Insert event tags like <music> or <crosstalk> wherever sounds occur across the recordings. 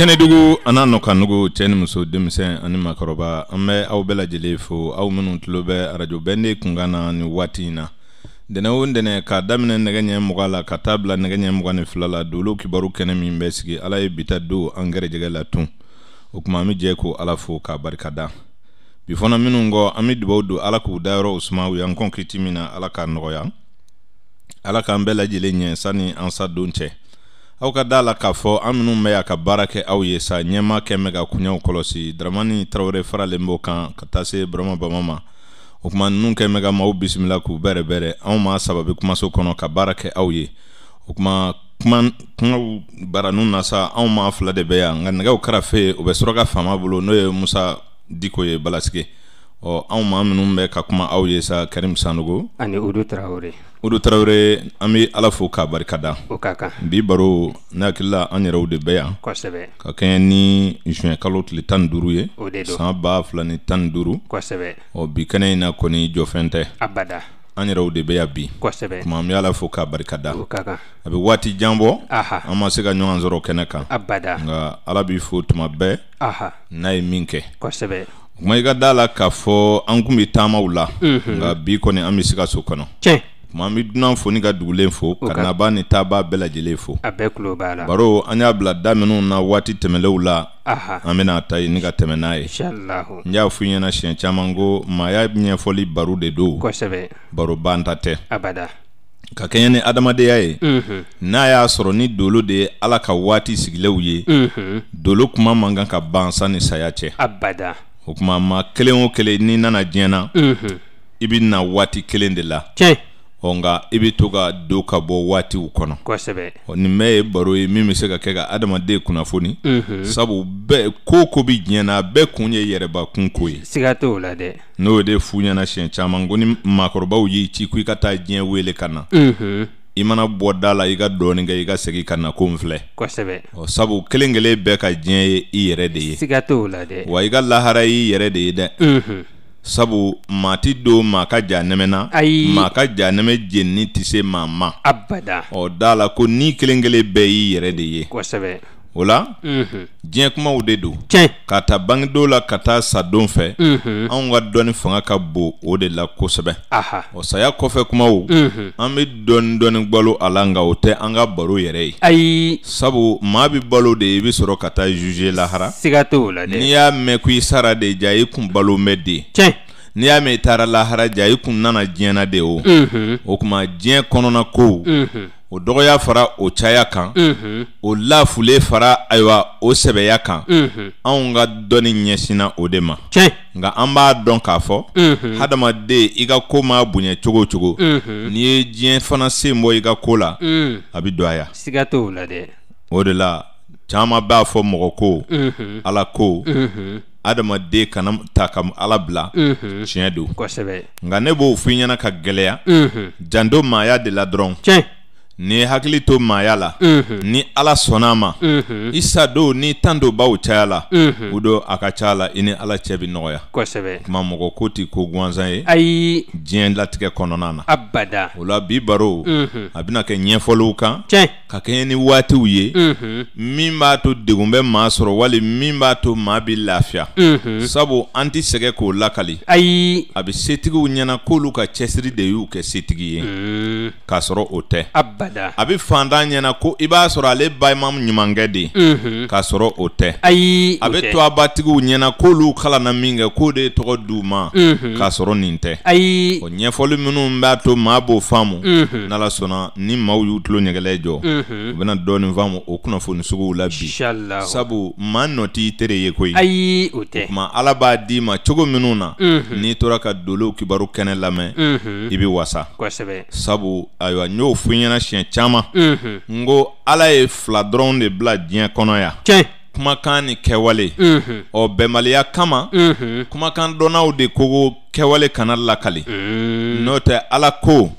kɛnɛdugu a n'a nɔkanugu cɛ ni muso denmisɛn ani makɔrɔba an bɛ aw bɛɛ lajɛlen fo aw minnu tulo bɛ arajo bɛnde kunkan na ni waati in na dɛnɛ o dɛnɛ k'a daminɛ nɛgɛ ɲɛ mugan la ka taa bila nɛgɛ ɲɛ mugan ni fila la dolo kibaru kɛnɛ min bɛ sigi ala ye bita don an gɛrɛjɛgɛ la tun o kuma an jɛ ko ala fo k'a barikada bi fana minnu kɔ an bɛ dubaw don ala k'u dayɔrɔw suma u y'an kɔn min na ala k'a nɔgɔya ala k'an bɛɛ lajɛlen ɲɛ sanni an sa don aw ka da la k'a fɔ an minnu bɛ y'a ka baara kɛ aw ye sa ɲɛma kɛn bɛ ka kuɲaw kɔlɔsi daramani tarawre faralen b'o kan ka taa se burama bama ma o kuma nunu kɛn bɛ ka maaw bisimila k'u bɛrɛ bɛrɛ anw maa sababi kumaso kɔnɔ ka baara kɛ aw ye o kuma kumaw baranu na sa anw maa fila de bɛ ya nka nɛgɛw karafe o bɛ suraka faama bolo n'o ye musa diko ye balasige ɔ anw maa minnu bɛ ka kuma aw ye sa karim sanogo ani udu tarawele udu tarawele an be ala fo k'a barikada o ka kan bi baro ne hakilila an yɛrɛw de bɛ yan kosɛbɛ ka kɛɲɛ ni juin kalo tile tan ni duuru ye o de san ba fila ni tan ni duuru kosɛbɛ ɔ bi kɛnɛ na kɔni jɔfɛn tɛ abada an yɛrɛw de bɛ yan bi kosɛbɛ tuma an bɛ ala fo k'a barikada o ka kan a be waati jan bɔ an ma se ka ɲɔgɔn sɔrɔ kɛnɛ kan abada ala b'i fo tuma bɛɛ n'a ye min kɛ kosɛbɛ kuma i ka da la k'a fɔ an kun be taamaw la nka bi kɔni an ka so kɔnɔ kuma an be dunan fo ni ka dugulen fo ka naba ni taba bɛɛ lajɛlen fo baro an y'a bila daminɛw na waati tɛmɛlenw la an bena ta yen ni ka tɛmɛ n'a ye n y'a f'u ɲɛna siɲɛ caaman ko maaya ɲɛfɔli baro de do baro banta tɛ abada ka kɛɲɛ ni adamadenya ye n'a y'a sɔrɔ ni dolo de ye ala ka waati sigilenw ye dolo kuma man kan ka bansa ni saya cɛ abada o kuma ma kelen o kelen n'i nana diɲɛ na i bɛ na waati kelen de la ɔ nka i bɛ to ka do ka bɔ waatiw kɔnɔ kosɛbɛ nin bɛɛ ye baro ye min bɛ se ka kɛ ka adamaden kunnafoni sabu bɛɛ ko ko bi diɲɛ na bɛɛ kun ye yɛrɛbakun ko ye siga t'o la dɛ n'o de f'u ɲɛna siɲɛ caman ko ni maakɔrɔbaw y'i ci ko i ka taa diɲɛ wele ka na i mana bɔ da la i ka dɔɔni kɛ i ka segi ka na ko filɛ kosɛbɛ sabu kelen kelen bɛɛ ka diɲɛ ye i yɛrɛ de ye siga t'o la dɛ wa i ka lahara y'i yɛrɛ de ye dɛ sabu maa ti don maa ka janɛmɛ na ayi maa ka janɛmɛ jenini tɛ se maa ma abada ɔ da la ko ni kelen kelen bɛɛ y'i yɛrɛ de ye kosɛbɛ o la mhm. diɲɛ kumaw de don ka ta bangedo la ka taa sa don fɛ mhm. anw ka dɔɔni fanga ka bon o de la kosɛbɛ o saya kɔfɛ kumaw mhm. an be dɔɔni dɔɔni balo a la nka o tɛ an ka baro yɛrɛ ye sabu maa bɛ balo de i be sɔrɔ ka taa juge lahara n'i y'a mɛn ko i sara de ja i kun balo mɛ de n'i y'a mɛn i taara lahara ja i kun nana diɲɛ de o o kuma diɲɛ kɔnɔna kow o dɔgɔya fara o caya kan o lafule fara ayiwa o sɛbɛya kan anw ka dɔnni ɲɛsinna o de ma nka an b'a dɔn k'a fɔ hadamaden i ka ko ma bonya cogo cogo n'i ye diɲɛ fana seen bɔ i ka ko la mm. a bɛ don a ya o de la caaman b'a fɔ mɔgɔ ko ala ko adamaden kana ta ka ala bila tiɲɛ don nka ne b'o f'i ɲɛna ka gɛlɛya janto maaya de la dɔrɔn ni hakili to maya la mm-hmm. ni ala sɔnna a ma mm-hmm. i do ni tan do baw caya la o do a ka ca la i ni ala cɛ bi nɔgɔya kosɛbɛ kuma mɔgɔ ko ti ko gansan ye ayi diɲɛ latigɛ kɔnɔna na abada o la bi baro a bena kɛ ɲɛfɔliw kan ka kɛɲɛ ni waatiw ye min b'a to degun bɛ maa sɔrɔ wali min b'a to maa bi lafiya sabu an ti sɛgɛ k'o lakali ayi a be setigiw ɲɛna k'olu ka cɛsiri de y'u kɛ setigi ye mm. k'a sɔrɔ o tɛ abada a bɛ fantan ɲɛna ko i b'a sɔrɔ ale ba ɲumankɛ de ye k'a sɔrɔ o tɛ ayi a bɛ to a batigiw ɲɛna k'olu kalanna min kɛ k'o de ye tɔgɔ di u ma k'a sɔrɔ nin tɛ ayi o ɲɛfɔli minnu b'a to maa b'o faamu n'ala sɔnna ni maaw y'u tulo ɲɛgɛlɛ jɔ u bɛna dɔɔnin faamu o kunnafoni suguw la bi sabu maa nɔ t'i tere ye koyi ayi o tɛ ala b'a d'i ma cogo minnu na n'i tora ka dolow kibaru kɛnɛ lamɛn i bɛ wasa kosɛbɛ sabu ayiwa n y'o f'i ɲɛna siɲɛ caman n ala ye fila dɔrɔn de bila diɲɛ kɔnɔ kuma kumakan ni kɛwale mhm. o bɛnbaliya kama mhm. kumakan dɔnnaw de ko kɛwale kana lakali mhm. n'o tɛ ala ko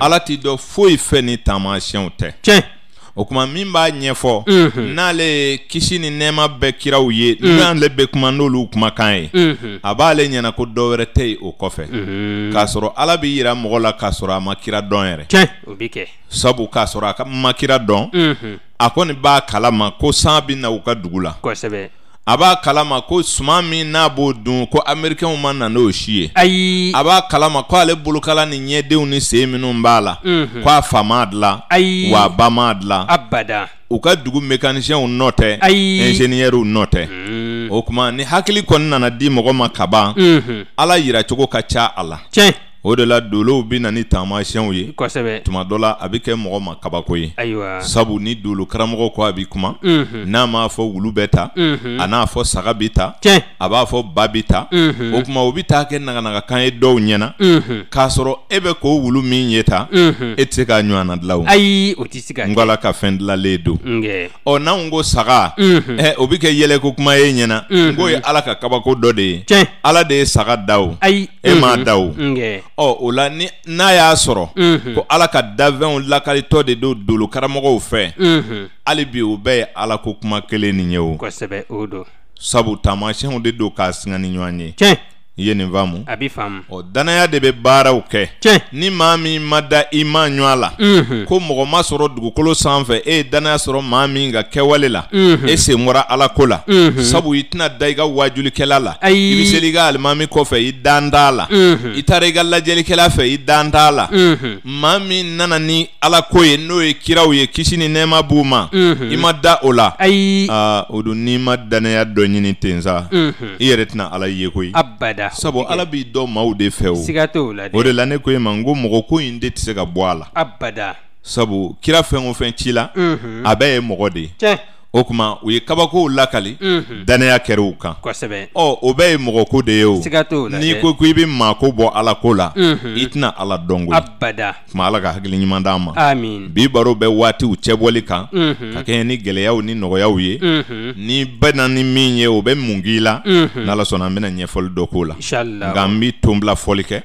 ala t'i do foyi fɛ ni taamasiyɛnw tɛ o kuma min b'a ɲɛfɔ mm -hmm. n'ale ye kisi ni nɛɛma bɛɛ kiraw ye mm -hmm. n'ale be kuma n'olu kumakan ye mm -hmm. a b'ale ɲɛna ko dɔ wɛrɛ tɛ ye o kɔfɛ k'a sɔrɔ ala b'i yira mɔgɔ la k'a sɔrɔ a ma kira dɔn yɛrɛ sabu k'a mhm. sɔrɔ a ma kira dɔn a kɔni b'a ma ko san bi na u ka dugu la kosɛbɛ a b'a kalama ko suma min n'a b'o dun ko amerikɛnw ma na n'o si ye ayi a b'a kalama ko ale bolokala ni ɲɛdenw ni see minnu b'a la ko a fa ma dilan ayi wa a ba ma dilan abada u ka dugu mekanisiyɛnw nɔ tɛ ayi ingeniɛriw nɔ tɛ o kuma ni hakili kɔni nana di mɔgɔ ma ka ban ala yiracogo ka ca a la tiɲɛ o de la dolow bɛ na ni taamasiyɛnw ye kosɛbɛ tuma dɔ la a be kɛ mɔgɔ ma kabako ye ayiwa sabu ni dolo karamɔgɔ ko a bi kuma n'a m'a fɔ wulu bɛɛ ta a n'a fɔ saga bi ta a b'a fɔ ba bi ta o kuma o bɛ taa kɛ naganagakan ye dɔw ɲɛna k'a sɔrɔ e bɛ k'o wulu min ye ta e tɛ se k'a ɲɔgɔnna dilan o ayi o tɛ se ka kɛ nkala ka fɛn dilanlen don ɔ n'anw ko saga ɛ o be kɛ yɛlɛko kuma ye ɲɛna n k'o ye ala ka kabako dɔ de ye ala de ye saga da o ayi e m'a da o ɔ o la ni n'a y'a sɔrɔ ko ala ka dafɛnw lakalitɔ de do dolo karamɔgɔw fɛ mhm. hali bi o bɛɛ ye ala ko kuma kelen nin ye o kosɛbɛ o don sabu taamasiyɛnw de don k'a singa ni ɲɔgɔn ye ye nin faamu a bi faamu ɔ danaya de bɛ baaraw kɛ tiɲɛ ni maa min mhm. ma da i ma ɲɔ a la ko mɔgɔ ma sɔrɔ dugukolo sanfɛ e ye danaya sɔrɔ maa min ka kɛwale la e sen bɔra ala ko mhm. la sabu i tɛna da i ka waajulikɛla la ayi i bɛ seli i ka alimami kɔfɛ i dan t'a la i taara i ka lajɛlikɛla fɛ i dan t'a la maa min nana ni ala ko ye n'o ye kiraw ye kisi ni nɛɛma b'u ma mhm. i ma da o la ayi aa ah, o don n'i ma danaya dɔ ɲini ten sa i yɛrɛ tɛna ala ye koyi abada la sabu ala b'i dɔn maaw de fɛ o siga t'o la dɛ o de la ne ko e ma n ko mɔgɔ ko in de tɛ se ka bɔ a la abada sabu kira fɛn o fɛn ci la a bɛɛ ye mɔgɔ de ye tiɲɛ Mhm. o kuma u ye kabakow lakali danaya kɛra u kan ɔ o bɛɛ ye mɔgɔko de ye n'i ko ko i mako maako bɔ ala ko la mhm. i tɛna ala dɔn abada kuma ala ka hakili ɲuman d'an ma bi baro bɛ waatiw cɛbɔli mhm. kan ka kɛɲɛ ni gɛlɛyaw ni nɔgɔyaw ye ni bɛ ni min ye o bɛ mun k'i la n'ala sɔnna n bena ɲɛfɔli dɔ koo la nka n b'i to bila fɔli kɛ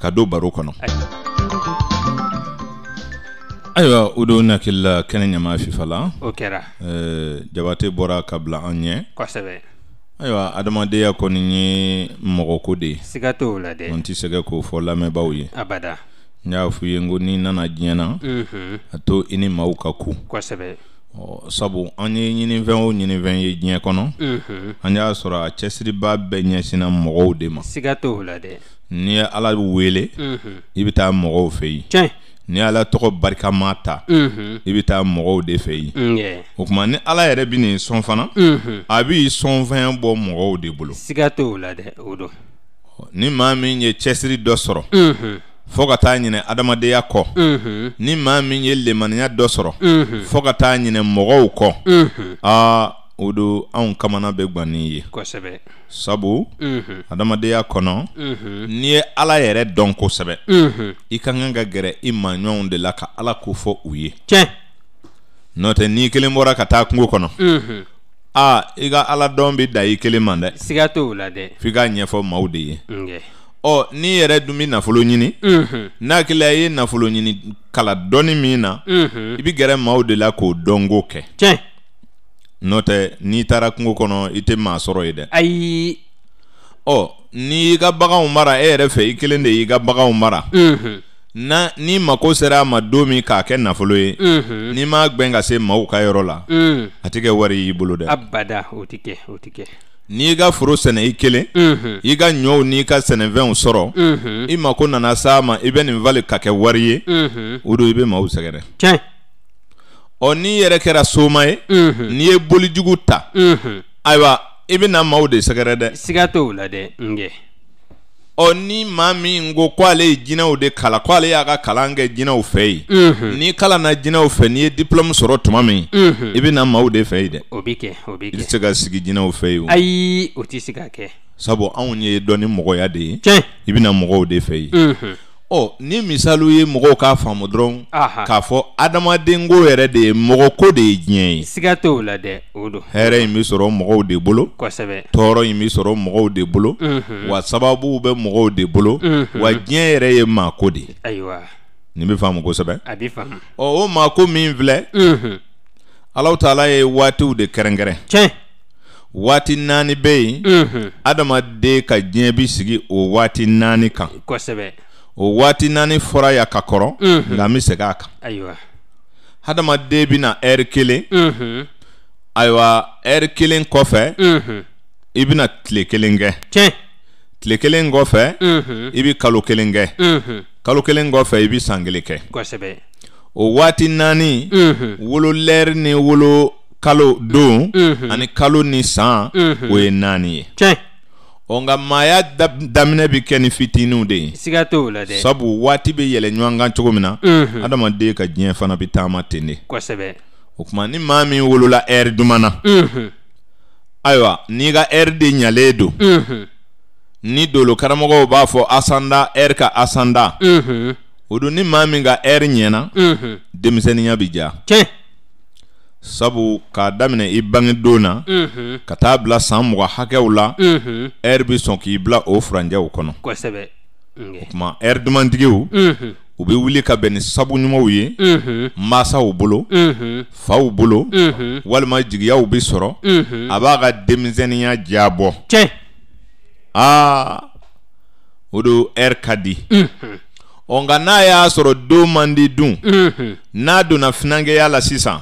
ka do baro kɔnɔ ayiwa o don hakilila kɛnɛ ɲama fifala o kɛra jabate bɔra ka bila an ɲɛ kosɛbɛ ayiwa adamadenya kɔni ye mɔgɔko de ye siga t'o la dɛ n tɛ sɛgɛ k'o fɔ lamɛnbaaw ye abada n y'a f'u ye n ko n'i nana diɲɛ na a to i ni maaw ka ku kosɛbɛ ɔ sabu an ye ɲinifɛn o ɲinifɛn ye diɲɛ kɔnɔ an y'a sɔrɔ a cɛsiriba bɛɛ ɲɛsinna mɔgɔw de ma siga t'o la dɛ n'i ye ala wele i bɛ taa mɔgɔw fɛ yen ni ala tɔgɔ barikama ta i bɛ taa mɔgɔw de fɛ yen mm, o tuma ni ala yɛrɛ bɛ nin sɔn fana a b'i sɔnfɛn bɔ mɔgɔw de bolo siga t'o la dɛ o don ni maa min ye cɛsiri dɔ sɔrɔ fo ka taa ɲinɛ adamadenya kɔ ni maa min ye lemaniya dɔ sɔrɔ fo ka taa ɲinɛ mɔgɔw kɔ aa o don anw kamana bɛ gwanin ye kosɛbɛ sabu adamadenya kɔnɔ n'i ye ala yɛrɛ dɔn kosɛbɛ i ka kan ka gɛrɛ i maɲɔgɔnw de la ka ala kofɔ u ye tiɲɛ n'o tɛ n'i kelen bɔra ka taa kungo kɔnɔ aa i ka ala dɔn bi da i kelen ma dɛ siga t'o la dɛ f'i k'a ɲɛfɔ maaw de ye ɔ n'i yɛrɛ dun bɛ nafolo ɲini n'a hakilila i ye nafolo ɲini kala dɔɔni min na i bɛ gɛrɛ maaw de la k'o dɔnko kɛ tiɲɛ n'o tɛ n'i taara kungo kɔnɔ i tɛ maa sɔrɔ ye dɛ ayi ɔ n'i y'i ka baganw mara e yɛrɛ fɛ i kelen de y'i ka baganw mara na ni mako sera a ma don min k'a kɛ nafolo ye n'i m'a gwɛn ka se maaw ka yɔrɔ la mm. a tɛ kɛ wari y'i bolo dɛ abada o tɛ kɛ o tɛ kɛ n'i ka foro sɛnɛ i kelen i ka ɲɔw n'i ka sɛnɛfɛnw sɔrɔ i mako nana s'a ma i bɛ nin fali ka kɛ wari ye o don i bɛ maaw sɛgɛrɛ ɔ n'i yɛrɛ kɛra soma ye n'i ye bolijugu ta ayiwa i bɛna maaw de sɛgɛrɛ dɛ siga t'o la dɛ nkɛ ɔ ni maa min ko k'ale ye jinɛw de kalan k'ale y'a ka kalan kɛ jinɛw fɛ yen n'i kalan na jinɛw fɛ n'i ye diplɔmu sɔrɔ tuma min i bɛna maaw de fɛ yen dɛ o bɛ kɛ o bɛ kɛ i tɛ se ka sigi jinɛw fɛ yen o ayi o tɛ se ka kɛ sabu anw ye dɔnni mɔgɔya de ye tiɲɛ i bɛna mɔgɔw de fɛ yen ɔ ni misaliw ye mɔgɔw k'a faamu dɔrɔn k'a fɔ adamadenko yɛrɛ de ye mɔgɔ ko de ye diɲɛ ye siga t'o la dɛ o don hɛrɛ in bɛ sɔrɔ mɔgɔw de bolo kosɛbɛ tɔɔrɔ in bɛ sɔrɔ mɔgɔw de bolo wa sababuw bɛ mɔgɔw de bolo wa diɲɛ yɛrɛ ye maa ko de ye ayiwa nin bɛ faamu kosɛbɛ a bɛ faamu ɔ o maa ko min filɛ alaw taala ye waatiw de kɛrɛnkɛrɛn tiɲɛ waati naani bɛ yen adamaden ka diɲɛ bɛ sigi o waati naani kan kosɛbɛ o waati naani fɔra ya ka kɔrɔ nka n bɛ segin a kan ayiwa hadamaden bɛna ɛri kelen ayiwa ɛri kelen kɔfɛ i bɛna tile kelen kɛ tiɲɛ tile kelen kɔfɛ i bɛ kalo kelen kɛ kalo kelen kɔfɛ i bɛ san kelen kɛ o waati naani wolo lɛri ni wolo kalo don ani kalo ni san o ye naani ye tiɲɛ o nka maaya daminɛ bi kɛ ni fitiniw de ye sabu waati be yɛlɛ ɲɔgɔn cogo min na mhm. adamaden ka diɲɛ fana bɛ taama ten de kosɛbɛ o kuma ni maa min wolola ɛri duman na ayiwa n'i ka ɛri de ɲalen don mhm. ni dolo karamɔgɔw b'a fɔ asanda ɛri ka asanda o mhm. don ni maa min ka ɛri ɲɛna denmisɛnninya bi ja tiɲɛ sabu k'a daminɛ i bangedon na mm -hmm. ka taa bila san mɔgɔ hakɛw la mm -hmm. bi sɔn k'i bila o furanjɛw kɔnɔ kosɛbɛ o kuma ɛri dumantigiw mhm. u be wuli ka bɛn ni sabu ɲumanw ye masaw mhm. bolo mhm. faw bolo walima jigiyaw be sɔrɔ a b'a ka denmisɛnninya diya bɔ aa o do ɛri ka di ɔ nka n'a y'a sɔrɔ don man di dun n'a donna finankɛya la sisan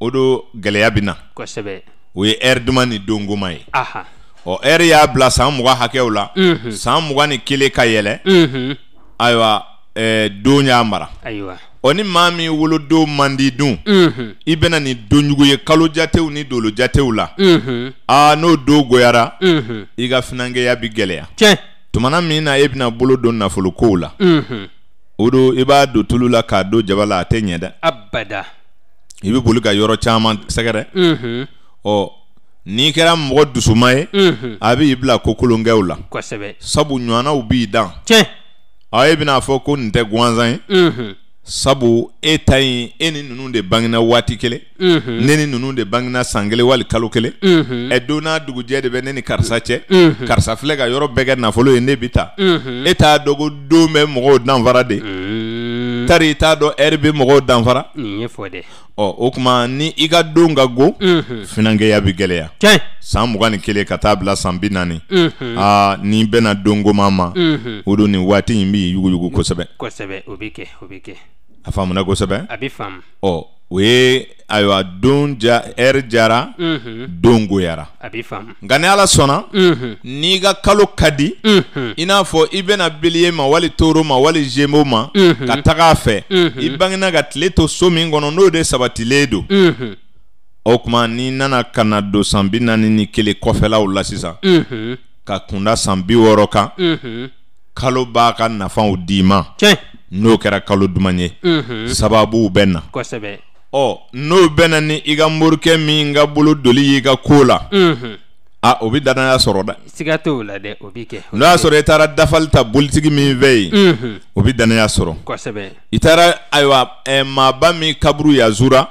o do gɛlɛya bɛ na kosɛbɛ o ye ɛri duma ni don goma ye ɔ ɛri y'a bila saan muga hakɛw la saan muga ni kele ka yɛlɛ ayiwa ɛɛ don y'a mara ayiwa ɔ ni maa min wolodon man di dun i bɛna ni donjugu ye kalo jatew ni dolo jatew la aa n'o don goyara i ka finangeya bi gɛlɛya tiɲɛ tumana min na i e bena bolo don nafolo kow la o do i b'a don tulu la k'a don jaba la a tɛ ɲɛ dɛ abada i mm-hmm. mm-hmm. mm-hmm. be boli ka yɔrɔ caaman sɛgɛrɛ ɔ n'i kɛra mɔgɔ dusuma ye a b'i bila ko kolonkɛw la sabu ɲɔanaw b'i dan a e bɛna fɔ ko nin tɛ gansan ye sabu e ta yi e ni nunu de bangena waati kelen ne ni nunu de bangena san kelen wali kalo kelen ɛ don n'a dugujɛ de bɛ ne ni karisa cɛ karisa filɛ ka yɔrɔ bɛɛ kɛ nafolo ye ne bi ta e t'a dɔn ko don bɛ mɔgɔw danfara de tari i t'a dɔn ɛri bɛ mɔgɔw danfara nin dɛ ɔ o kuma ni i ka don ka go finangɛya bɛ gɛlɛya san mugan ni kelen ka taa bila san bi naani ni bɛna don goma ma o do ni waati ɲi b'i yuguyugu kosɛbɛ kosɛbɛ o a faamuna kosɛbɛ a bi faamu ɔ oh, o ye ayiwa don ja ɛri jara mhm. don goyara a faamu nka ni ala sɔnna mhm. n'i ka kalo ka di mhm. i n'a fɔ i bɛna biliye ma wali toro ma wali zemo ma ka taga a fɛ i bangena ka tile to so min kɔnɔ n'o de sabatilen don o kuma n'i nana ka na don san bi naani ni kelen kɔfɛlaw la sisan ka kunda san bi wɔɔrɔ kan kalo b'a ka nafaw d'i ma. tiɲɛ n'o kɛra kalo duman ye sababuw bɛ na kosɛbɛ ɔ n'o bɛna ni i ka morikɛ min ka bolo doli y'i ka koo la a o bi danaya sɔrɔ dɛ n'o y'a sɔrɔ i taara dafali ta bolitigi min fɛ yen o bi danaya sɔrɔ i taara ayiwa ɛɛ maaba min kaburu yazura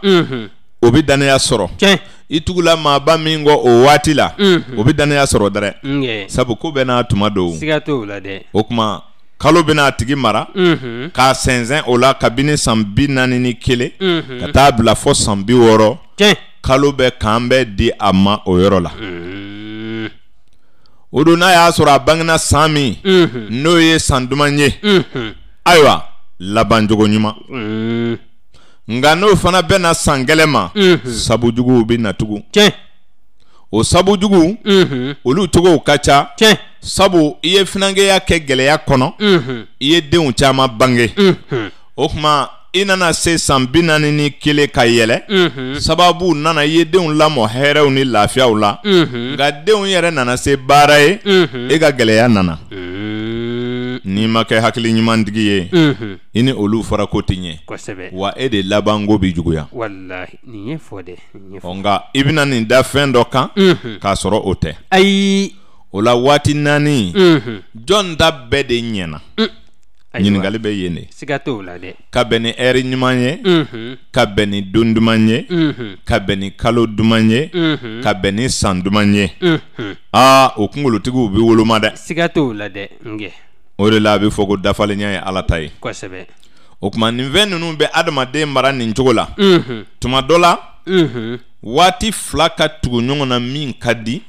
o bi danaya sɔrɔ i tugula maaba min kɔ o waati la o bi danaya sɔrɔ dɛrɛ sabu ko bɛɛ n'a tuma don o kuma kalo bɛna a tigi mara mhm. k'a sɛnsɛn o la kabini san bi naani ni kelen mhm. ka taa bila fɔ san bi wɔɔrɔ kalo bɛ k'an bɛ di a ma o yɔrɔ la mhm. o don n'a y'a sɔrɔ a bangena san min n'o ye san duman ye ayiwa labancogo ɲuman nka n'o fana bɛna san gɛlɛn ma sabujuguw bɛ na tugun. o sabu jugu olu cogow ka ca sabu i ye finagɛya kɛ gɛlɛya kɔnɔ i ye denw caman bange o kuma i nana se san bi naani ni kelen ka yɛlɛ sababu nana i ye denw lamɔ hɛrɛw ni lafiyaw la nka denw yɛrɛ nana se baara ye e ka gɛlɛya nana n'i ma kɛ hakili ɲumantigi ye mhm. i ni olu fɔra ko ti ɲɛ wa e de ko bi juguya nka i bɛna nin da fɛn dɔ kan k'a sɔrɔ o tɛ ayi o la waati naani jɔn da bɛɛ de ɲɛna ɲiningali bɛ yen de ka bɛn ni ɛri ɲuman ye mhm. ka bɛn ni don duman ye mhm. ka bɛn ni kalo duman ye ka bɛn ni san duman ye aa ah, o kungolotigiw bɛ woloma dɛ o de la a be fɔ ko dafalenya ye ala ta ye kosɛbɛ o kuma nin fɛn nunu be adamaden mara nin cogo la mm-hmm. tuma dɔ la mm-hmm. waati fila ka tugu ɲɔgɔn na min ka di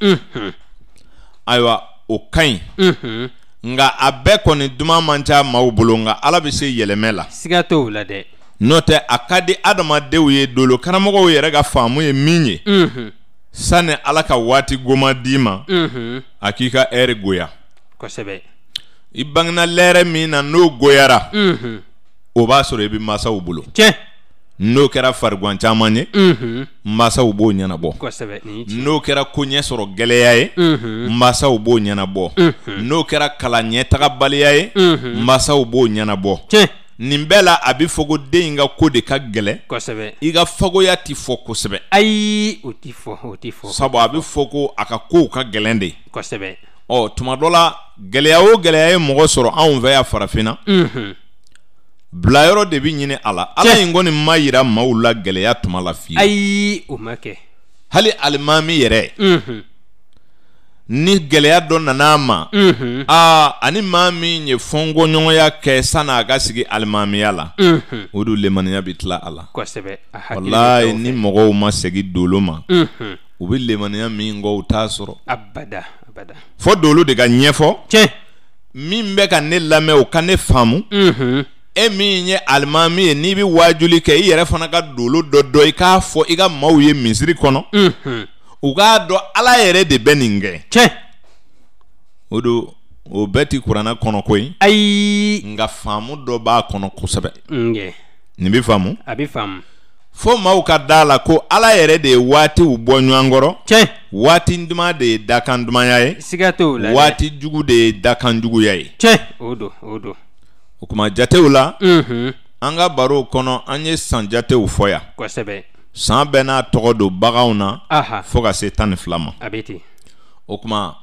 ayiwa o ka ɲi nka mm-hmm. a bɛɛ kɔni duman man ca bolo nga ala be se yɛlɛmɛ la siga t'o la dɛ n'o tɛ a ka di adamadenw ye dolo karamɔgɔw yɛrɛ ka faamu ye min ye sanni ala ka waati goma d'i ma a k'i ka ɛri goya kosɛbɛ i bangena lɛrɛ min na n'o goyara o b'a sɔrɔ i bɛ masaw bolo n'o kɛra farigwan caman ye masaw b'o ɲɛnabɔ n'o kɛra ko sɔrɔ gwɛlɛya ye masaw b'o ɲɛnabɔ n'o kɛra kalan ɲɛtagabaliya ye masaw b'o ɲɛnabɔ tiɲɛ nin bɛɛ la a be fɔ ko den in ka ko de ka gɛlɛn i ka fagoya tɛ fɔ kosɛbɛ o o sabu a be fɔ ko a ka kow ka gɛlɛn de ɔ tuma dɔ la gɛlɛya o gɛlɛya ye mɔgɔ sɔrɔ anw fɛ yan farafinna bilayɔrɔ de bi ɲini a la ala in kɔni ma yira maaw la gɛlɛya tuma la fiyewu ayi o ma kɛ hali alimami yɛrɛ ni gɛlɛya dɔ nana a ma aa ani maa min ye fɔnkɔɲɔgɔnya kɛ sani a ka sigi alimamiya la o de lemaniya bi tila a la walayi ni mɔgɔw ma segin dolo ma u be lemaniya min kɔ u t'a sɔrɔ abada abada fo dolu de ka ɲɛfɔ tiɲɛ min bɛ ka ne lamɛn o ka ne faamu e min ye alimami ye n'i bɛ waajuli kɛ i yɛrɛ fana ka dolo dɔ dɔ i k'a fɔ i ka maaw ye misiri kɔnɔ u k'a dɔn ala yɛrɛ de bɛ nin kɛ tiɲɛ o do o bɛɛ ti kuranna kɔnɔ koyi ayi nka faamu dɔ b'a kɔnɔ kosɛbɛ nin bɛ faamu a bɛ faamu fo maw ka da la ko ala yɛrɛ de ye waatiw bɔ ɲɔgɔn kɔrɔ waati duman de ye dakan dumanya ye siga t'o la waati jugu de ye dakan juguya ye cɛ o don o don o kuma jatew la an ka barow kɔnɔ an ye san jatew fɔ yan kosɛbɛ san bɛɛ n'a tɔgɔ don baganw na fo ka se tan ni fila ma a bɛ ten o kuma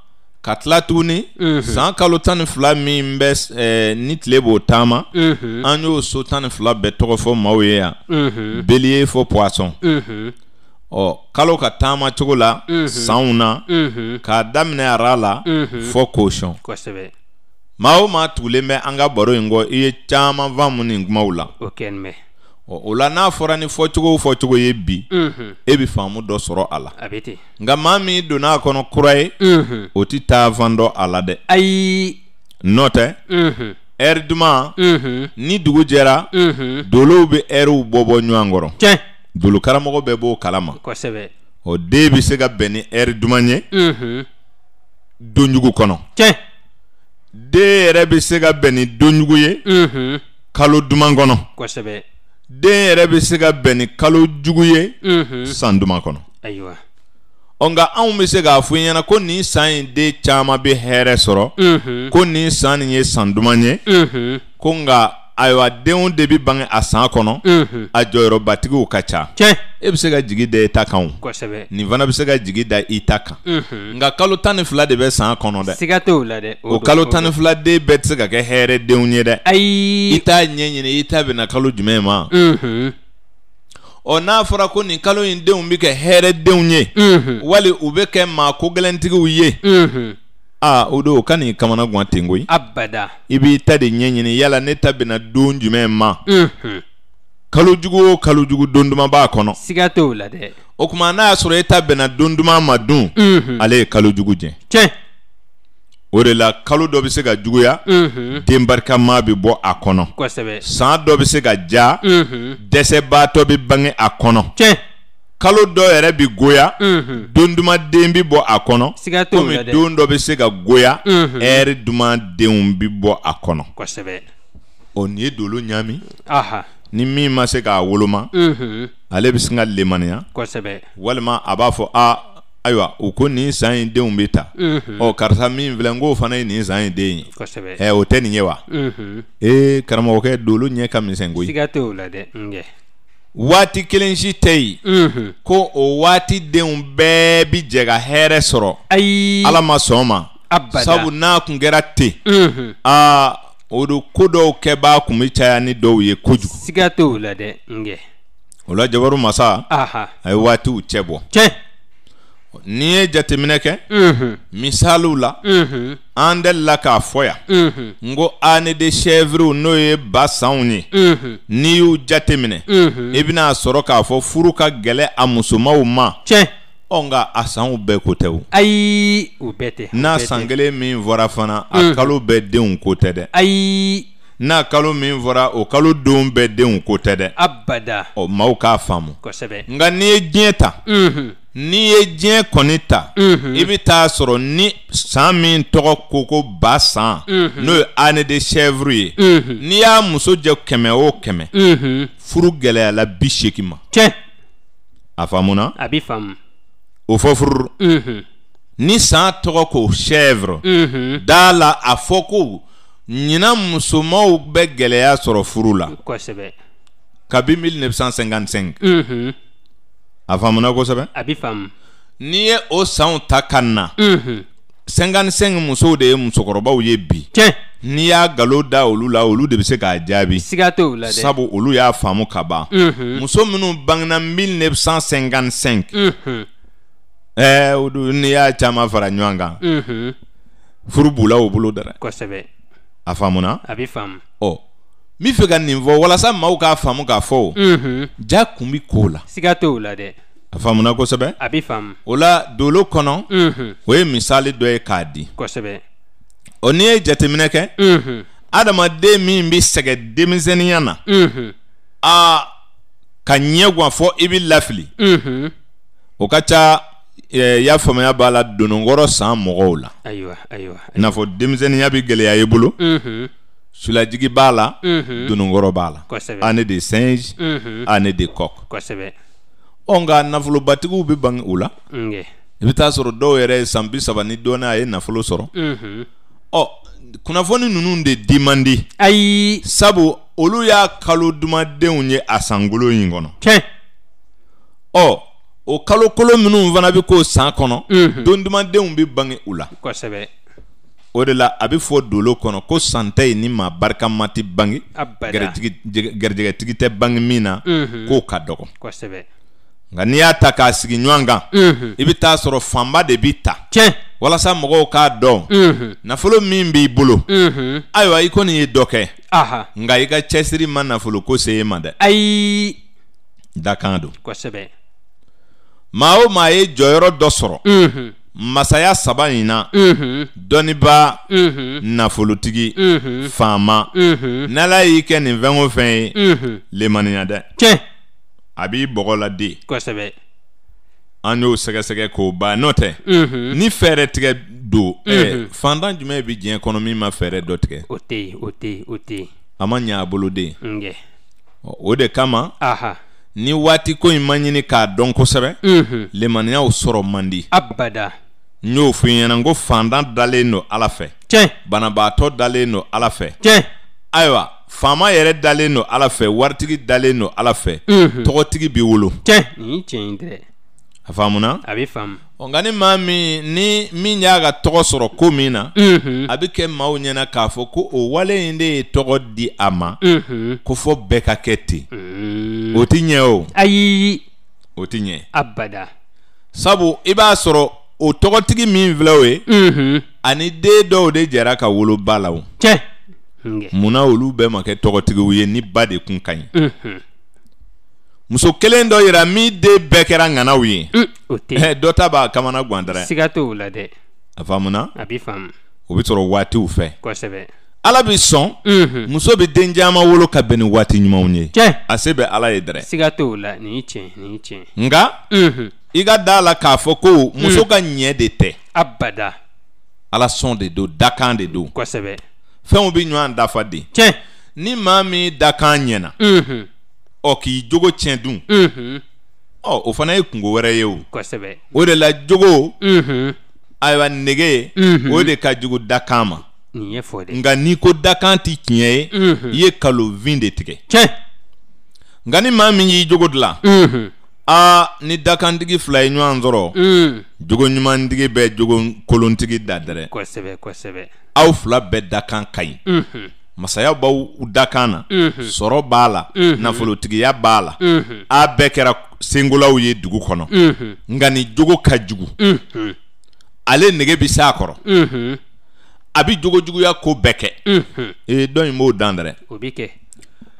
ka tila tuguni san kalo tan ni fila min bɛ ni tile b'o taama an y'o so tan ni fila bɛɛ tɔgɔ fɔ maaw ye yan belier fɔ poisson ɔ kalo ka taama cogo la sanw na k'a daminɛ ara la fɔ kosɔn maa o maa tugulen bɛ an ka baro in kɔ i ye caman faamu nin kumaw la. o kɛ nin bɛ. o la n'a fɔra ni fɔcogo o fɔcogo ye bi e bɛ faamu dɔ sɔrɔ a la nka maa min donna a kɔnɔ kura ye o tɛ taa fan dɔ a la dɛ ayi nɔ tɛ ɛri duman ni dugu jɛra dolow bɛ ɛriw bɔ bɔ ɲɔgɔn kɔrɔ dolokaramɔgɔ bɛɛ b'o kalama o den bɛ se ka bɛn ni ɛri duman ye donjugu kɔnɔ den yɛrɛ bɛ se ka bɛn ni donjugu ye kalo duman kɔnɔ den yɛrɛ bɛ se ka bɛn ni kalo jugu ye san duman kɔnɔ ɔ nka anw bɛ se k'a fɔ i ɲɛna ko nin san in den caman bɛ hɛrɛ sɔrɔ ko nin san nin ye san duman ye ko nka ayiwa denw de bi bange a san kɔnɔ a jɔyɔrɔbatigiw ka ca e bɛ se ka jigi da i ta kan o nin fana bɛ se ka jigi da i ta kan nka kalo tan ni fila de bɛ san kɔnɔ dɛ siga t'o la dɛ o kalo tan ni fila den bɛɛ tɛ se ka kɛ hɛrɛ denw ye dɛ ayi i t'a ɲɛɲini i ta bɛ kalo jumɛn ma ɔ n'a fɔra ko nin kalo in denw bɛ kɛ hɛrɛ denw ye wali u bɛ kɛ maa ko gɛlɛntigiw ye a o don o ka kamana gan ten abada i b'i ta de ɲɛɲini yala ne ta bɛna don jumɛn ma mm-hmm. kalo jugu o kalo jugu don b'a kɔnɔ siga t'o la dɛ o kuma n'a y'a sɔrɔ e ta bɛnna don duman ma dun mm-hmm. ale ye jugu jɛ tiɲɛ o de la kalo dɔ bɛ se mm-hmm. ka juguya den barikama bɛ bɔ a kɔnɔ kosɛbɛ san dɔ bɛ se ka ja dɛsɛbaatɔ bɛ bange a kɔnɔ tiɲɛ kalo dɔ bi goya don duma bi bɔ akono. kɔnɔ komi don dɔ bɛ goya ɛri duma bi bɔ a kɔnɔ o nin ye dolo Nimi ni min ma se k'a woloma ale bɛ sin ka lemaniya walima a b'a fɔ a ayiwa u ko nin san in denw bɛ ta ɔ karisa min filɛ n k'o fana ye o tɛ nin ye wa ee karamɔgɔkɛ dolo ɲɛ ka misɛn koyi siga la dɛ waati kelen si tɛ yen ko o waati denw bɛɛ bi jɛ ka hɛrɛ sɔrɔ ayi ala ma sɔn o ma sabu n'a kun kɛra ten aa o don ko dɔw kɛbaa kun bɛ caya ni dɔw ye kojugu siga t'o la dɛ nkɛ o la jabaru masa a ye waatiw cɛ bɔ tiɲɛ n'i ye jateminɛ kɛ misaliw la an delila k'a fɔ yan n ko année de chèvre n'o ye ba sanw ye n'i y'u jateminɛ i bɛna sɔrɔ k'a fɔ furu ka gɛlɛ a musomanw ma ɔ nka a sanw bɛɛ ko tɛ o ayi o bɛɛ tɛ n'a san kelen min fɔra fana a kalo bɛɛ denw ko tɛ dɛ ayi n'a kalo min fɔra o kalo denw bɛɛ denw ko tɛ dɛ abada ɔ maaw k'a faamu kosɛbɛ nka n'i ye diɲɛ ta Ni ye djen koneta, evita mhm. soro ni san min toro koko basan, mhm. nou ane de chevrouye, mhm. ni a mousou dje keme ou keme, furu galea la biche ki ma. Tien! Afamou nan? Abifam. Ou fo furu? Mm-hmm. Ni san toro koko chevrou, Mm-hmm. Da la afoku, nina mousou mou be galea soro furu la. Kwa sebe? Kabi 1955. Mm-hmm. a faamuna kosɛbɛ a bi faamu n'i ye o sanw ta ka na cinquante-cinq musow de ye musokɔrɔbaw ye bi tiɲɛ n'i y'a galo da olu la olu de bɛ se k'a jaabi siga t'o la dɛ sabu olu y'a faamu ka ban muso minnu bangena mille neuf cent cinquante-cinq ɛɛ n'i y'a caman fara ɲɔgɔn kan furu b'u la o bolo dara kosɛbɛ a faamuna a bɛ faamu ɔ n bɛ fɛ ka nin fɔ walasa maaw k'a faamu k'a fɔ o. Mhm. ja kun bɛ k'o la. siga t'o la dɛ. a faamuna kosɛbɛ. a bɛ faamu. o la dolo kɔnɔ. Mhm. o ye misali dɔ ye k'a di. kosɛbɛ. o n'i ye jateminɛ kɛ. Mhm. adamaden min bɛ sɛgɛn denmisɛnninya na. aa ka ɲɛ fɔ i bɛ lafili. o ka ca i y'a faamuya b'a la dononkɔrɔ san mɔgɔw la. ayiwa ayiwa. i n'a fɔ denmisɛnninya bɛ gɛlɛya i bolo. Sulajigi b'a la dununkɔrɔ b'a la ane mhm. de singe mhm. ane de coq ɔ nka nafolobatigiw bɛ bange u la i bɛ taa sɔrɔ dɔw yɛrɛ ye san bi saba ni dɔɔnin a ye nafolo sɔrɔ ɔ mhm. oh, kunnafoni ninnu de di man di ayi sabu olu y'a kalo dumandenw ye a sankolon in kɔnɔ tiɲɛ ɔ oh, o kalo kolon minnu fana bɛ k'o san kɔnɔ don dumandenw bɛ bange u la kosɛbɛ o de la a bɛ fɔ dolo kɔnɔ ko san tɛ yen ni maa barikama tɛ bange garijɛgɛtigi tɛ bange min na k'o ka dɔgɔ nka n'i y'a ta k'a sigi ɲɔgɔn kan i bɛ taa sɔrɔ fanba de b'i ta walasa mɔgɔw k'a dɔn nafolo min b'i bolo ayiwa i kɔni ye dɔ kɛ nka i ka cɛsiri ma nafolo ko se e ma dɛ ayi da kan don maa o maa ye jɔyɔrɔ dɔ sɔrɔ masaya saba in na dɔnniba nafolotigi faama n'ala y'i kɛ nin fɛn o fɛn ye lemaniya dɛ a b'i bɔgɔ la de kosɛbɛ an y'o sɛgɛsɛgɛ k'o ba n'o tɛ ni fɛɛrɛ tigɛ don fantan jumɛn bi ma fɛɛrɛ dɔ tigɛ o tɛ yen o yen o de kama ni watiko ko in ma ɲini k'a dɔn kosɛbɛ lemaniyaw sɔrɔ abada n y'o f'i ɲɛna n ko fantan dalen don ala fɛ tiɲɛ banabaatɔ dalen don ala fɛ tiɲɛ ayiwa faama yɛrɛ dalen don ala fɛ waritigi dalen don ala fɛ mhm. tɔgɔtigi b'i wolo tiɲɛ nin tiɲɛ in tɛ a faamuna a bɛ faamu ɔ nka ni maa min ni min y'a ka tɔgɔ sɔrɔ ko min na mhm. a bɛ kɛ maaw ɲɛna k'a fɔ ko o wale in de ye tɔgɔ di a ma mhm. ko fɔ bɛɛ ka kɛ ten o ti ɲɛ o ayi o ti ɲɛ abada sabu i b'a sɔrɔ o tɔgɔtigi min filɛ o ye ani den dɔw de jɛra ka wolo ba la o munna olu bɛɛ ma kɛ tɔgɔtigiw ye ni ba de kun ka ɲi muso kelen dɔ yira min den bɛɛ kɛra ŋanaw ye dɔ ta b'a kamana gan dɛrɛ siga t'o la dɛ a faamuna a bi faamu o bi sɔrɔ waatiw fɛ kosɛbɛ ala bi sɔn muso bi den caman wolo ka bɛn ni waati ɲumanw ye a se bɛ ala ye dɛrɛ siga t'o la nin ye tiɲɛ nin ye tiɲɛ nka i ka da la k'a fɔ ko muso ka ɲɛ de tɛ abada ala sɔn de don dakan de don kosɛbɛ fɛnw bɛ ɲɔgɔn dafa de tiɲɛ ni maa min dakan ɲɛna ɔ k'i jogo tiɲɛ dun ɔ mm-hmm. oh, o fana ye kungo wɛrɛ ye o kosɛbɛ o de la jogo ayiwa mm-hmm. nege mm-hmm. o de ka jugu dakan ma nin ye fɔ dɛ nka n'i ko dakan ti tiɲɛ ye i ye vin de tigɛ tiɲɛ nka ni maa min y'i jogo dilan a ni dakantigi fila ye mm. ɲɔgɔn sɔrɔ jogo ɲumantigi bɛ jogo jogokolontigi dadɛrɛ kosɛbɛ kosɛbɛ aw fila bɛɛ dakan ka ɲi mm masaya b'aw dakan na mhm. sɔrɔ b'a la mhm. nafolotigiya b'a la mhm. a bɛɛ kɛra senkolaw ye dugu kɔnɔ mm nka nin jogo ka jugu ale nege bi s'a kɔrɔ a bi jogojuguya ko bɛɛ kɛ ee dɔ in b'o dan dɛrɛ o bi kɛ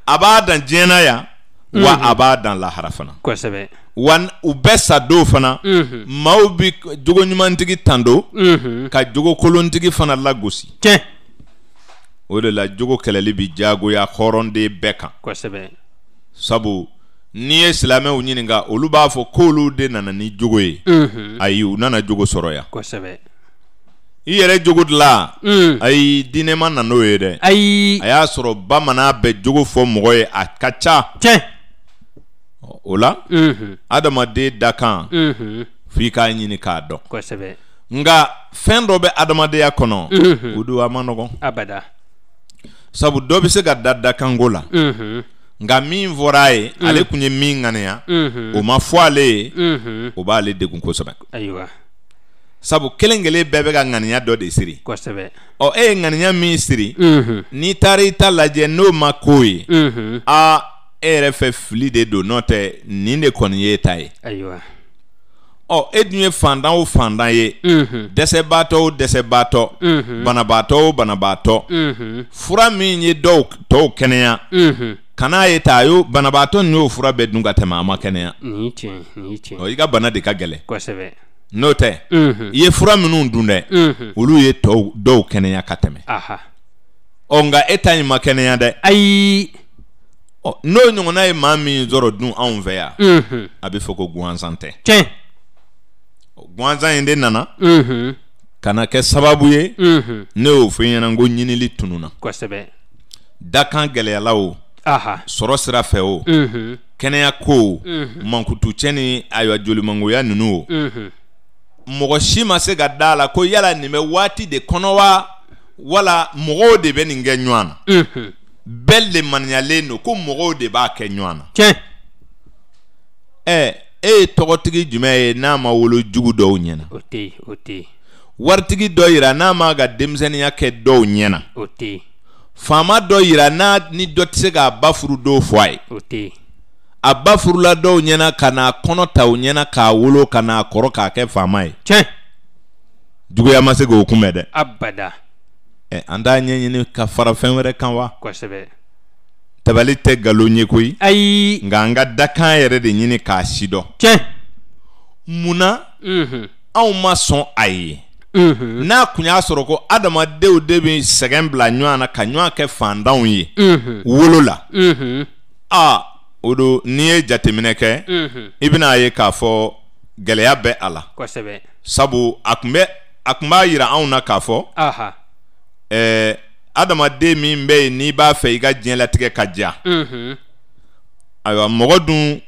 a b'a dan diɲɛ na yan Mm. wa a b'a dan lahara fana kosɛbɛ wa u bɛɛ sa do fana mhm. maw bi jogo ɲumantigi tando mhm. ka jogo kolontigi fana lagosi tiɲɛ o de la jogo kɛlɛli bi jagoya hɔrɔnden bɛɛ kan kosɛbɛ sabu n'i ye silamɛw ɲininga olu b'a fɔ koolu de nana ni jogo ye mhm. ayi u nana jogo sɔrɔ yan kosɛbɛ i yɛrɛ jogo dila mm. ayi diinɛ nano ye dɛ ayi a y'a sɔrɔ bamana bɛ jogo fɔ mɔgɔ ye a ka ca tiɲɛ o la mm-hmm. adamaden da kan mm-hmm. f'i k'a ɲini k'a dɔn nga fɛn dɔ bɛ adamadenya kɔnɔ o mm-hmm. don a ma nɔgɔn abada sabu dɔ bɛ se ka da dakanko la nka min fɔra a ye mm. ale tun ye min ŋaniya o ma fɔ ale ye o b'ale degun kosɛbɛ ayiwa sabu kelen kelen bɛɛ bɛ ka ŋaniya dɔ de siri kosɛbɛ ɔ e ye ŋaniya min siri n'i taara i ta lajɛ n'o ma k'o ye aa e yɛrɛ fɛ fili de don n'o tɛ eh, nin de kɔni ye e ta oh, ye ɔ mhm. e dun ye fandan o fandan ye dɛsɛbaatɔ o mhm. dɛsɛbaatɔ banabaatɔ o banabaatɔ mhm. fura min ye dɔw tɔw kɛnɛya kana ye ta a y'o banabaatɔ nin y'o fura bɛɛ dun ka tɛmɛ a ma kɛnɛya ɔ oh, i ka bana de ka gɛlɛn n'o tɛ i ye fura minnu dun dɛ olu ye tɔw dɔw kɛnɛya ka tɛmɛ ɔ nka e ta in ma kɛnɛya dɛ ayi ɔ n'o ɲɔgɔnna ye maa min sɔrɔ dun anw fɛ yan a bɛ fɔ ko guwanzan tɛ tiɲɛ guwanzan in de nana kana kɛ sababu ye ne y'o fɔ i ɲɛna ko ɲinili tununna kosɛbɛ dakan gɛlɛyala o sɔrɔ sira fɛ o kɛnɛya ko o mankutucɛ ni ayiwa jolimangoya ninnu o mɔgɔ si ma se ka da la ko yala nin bɛ waati de kɔnɔ wa wala mɔgɔw de bɛ nin kɛ ɲɔgɔn na bɛɛ lemaniyalen don ko mɔgɔw de b'a kɛ ɲɔgɔn na tiɲɛ ɛ e ye tɔgɔtigi jumɛn ye n'a ma wolo jugu dɔw ɲɛna o tɛ yen o tɛ yen waritigi dɔ yira n'a ma ka denmisɛnninya kɛ dɔw ɲɛna o tɛ yen faama dɔ yira n'a ni dɔ tɛ se k'a ba furu dɔw fɔ a ye o tɛ yen a ba furula dɔw ɲɛna ka n'a kɔnɔ ta u ɲɛna k'a wolo ka n'a kɔrɔ k'a kɛ faama ye tiɲɛ juguya ma se k'o kunbɛn dɛ abada ɛ an t'a ɲɛɲini ka fara fɛn wɛrɛ kan wa kosɛbɛ tabali tɛ nkalon ye koyi ayi nka an ka dakan yɛrɛ de ɲini k'a sidɔn tiɲɛ munna anw ma sɔn a ye n'a kun y'a sɔrɔ ko adamadenw de bɛ sɛgɛn bila ɲɔgɔn na ka ɲɔgɔn kɛ fantanw ye wolo la a o don n'i ye jateminɛ kɛ i bɛna ye k'a fɔ gɛlɛya bɛ a la sabu a tun bɛ a tun b'a jira anw na k'a fɔ ɛɛ eh, adamaden min bɛ yen n'i b'a fɛ mhm. i ka diɲɛ latigɛ ka diya ayiwa mɔgɔ dun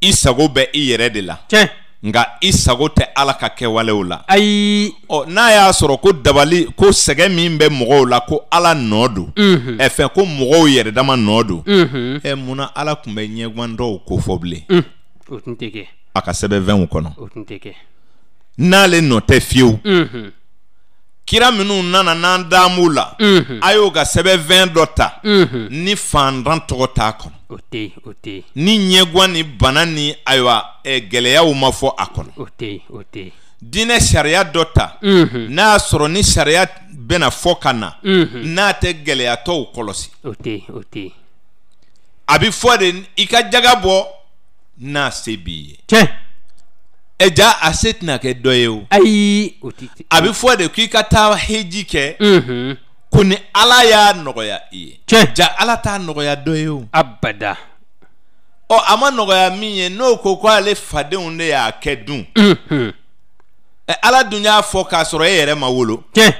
i sago bɛ i yɛrɛ de la nka i sago tɛ ala ka kɛwalew la ayi ɔ n'a y'a sɔrɔ ko dabali ko sɛgɛ min bɛ mɔgɔw la ko ala nɔ don ɛ fɛ ko mɔgɔw yɛrɛdama nɔ don mhm. ɛ eh, munna ala tun bɛ ɲɛguwan dɔw ko fɔ bilen o tun tɛ kɛ a ka sɛbɛnfɛnw kɔnɔ o tun tɛ kɛ n'ale nɔ tɛ fiyewu mhm. kira minnu nana n'an damu la a y'o ka sɛbɛn dɔ ta ni fandan tɔgɔ t'a kɔnɔ ni ɲɛguwan ni bana ni ayiwa gɛlɛyaw ma fɔ a kɔnɔ diinɛ sariya dɔ ta n'a y'a sɔrɔ ni sariya bɛna fɔ ka na n'a tɛ gɛlɛyatɔw kɔlɔsi a bɛ fɔ de i ka jaga bɔ n'a se b'i ye ɛgya asetena kɛdɔ ye o. ayi o ti ti. a bɛ fɔ de k'i ka taa heji kɛ. ko ni ala y'a nɔgɔya i ye. tiɲɛ ja ala t'a nɔgɔya dɔ o. abada. ɔ a ma nɔgɔya min ye n'o ko ko ale fadenw de y'a kɛ dun. ɛ ala dun y'a fɔ k'a sɔrɔ e yɛrɛ ma wolo. tiɲɛ.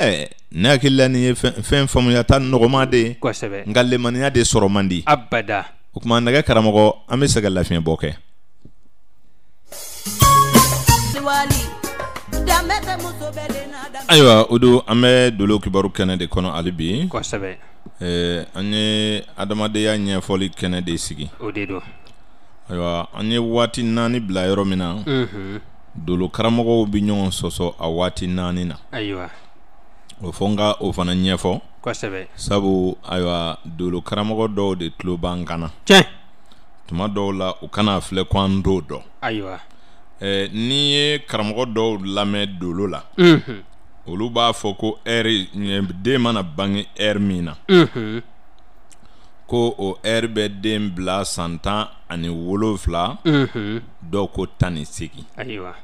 ɛɛ ne hakilila nin ye fɛn fɛn faamuyata nɔgɔma de ye. kosɛbɛ nka lemaniya de sɔrɔ man di. abada. o tuma nɛgɛ karamɔgɔ an bɛ se ka lafiɲɛ bɔ kɛ. ayiwa o don an bɛ dolo kibaru kɛnɛ de kɔnɔ hali bi kosɛbɛ eh, an ye adamadenya ɲɛfɔli kɛnɛ de sigi o de don ayiwa an ye waati naani bila yɔrɔ min na mm -hmm. dolo karamɔgɔw bi ɲɔgɔn sɔsɔ a waati naani na ayiwa o fɔ n ka o fana ɲɛfɔ kosɛbɛ sabu ayiwa dolo karamɔgɔ dɔw de tulo b'an kana tiɲɛ tuma dɔw la u kana filɛ ko an t'o dɔn ayiwa eh, n'i ye karamɔgɔ dɔw lamɛn dolo la mm -hmm. olu b'a fɔ ko ɛri den mana bange ɛri min na mm -hmm. ko o ɛri bɛ den bila san tan ani wolonfila mm -hmm. dɔw ko tan ni segin ayiwa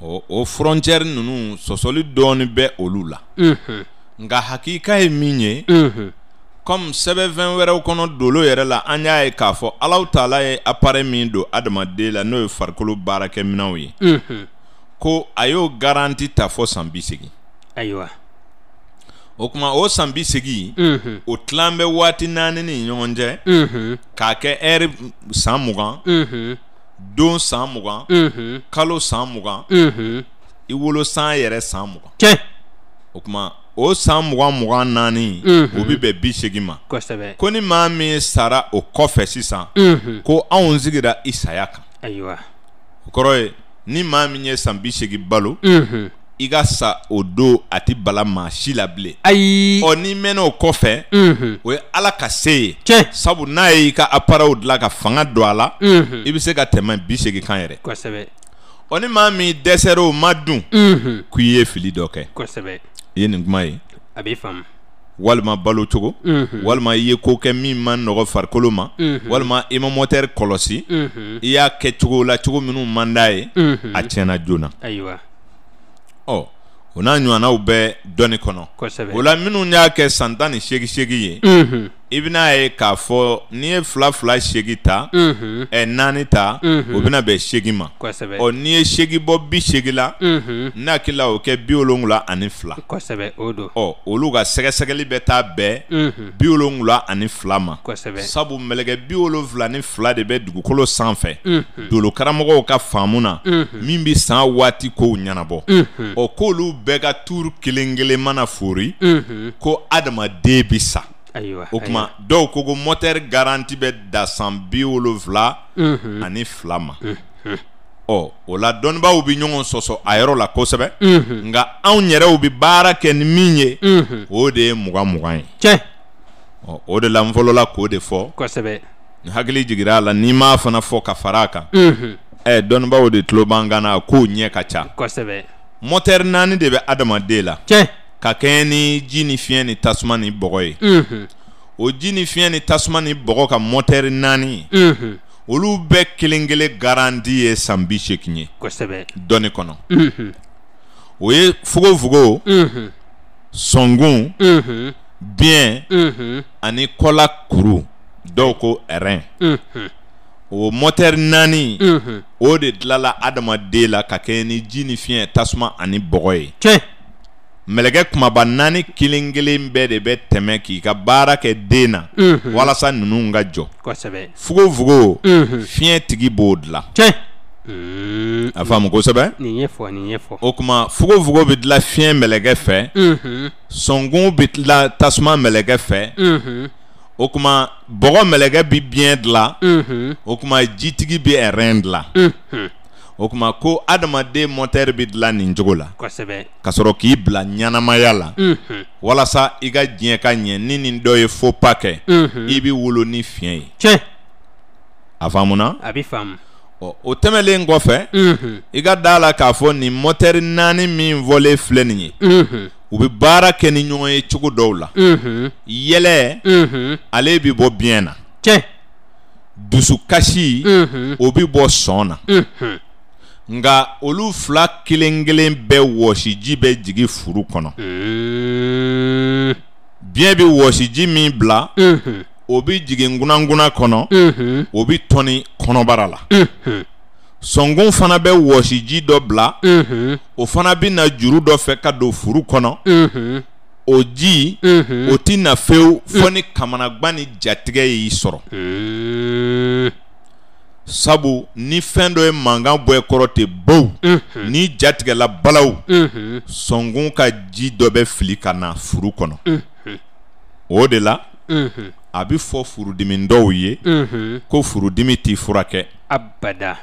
o, o frontière ninnu sɔsɔli dɔɔni bɛ olu la mm -hmm. nka hakika ye min ye mm -hmm. kɔmi sɛbɛnfɛn wɛrɛw kɔnɔ dolo yɛrɛ la an y'a ye k'a fɔ alaw taala ye apare min don adamaden la n'o ye farikolo baarakɛminɛw ye mhm. ko a y'o garanti ta fɔ mhm. mhm. san bi segin ayiwa o kuma o san bi segin o tilan bɛ waati naani ni ɲɔgɔn cɛ k'a kɛ ɛri san mugan don san mugan mm -hmm. kalo san mugan i wolo san yɛrɛ san mugan o kuma o san mugan mugan naani o bi bɛn bi segin ma ko ni maa min sara o kɔfɛ sisan ko anw sigira i saya kan ayiwa o kɔrɔ ye ni maa min ye san bi segin balo i ka sa o don a ti bala maa si la bilen ayi ɔ n'i mɛnna o kɔfɛ o ye ala ka se ye sabu n'a ye i ka aparaw dilan ka fanga don a la i bɛ se ka tɛmɛ bi segin kan yɛrɛ ɔ ni maa min dɛsɛra o ma dun k'i ye fili dɔ kɛ i ye nin kuma ye a b'i faamu walima balo cogo walima i ye ko kɛ min ma nɔgɔ farikolo ma walima i ma mɔtɛri kɔlɔsi i y'a kɛ cogo la cogo minnu man d'a ye a tiɲɛna joona ayiwa ɔ o n'a ɲɔgɔnnaw bɛ dɔɔni kɔnɔ o la minnu y'a kɛ san tan ni seegin seegin ye i bɛna ye k'a fɔ n'i ye fila fila seegin ta ɛ naani ta o bɛna bɛn seegin ma ɔ n'i ye seegin bɔ bi seegin la n'a hakili la o kɛ bi wolonwula ani fila ɔ olu ka sɛgɛsɛgɛli bɛ taa bɛn bi wolonwula ani fila ma sabu mɛlɛkɛ bi wolonwula ni fila de bɛ dugukolo sanfɛ dolokaramɔgɔw ka faamu na min bɛ san waati kow ɲɛnabɔ ɔ k'olu bɛɛ ka tuuru kelen kelen mana fori ko adamaden bɛ sa ayiwa o kuma dɔw ko ko motɛri garanti bɛ da san bi wolonfila mhm. ani fila ma ɔ o la dɔnnibaaw bɛ ɲɔgɔn sɔsɔ a yɔrɔ la kosɛbɛ nka anw yɛrɛw bɛ baara kɛ ni min ye mhm. o de ye mugan mugan ye tiɲɛ ɔ o de la n fɔlɔla k'o de fɔ kosɛbɛ n hakili jigira a la n'i m'a fana fɔ ka fara mhm. e, a kan ɛ dɔnnibaaw de tulo b'an kan na a kow ɲɛ ka ca kosɛbɛ motɛri naani de bɛ adamaden la tiɲɛ ka kɛɲɛ ni ji ni fiɲɛ ni tasuma ni bɔgɔ ye mm -hmm. o ji ni fiɲɛ ni tasuma ni bɔgɔ ka mɔtɛri naani mm -hmm. olu bɛɛ kelen kelen garanti ye san bi seegin ye dɔɔni kɔnɔ mm-hmm. o ye fogofogo sɔngun biyɛn ani kɔla kuru dɔw ko rɛn o mɔtɛri naani mm-hmm. o de dilala adamaden la ka kɛɲɛ ni ji ni fiɲɛ tasuma ani bɔgɔ ye. mɛlɛkɛ kumaba naani kelen kelen bɛɛ de ka na mhm. walasa ninnu ka jɔ fugofugo fiɲɛ tigi b'o a faamu kosɛbɛ o tuma fugofugo bɛ fiɲɛ mɛlɛkɛ fɛ bɛ tasuma mɛlɛkɛ mhm. fɛ o bɔgɔ o kuma ko adamaden mɔtɛri bɛ dilan nin cogo la kosɛbɛ ka sɔrɔ k'i bila ɲɛnamaya la walasa i ka diɲɛ ka ɲɛ ni nin dɔ ye fo pa kɛ i bɛ wolo ni fiɲɛ ye a faamuna a bɛ faamu ɔ o tɛmɛlen kɔfɛ i ka da la k'a fɔ nin mɔtɛri naani min fɔlen filɛ nin ye u bɛ baara kɛ ni ɲɔgɔn ye cogo dɔw la yɛlɛ ale bɛ bɔ biyɛn na dusukasi o bɛ bɔ sɔn na nka olu fila kelen kelen bɛɛ wɔsiji bɛ jigi furu kɔnɔ biɲɛ bɛ wɔsiji min bila o bɛ jigin ŋunanŋunan kɔnɔ o bɛ tɔni kɔnɔbara la sɔnkun fana bɛ wɔsiji dɔ bila o fana bɛ na juru dɔ fɛ ka don furu kɔnɔ o ji o ti na fewu fo ni kamanagan ni jatigɛ y'i sɔrɔ. sabu ni fɛn dɔ ye mankan bɔ i kɔrɔ ten bow ni jatigɛla balaw sɔnkun ka ji dɔ bɛ fili ka na furu kɔnɔ o de la a bɛ fɔ furudimi dɔw ye ko furudimi t'i furakɛ abada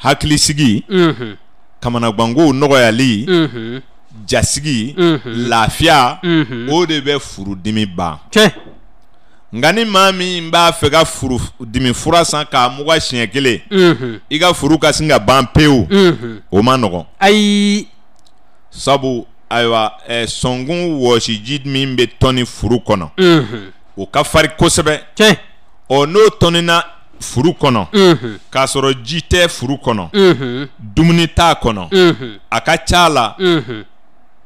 hakilisigi kamanagwankow nɔgɔyali jasigi lafiya o de bɛ furudimi ban nka ni maa min b'a fɛ ka furu dimi fura san k'a muga siɲɛ kelen i ka furu ka sin ka ban pewu o ma nɔgɔn ayi sabu ayiwa eh, sɔnkun wɔsiji min bɛ tɔni furu kɔnɔ o ka farin kosɛbɛ ɔ n'o tɔnina furu kɔnɔ k'a sɔrɔ ji tɛ furu kɔnɔ dumuni t'a kɔnɔ a ka ca la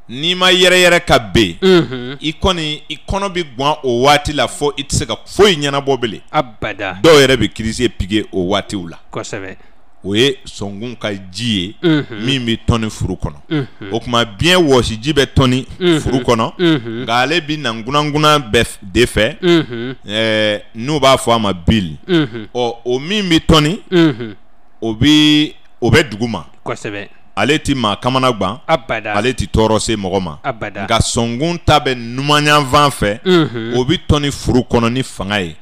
n'i ma yɛrɛ yɛrɛ ka ben i kɔni i kɔnɔ bi gan o waati la fɔ i tɛ se ka foyi ɲɛnabɔ bilen abada dɔw yɛrɛ bɛ kirisi pige o waatiw la kosɛbɛ o ye sɔnkun ka ji ye min bɛ tɔni furu kɔnɔ o tuma biyɛn wɔsiji bɛ tɔni furu kɔnɔ nka ale bi na nkunankuna bɛɛ de fɛ n'u b'a fɔ a ma bili ɔ o min bɛ tɔni o bi o bɛ dugu ma kosɛbɛ ale ti maa kamana gban abada ale ti tɔɔrɔ se mɔgɔ ma abada nka sɔnkun ta bɛ numanyanfan fɛ o bi tɔ ni furu kɔnɔ ni fanga ye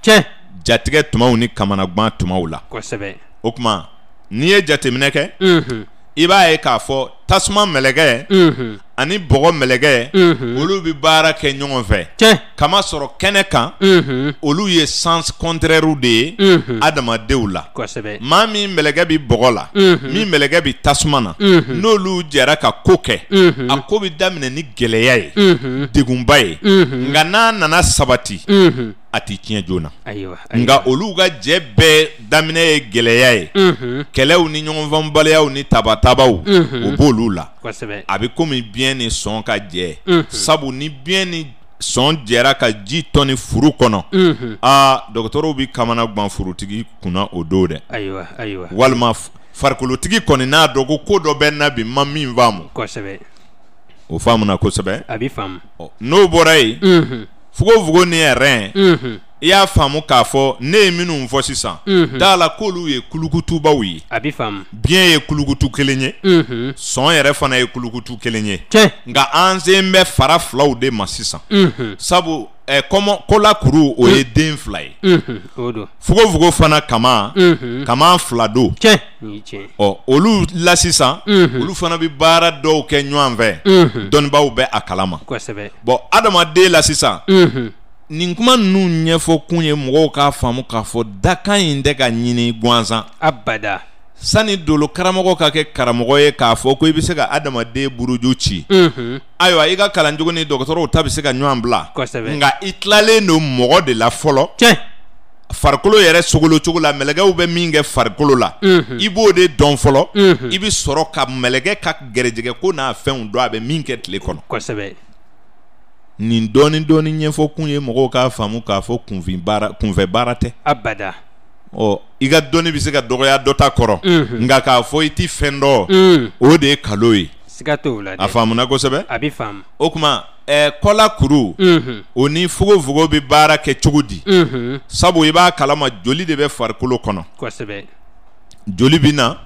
jatigɛ tumaw ni kamanagwan tumaw la kosɛbɛ o tuma n'i ye jateminɛ kɛ i b'a ye k'a fɔ tasuma mɛlɛkɛ ani bɔgɔ mɛlɛkɛ olu bɛ baara kɛ ɲɔgɔn fɛ kamasɔrɔ kɛnɛ kan olu ye sans contraire de ye adamadenw la maa min mɛlɛkɛ bɛ bɔgɔ la min mɛlɛkɛ bɛ tasuma na n'olu jɛra ka ko kɛ a ko bɛ daminɛ ni gɛlɛya ye degunba ye nana sabati a ti tiɲɛ joona nka olu ka jɛ bɛɛ daminɛ ye gɛlɛya ye kɛlɛw ni ɲɔgɔnfanbaliyaw ni tabatabaw o b'olu la a bɛ komi biyɛn ni sɔn ka jɛ sabu ni biyɛn ni sɔn jɛra ka ji tɔni furu kɔnɔ aa dɔgɔtɔrɔw bi kamana gan forotigi kunna o don dɛ walima farikolotigi kɔni n'a dɔn ko ko dɔ bɛ n na bi n ma min faamu o faamuna kosɛbɛ n'o bɔra yen fugofugo ni yɛrɛ i y'a faamu k'a fɔ ne ye minnu fɔ sisan mhm. da la k'olu ye kulukutubaw ye a bi faamu biɲɛ ye kulukutu kelen mhm. ye sɔn yɛrɛ fana ye kulukutu kelen ye nka an sen bɛ fara filaw de ma sisan mhm. sabu ɛ eh, kɔmɔ kɔlakuru o ye mm. den fila ye fogofogo fana kama mm-hmm. kama fila do ɔ olu la sisan mm-hmm. olu fana bɛ baara dɔw kɛ ɲɔgɔn fɛ mm-hmm. dɔnnibaw bɛ a kalama bɔn adamaden la sisan nin kuma ninnu ɲɛfɔ kun ye mɔgɔw k'a faamu k'a fɔ dakan in tɛ ka ɲini gansan abada sani dolo karamɔgɔ ka kɛ karamɔgɔ ye k'a fɔ ko i be se ka adamaden buruju ci ayiwa i ka kalanjogo ni dɔgɔtɔrɔw ta be se ka ɲɔgɔn bila nga i tilalen do mɔgɔ de la fɔlɔ farikolo yɛrɛ sogolocogo la mɛlɛkɛw bɛ min kɛ farikolo la i b'o de dɔn fɔlɔ i be sɔrɔ ka mɛlɛkɛ ka gɛrɛjɛgɛ ko n'a fɛnw dɔ a bɛ min kɛ tile kɔnɔ nin dɔɔni dɔɔni ɲɛfɔ kun ye mɔgɔw k'a faamu k'a fɔ kunfɛ baara tɛ abada ɔ i ka dɔnni bɛ se ka dɔgɔya dɔ ta kɔrɔ nka k'a fɔ i ti fɛn dɔ mm. o de ye kalo ye a faamuna kosɛbɛ o tuma kɔla kuru o ni fogofogo bɛ baara kɛ cogo di sabu i b'a kalama joli de bɛ farikolo kɔnɔ kosɛbɛ joli bɛ na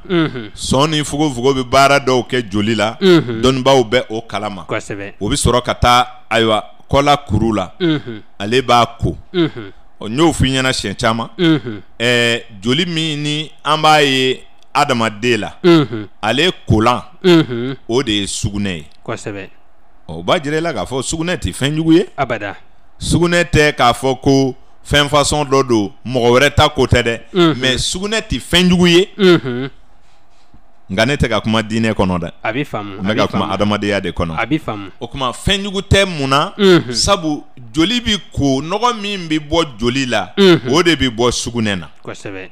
sɔn ni fogofogo bɛ baara dɔw kɛ joli la dɔnnibaaw bɛ o kalama kosɛbɛ o bɛ sɔrɔ ka taa ayiwa kɔla kuru la ale b'a ko n y'o f'i ɲɛna siɲɛ caman ɛɛ joli min ni an b'a ye adamaden la mhm. ale kolan mhm. o de ye sugunɛ ye kosɛbɛ o b'a jira i la k'a fɔ sugunɛ tɛ fɛnjugu ye abada sugunɛ tɛ k'a fɔ ko fɛn fasɔn dɔ don mɔgɔ wɛrɛ ta ko tɛ dɛ mɛ mhm. sugunɛ tɛ fɛnjugu ye nga ne tɛ kuma diinɛ kɔnɔ dɛ a bɛ faamu kuma adamadenya de kɔnɔ a bɛ faamu o kuma fɛnjugu tɛ sabu joli bi ko nɔgɔ min bi bɔ joli la o de bɛ bɔ sugunɛ na kosɛbɛ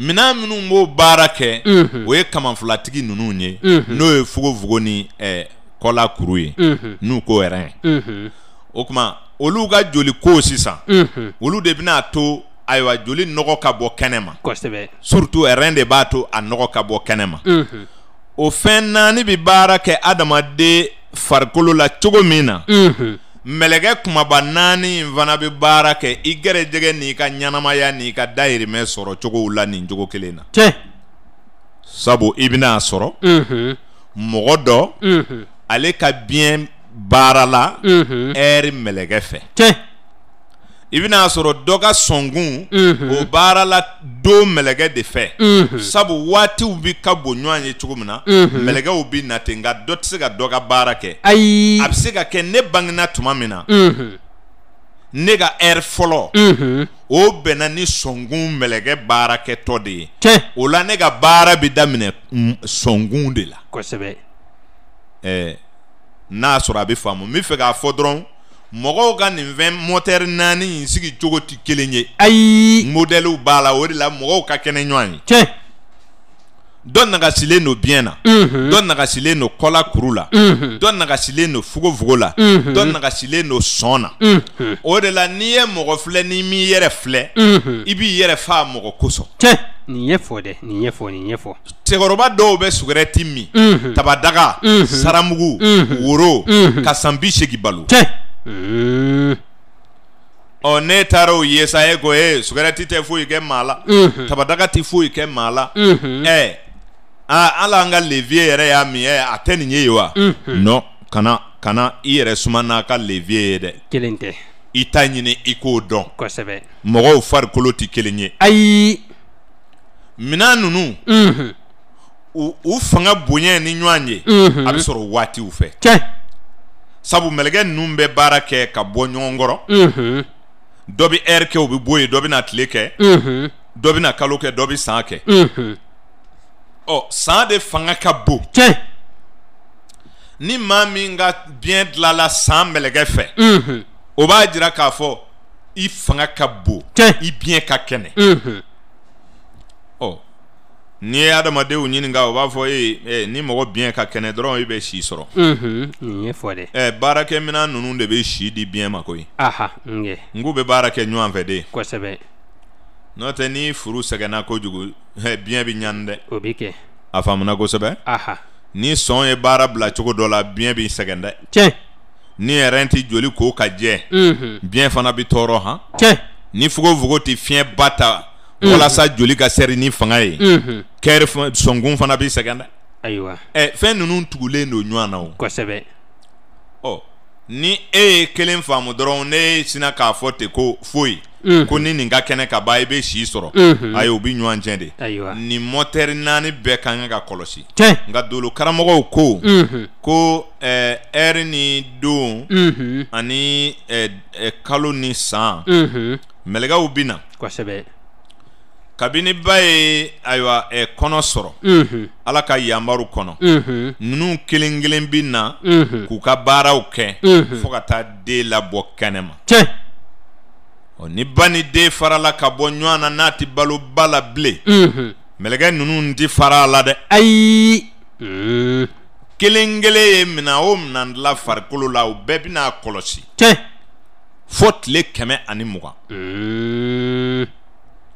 minan minnu b'o baara kɛ o ye kamafilatigi n'o ye ni ɛɛ kola n'u ko yɛrɛ ye o kuma olu ka joli ko sisan olu de to ayiwa joli nɔgɔ ka bɔ kɛnɛma kosɛbɛ surtout rɛn de b'a to a nɔgɔ ka bɔ kɛnɛma o fɛn naani bi baara kɛ adamaden farikolo la cogo min na unhun mɛlɛkɛ kumaba naani in fana bɛ baara kɛ i gɛrɛjɛgɛ n'i ka ɲɛnamaya n'i ka dayirimɛ sɔrɔ cogow la nin cogo kelen na tiɲɛ sabu i bɛna a sɔrɔ mɔgɔ dɔ ale ka biyɛn baara la unhun ɛri mɛlɛkɛ fɛ tiɲɛ i bɛna sɔrɔ dɔ ka sɔnkun o baara la don mɛlɛkɛ de fɛ sabu waatiw bɛ ka bon ɲɔgɔn ye cogo min na mɛlɛkɛw bɛ na ten nka dɔ tɛ se ka dɔ ka baara kɛ ayi a bɛ se ka kɛ ne bangena tuma min na ne ka ɛri fɔlɔ o bɛnna ni sɔnkun mɛlɛkɛ baarakɛtɔ de ye o la ne ka baara bɛ daminɛ mm, sɔnkun de la kosɛbɛ ɛɛ n'a sɔrɔ a bɛ faamu n bɛ fɛ k'a fɔ dɔrɔn. mɔgɔw ka nin fɛn mɔtɛri naani in sigi cogo tɛ kelen ye ayi modèles b'a la o de la mɔgɔw ka kɛnɛ ɲɔgɔn ye tiɲɛ dɔ nagasilen don biyɛn na dɔ nagasilen don kɔla kuru la dɔ nagasilen don fogofogo la dɔ nagasilen don sɔn na o de la n'i ye mɔgɔ filɛ ni m'i yɛrɛ filɛ i b'i yɛrɛ fa mɔgɔ kosɔn tiɲɛ nin ye fɔ dɛ nin ye fɔ nin ye fɔ cɛkɔrɔba dɔw bɛ sugɛrɛti min tabadaga saramugu woro ka san bi seegin balo tiɲɛ ɔ mm. ne taara o ye sa e ko ee eh, sukarati tɛ foyi kɛ maa la mm-hmm. tabadaga tɛ foyi kɛ maa la ɛ mm-hmm. eh, ala an ka levier eh, yɛrɛ y'a min ɛ a tɛ nin ye ye wa mm-hmm. nɔ kana kana i yɛrɛ suma n'a ka levier ye dɛ kelen tɛ i ta ɲini i k'o dɔn kosɛbɛ mɔgɔw farikolo tɛ kelen ye ayi minan ninnu u u fanga bonya ni ɲɔgɔn ye a bɛ sɔrɔ waatiw fɛ tiɲɛ. sabu mɛlɛkɛ ninnu barake baara kɛ ka bɔ ɲɔgɔn kɔrɔ dɔ bɛ ɛri kɛ u bɛ bɔ yen dɔ na tile kɛ dɔ bɛ na kalo mhm. de fanga ka ni maa min mhm. ka biɲɛ dilala san mɛlɛkɛ fɛ o i fanga ka i bien ka kɛnɛ ɔ mhm. n'i ye adamadenw ɲininka o b'a fɔ e eh, ni mɔgɔ biɲɛ ka kɛnɛ dɔrɔn i bɛ si sɔrɔ nin ye fɔ dɛ ɛ baarakɛminɛn ninnu de bɛ si di biɲɛ ma koyi aha nkɛ nk'u bɛ baara kɛ ɲɔgɔn fɛ de kosɛbɛ n'o tɛ ni furu sɛgɛnna kojugu ɛ biɲɛ bɛ ɲani dɛ o bɛ kɛ a faamuna kosɛbɛ aha ni sɔn ye baara bila cogo dɔ la biɲɛ b'i sɛgɛn dɛ tiɲɛ ni yɛrɛ tɛ joli ko ka jɛ biɲɛ fana bɛ tɔɔrɔ han tiɲɛ ni fogofogo tɛ fiɲɛba ta walasa joli ka sɛri ni fanga ye kɛri sɔngun fana bɛ sɛgɛn dɛ. ayiwa. ɛ eh, fɛn ninnu tugulen don ɲɔgɔn na o. kosɛbɛ. ɔ ni e ye kelen faamu dɔrɔn ne sina k'a fɔ ten ko foyi. Mm -hmm. ko ni nin ka kɛnɛ ka ban i bɛ si sɔrɔ. Mm -hmm. ayi o bɛ ɲɔgɔn jɛn de. ayiwa nin mɔtɛri naani bɛɛ ka kan ka kɔlɔsi. tiɲɛ nka dolo karamɔgɔw ko. Mm -hmm. ko ɛɛ eh, ɛri ni don. ani ɛɛ eh, eh, kalo ni san. mɛlɛkɛw bɛ na. kosɛbɛ. kabini ba ye ayiwa ɛ eh, kɔnɔ sɔrɔ ala ka yamaru kɔnɔ ninnu kelen kelen bɛ na k'u ka baaraw kɛ fo ka taa den labɔ kɛnɛma ɔ ni ba ni den farala ka bɔ ɲɔgɔn na n'a tɛ balo ba la bilen mɛlɛkɛ ninnu tɛ fara a la dɛ ayi kelen kelen ye minɛn o minɛn dilan farikolo la o bɛɛ bɛ n'a kɔlɔsi fo tile kɛmɛ ani mugan.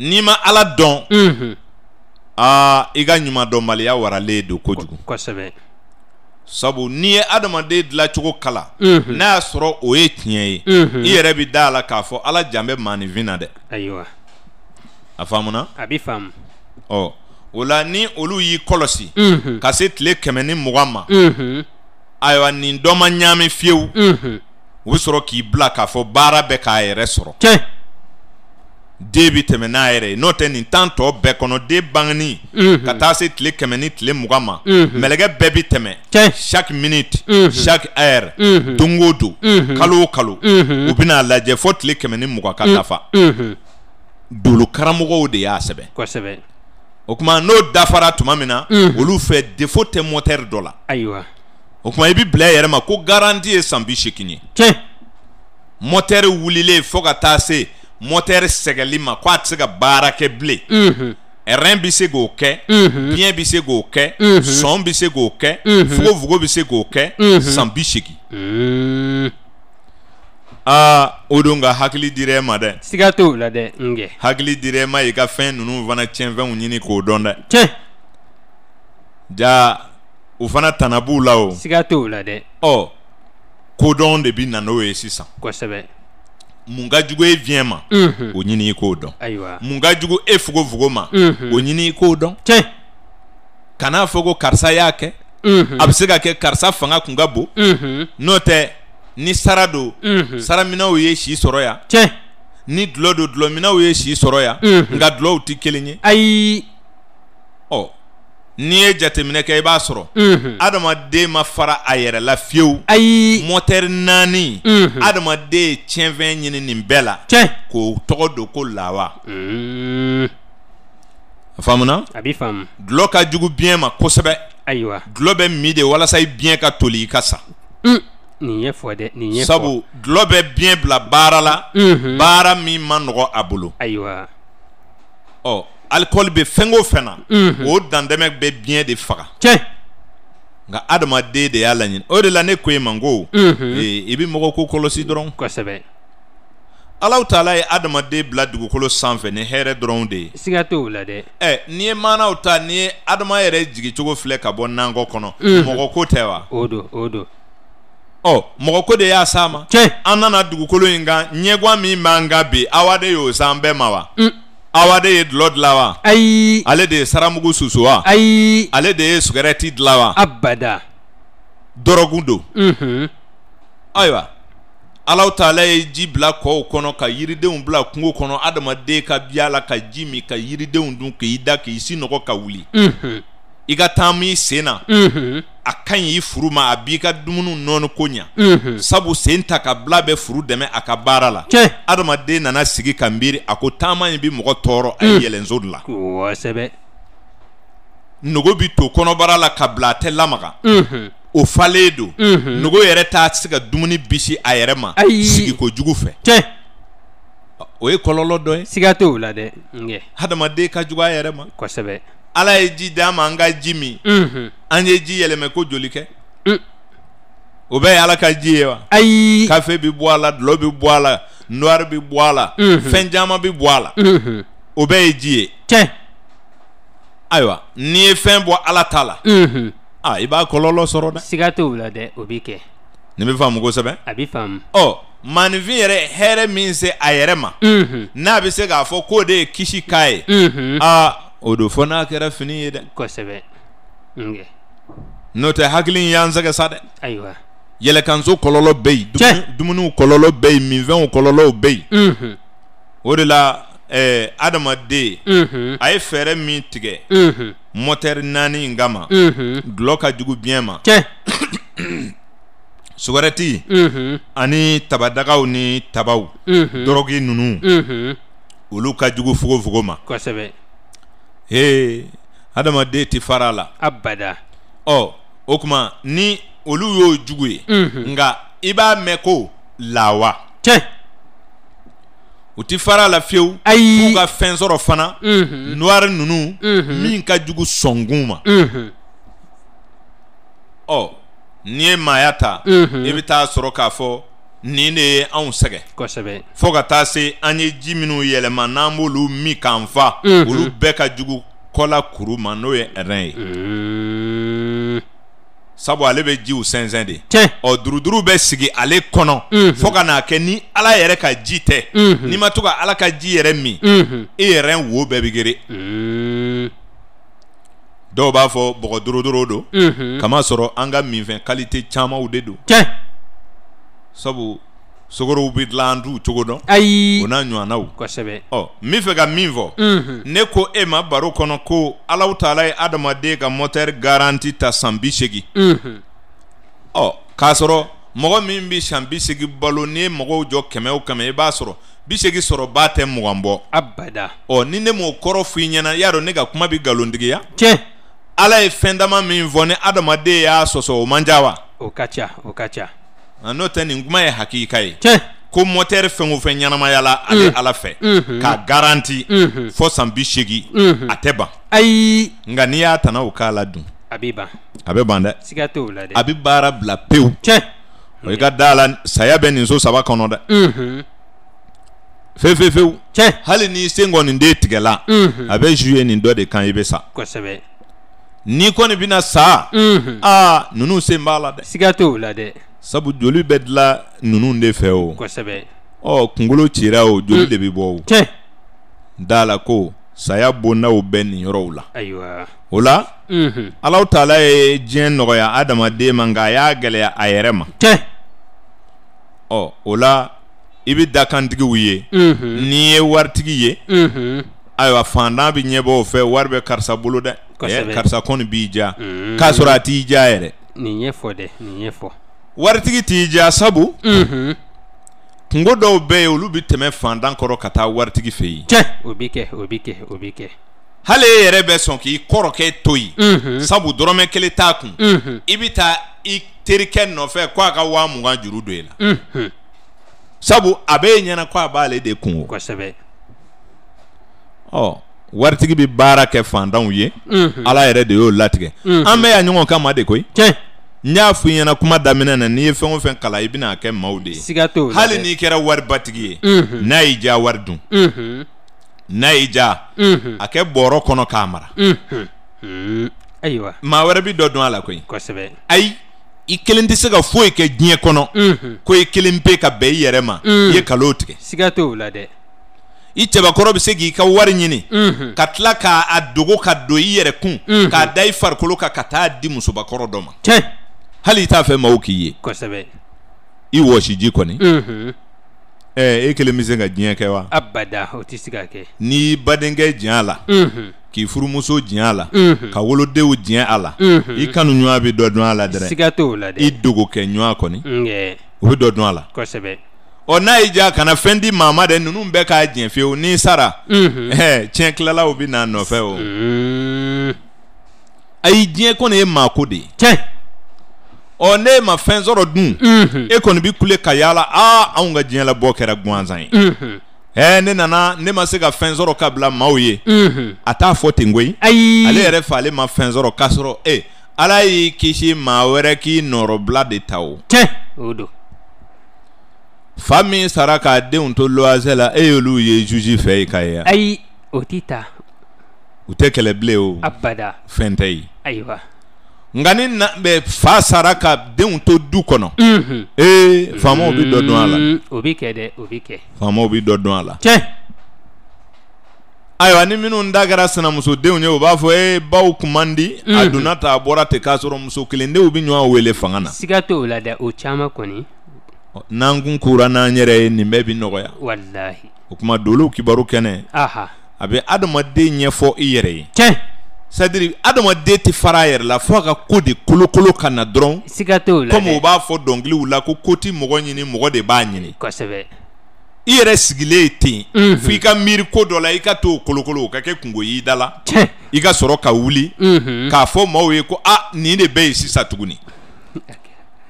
n'i ma ala dɔn aa i ka ɲumandɔnbaliya waralen don mm-hmm. ah, kojugu kosɛbɛ sabu n'i ye adamaden dilancogo kala mm-hmm. n'a y'a sɔrɔ o ye tiɲɛ ye mm-hmm. i yɛrɛ bi da a la k'a fɔ ala jan bɛ maanifin na dɛ ayiwa a faamuna a bi faamu ɔ o la ni olu y'i kɔlɔsi ka se tile kɛmɛ ni mugan ma ayiwa nin dɔ ma ɲaami fiyewu u bɛ sɔrɔ k'i bila k'a fɔ baara bɛ k'a yɛrɛ sɔrɔ den bi tɛmɛ n'a yɛrɛ ye n'o tɛ nin tan tɔ bɛɛ kɔnɔ den bangeni mhm. ka taa se tile kɛmɛ ni tile mugan ma mɛlɛkɛ mhm. bɛɛ bi tɛmɛ chaque minute chaque mhm. heure don o don kalo o kalo u bɛna a lajɛ fo tile kɛmɛ ni mugan mm. ka dafa dolo karamɔgɔw de y'a sɛbɛn kosɛbɛ o kuma n'o dafara tuma min na olu fɛ defo tɛ motɛri dɔ la ayiwa o kuma i bi bila i yɛrɛ ma ko garanti ye san bi seegin ye motɛri wulilen fo ka taa se motɛri sɛgɛli ma ko a tɛ se ka baara kɛ bilen rɛn bɛ se k'o kɛ biyɛn bɛ se k'o kɛ sɔn bɛ se k'o kɛ fogofogo bɛ se k'o mhm. kɛ san bi seegin aa mhm. o don nka hakili dira ma dɛ siga t'o la dɛ nkɛ hakili dira e ma i ka fɛn ninnu fana tiɲɛfɛnw ɲini k'o dɔn dɛ tiɲɛ ja o fana tana b'u la o siga t'o la dɛ ɔ kodɔn de bi na n'o ye sisan kosɛbɛ mun jugu e viɲɛ ma mhm. o ɲini i k'o dɔn mun ka jugu e fogofogo ma o ɲini i k'o dɔn kan'a fɔ ko karisa y'a mhm. kɛ a bɛ se ka kɛ karisa fanga kun ka bon n'o tɛ ni mhm. sara do saraminɛw ye shi sɔrɔ yan ni dulɔ do dulɔminɛw ye si sɔrɔ yan nka dulɔw tɛ kelen ye ayi n'i ye jateminɛ kɛ i b'a sɔrɔ adamaden ma fara a yɛrɛ la fiyewu ayi mɔtɛri naani adamaden ye tiɲɛfɛn ɲini nin bɛɛ la k'o tɔgɔ don ko lawa faamuna a bi faamu dulɔ ka jugu biyɛn ma kosɛbɛ ayiwa dulɔ bɛ min de walasa i biyɛn ka toli i ka sa nin ye fɔ dɛ nin ye fɔ sabu dulɔ bɛ biyɛn bila baara la baara min ma nɔgɔ a bolo ayiwa ɔ alikɔli bɛ fɛn o fɛn na mhm. o dantɛmɛ bɛ biɲɛ de faga nka adamaden de y'a laɲini o de la ne mhm. e, e ko e ma n e, mhm. ko i bɛ mɔgɔ ko kɔlɔsi dɔrɔn alaw taala ye adamaden bila dugukolo sanfɛ ni hɛrɛ dɔrɔn de ye siga t'o la dɛ ɛ n'i ye maanaw ta n'i ye adama yɛrɛ jigicogo filɛ ka bɔ nankɔ kɔnɔ mɔgɔ ko tɛ wa o don o don ɔ mɔgɔ ko de y'a s'a ma an nana dugukolo in kan ɲɛguwan min b'an kan bi awa de y'o s'an bɛɛ ma wa. Mm awa de ye dulɔ dilan wa. ayi ale de ye saramugu susu wa. ayi ale de ye sigɛrɛti dilan wa. abada. dɔrɔgun don. unhun. Mhm. ayiwa alaw taala ye ji bila kɔw kɔnɔ ka yiridenw bila kungo kɔnɔ adamaden ka biya la ka ji min ka yiridenw dun k'i da k'i sinɔgɔ ka wuli. unhun. i ka taa min sen na. unhun. a ka ɲi i furu ma a b'i ka sabu sen ta furu dɛmɛ a ka de nana sigi kambiri miiri bi mɔgɔ tɔɔrɔ a de la kosɛbɛ nogo bi to kɔnɔbara la lamaga o falen don nogo t'a se dumuni bisi a yɛrɛ ma sigikojugu fɛ o ye kɔlɔlɔ dɔ ye siga de la dɛ nkɛ ka a yɛrɛ ala ye ji d'an ma an ka ji min an ye ji yɛlɛmɛ ko joli kɛ mm. o bɛɛ ye ala ka ji ye wa ayi kafe bi bɔ a la dulɔ bi bɔ a la noir bi bɔ a la fɛn caman bi bɔ a la o bɛɛ ye ji ye tiɲɛ ayiwa n'i ye fɛn bɔ ala ta la aa i b'a kɔlɔlɔ sɔrɔ dɛ siga t'o la dɛ o bɛ kɛ nin bɛ faamu kosɛbɛ a bɛ faamu ɔ maanifin yɛrɛ hɛrɛ min se a yɛrɛ ma n'a bɛ se k'a fɔ k'o de ye kisi k'a ye aa o don fɔ n'a kɛra fini ye dɛ kosɛbɛ nkɛ n'o tɛ hakili in y'an sɛgɛ sa dɛ ayiwa yɛlɛkanso kɔlɔlɔ bɛ yen dumuniw kɔlɔlɔ bɛ yen minfɛnw kɔlɔlɔw bɛ yen o de la ɛɛ adamaden a ye fɛɛrɛ min tigɛ mɔtɛri naani in kama dulɔ ka jugu biyɛn ma <clears throat> sugɛrɛti ani tabadagaw ni tabaw dɔrɔki ninnu olu ka jugu fogofogo ma kosɛbɛ hee adamaden tɛ fara a la abada ɔ o kuma ni olu y'o jugu ye mhm. nka i b'a mɛn ko lawa tiɲɛ u ti fara la fiyewu ayi k'u ka fɛn sɔrɔ fana mhm. noir ninnu mhm. min ka jugu sɔnkun ma ɔ n'i ye maaya ta i bɛ taa sɔrɔ k'a fɔ nin de ye anw sɛgɛ kosɛbɛ fɔɔ ka taa se an ye ji minnu yɛlɛma n'an b'olu min k'an fa mm -hmm. olu bɛɛ ka jugu kɔla kuru ma n'o ye ɛrɛn ye mm -hmm. sabu ale bɛ jiw sɛnsɛn de ɔ duruduru bɛ sigi ale kɔnɔ mm -hmm. fɔɔ ka n'a kɛ ni ala yɛrɛ ka ji tɛ n'i ma to ka ala ka ji yɛrɛ min i e yɛrɛ wo bɛɛ bi gere dɔw b'a fɔ bɔgɔ dorodoro do kamasɔrɔ an ka minfɛn kalite camanw de do sabu sogorow bi dilandu cogo dɔn ayi o n'a ɲɔanaw kosɛbɛ ɔ min fɛ ka min fɔ mhm. ne ko e ma baro kɔnɔ ko alaw taala ye adamaden ka motɛri garanti ta san bi segi ɔ k'a sɔrɔ mɔgɔ min bi san bi segi balo ni ye mɔgɔw jɔ kɛmɛ o kɛmɛ i b'a sɔrɔ bi segi sɔrɔ b'a tɛ mugan bɔ abada ɔ ni ne m'o kɔrɔ fɔ i ɲɛna y'a dɔn ne ka kuma bi galontigiya tiɲɛ ala ye fɛn dama min fɔ ni adamaden y'a sɔsɔ o man ca wa o ka ca o ka ca n'o tɛ nin kuma ye hakika ye ko motɛri fɛn o fɛn la ale ala fɛ k'a garanti fɔ san bi seegin a tɛ ban ayi nka n'i y'a tana o k'a la dun a bɛ ban a bɛ ban dɛ siga t'o la dɛ a bɛ baara bila pewu cɛ o i ka da la saya bɛ nin so saba kɔnɔ dɛ fefefewu cɛ hali n'i sen kɔni den tigɛla a bɛ zu nin dɔ de kan i bɛ sa kosɛbɛ n'i kɔni bɛna sa aa ninnu sen b'a la dɛ siga t'o la dɛ sabu joli bɛ dila ninnu de fɛ o kosɛbɛ ɔ kunkolo cira o joli mm. de bɛ bɔ o tiɲɛ da la ko saya bondaw bɛ nin yɔrɔw la ayiwa o la alaw taala ye diɲɛ nɔgɔya adamaden ma nka a y'a gɛlɛya a yɛrɛ ma tiɲɛ ɔ o la i bɛ dakantigiw ye n'i ye waritigi ye ayiwa fantan bɛ ɲɛbɔ o fɛ wari bɛ karisa bolo dɛ karisa kɔni b'i ja mm. k'a sɔrɔ a t'i ja yɛrɛ nin ɲɛfɔ dɛ nin ɲɛfɔ waritigi t'i ja sabu mhm. kungo dɔw bɛ yen olu bɛ tɛmɛ fandan kɔrɔ ka taa waritigi fɛ yen. tiɲɛ o bɛ kɛ o bɛ kɛ o bɛ kɛ. hali e yɛrɛ bɛ sɔn k'i kɔrɔkɛ to yen. Mhm. sabu dɔrɔmɛ kelen t'a kun. Mhm. i bɛ taa i terikɛ nɔfɛ k'a ka waa mugan juru don e la. sabu a b'e ɲɛna k'a b'ale de kun o. kosɛbɛ. ɔ waritigi bɛ baara kɛ fantanw ye. ala yɛrɛ de y'o latigɛ. an bɛ yan ɲɔgɔn de koyi. tiɲɛ. n y'a f'i ɲɛna kuma daminɛ na n'i ye fɛn o fɛn kala i bena a kɛ maw de ye hali n'i kɛra batigi ye mhm. n'a y'i ja wari dun mhm. n'a y'i ja mhm. a kɛ bɔrɔ kɔnɔ k'a mara ayiwa wɛrɛ bi dɔ dun a la koyi ayi i kelen tɛ se ka foyi kɛ diɲɛ kɔnɔ ko i kelen pe ka bɛn i yɛrɛ ma i ye kalo tigɛ la i cɛbakɔrɔ be se k'i ka wari ɲini mm -hmm. ka tila k'a dogo ka don i yɛrɛ kun mm -hmm. k'a da i farikolo ka ka taa di musobakɔrɔ dɔ ma hali i t'a fɛ maaw k'i ye kosɛbɛ i wɔsi ji kɔni ɛ mhm. e kelen bɛ se ka diɲɛ kɛ wa abada o tɛ se ka kɛ n'i y'i badenkɛ diɲɛ a la k'i furumuso diɲɛ a la ka wolodenw diɲɛ a la i kanu ɲɔgɔn bɛ dɔ dun a la dɛrɛ siga t'o la dɛ i dogo kɛ ɲɔgɔn kɔni o bɛ dɔ dun a la kosɛbɛ ɔ n'a y'i diya kana fɛn di maa ma dɛ ninnu bɛɛ k'a diɲɛ fiyewu n'i sara ɛɛ tiɲɛ tilalaw bɛ n'a nɔfɛ o mhm. ayi diɲɛ kɔni ye maa ko de ye tiɲɛ O ne ma fen zor o dun, ekon bi kule kaya la, a, an gwa djien la bwa kera gwan zay. Mhm. E, eh, nenana, ne ma se ga fen zor o kabla mhm. ma ouye, ata fote nguye, ale ref ale ma fen zor o kasro, e, eh, alay kishi ma ouye ki noro blade taw. Tye, ou do. Fami saraka de un to lo aze la, e eh, yo lou ye juji fey kaya. Ay, otita. Ote keleble ou. Abada. Fentei. Ay wak. nka ni na bɛ fa sara ka denw to du kɔnɔ. Mhm. ee eh, mhm. faamaw bi dɔ dɔn a la. o bi kɛ dɛ o bi kɛ. faamaw bi dɔ dɔn a la. tiɲɛ. ayiwa ni minnu da kɛra sinamusodenw ye o eh, b'a fɔ ee baw kun man di. Mhm. a donna ta a bɔra ten k'a sɔrɔ muso kelendenw bi ɲɔgɔn wele fanga na. siga t'o la dɛ o caman kɔni. n'an kun kura n'an yɛrɛ ye nin bɛɛ bi nɔgɔya. walahi. o kuma dolow kibaru kɛnɛ. aha. a bɛ adamaden ɲɛfɔ i yɛrɛ ye. tiɲɛ sadiri adamaden tɛ fara yɛrɛ la fo ah, eh, a ka ko de kolokolo ka na dɔrɔn siga komi u b'a fɔ dɔnkiliw la ko ko ti mɔgɔ ɲini mɔgɔ de b'a ɲini kosɛbɛ i yɛrɛ sigilen ten mm -hmm. f'i ka miiri ko dɔ la i ka too kolokolo o ka kɛ kungo y'i da la i ka sɔrɔ ka wuli k'a fɔ maaw ye ko a nin de bɛ yen sisan tuguni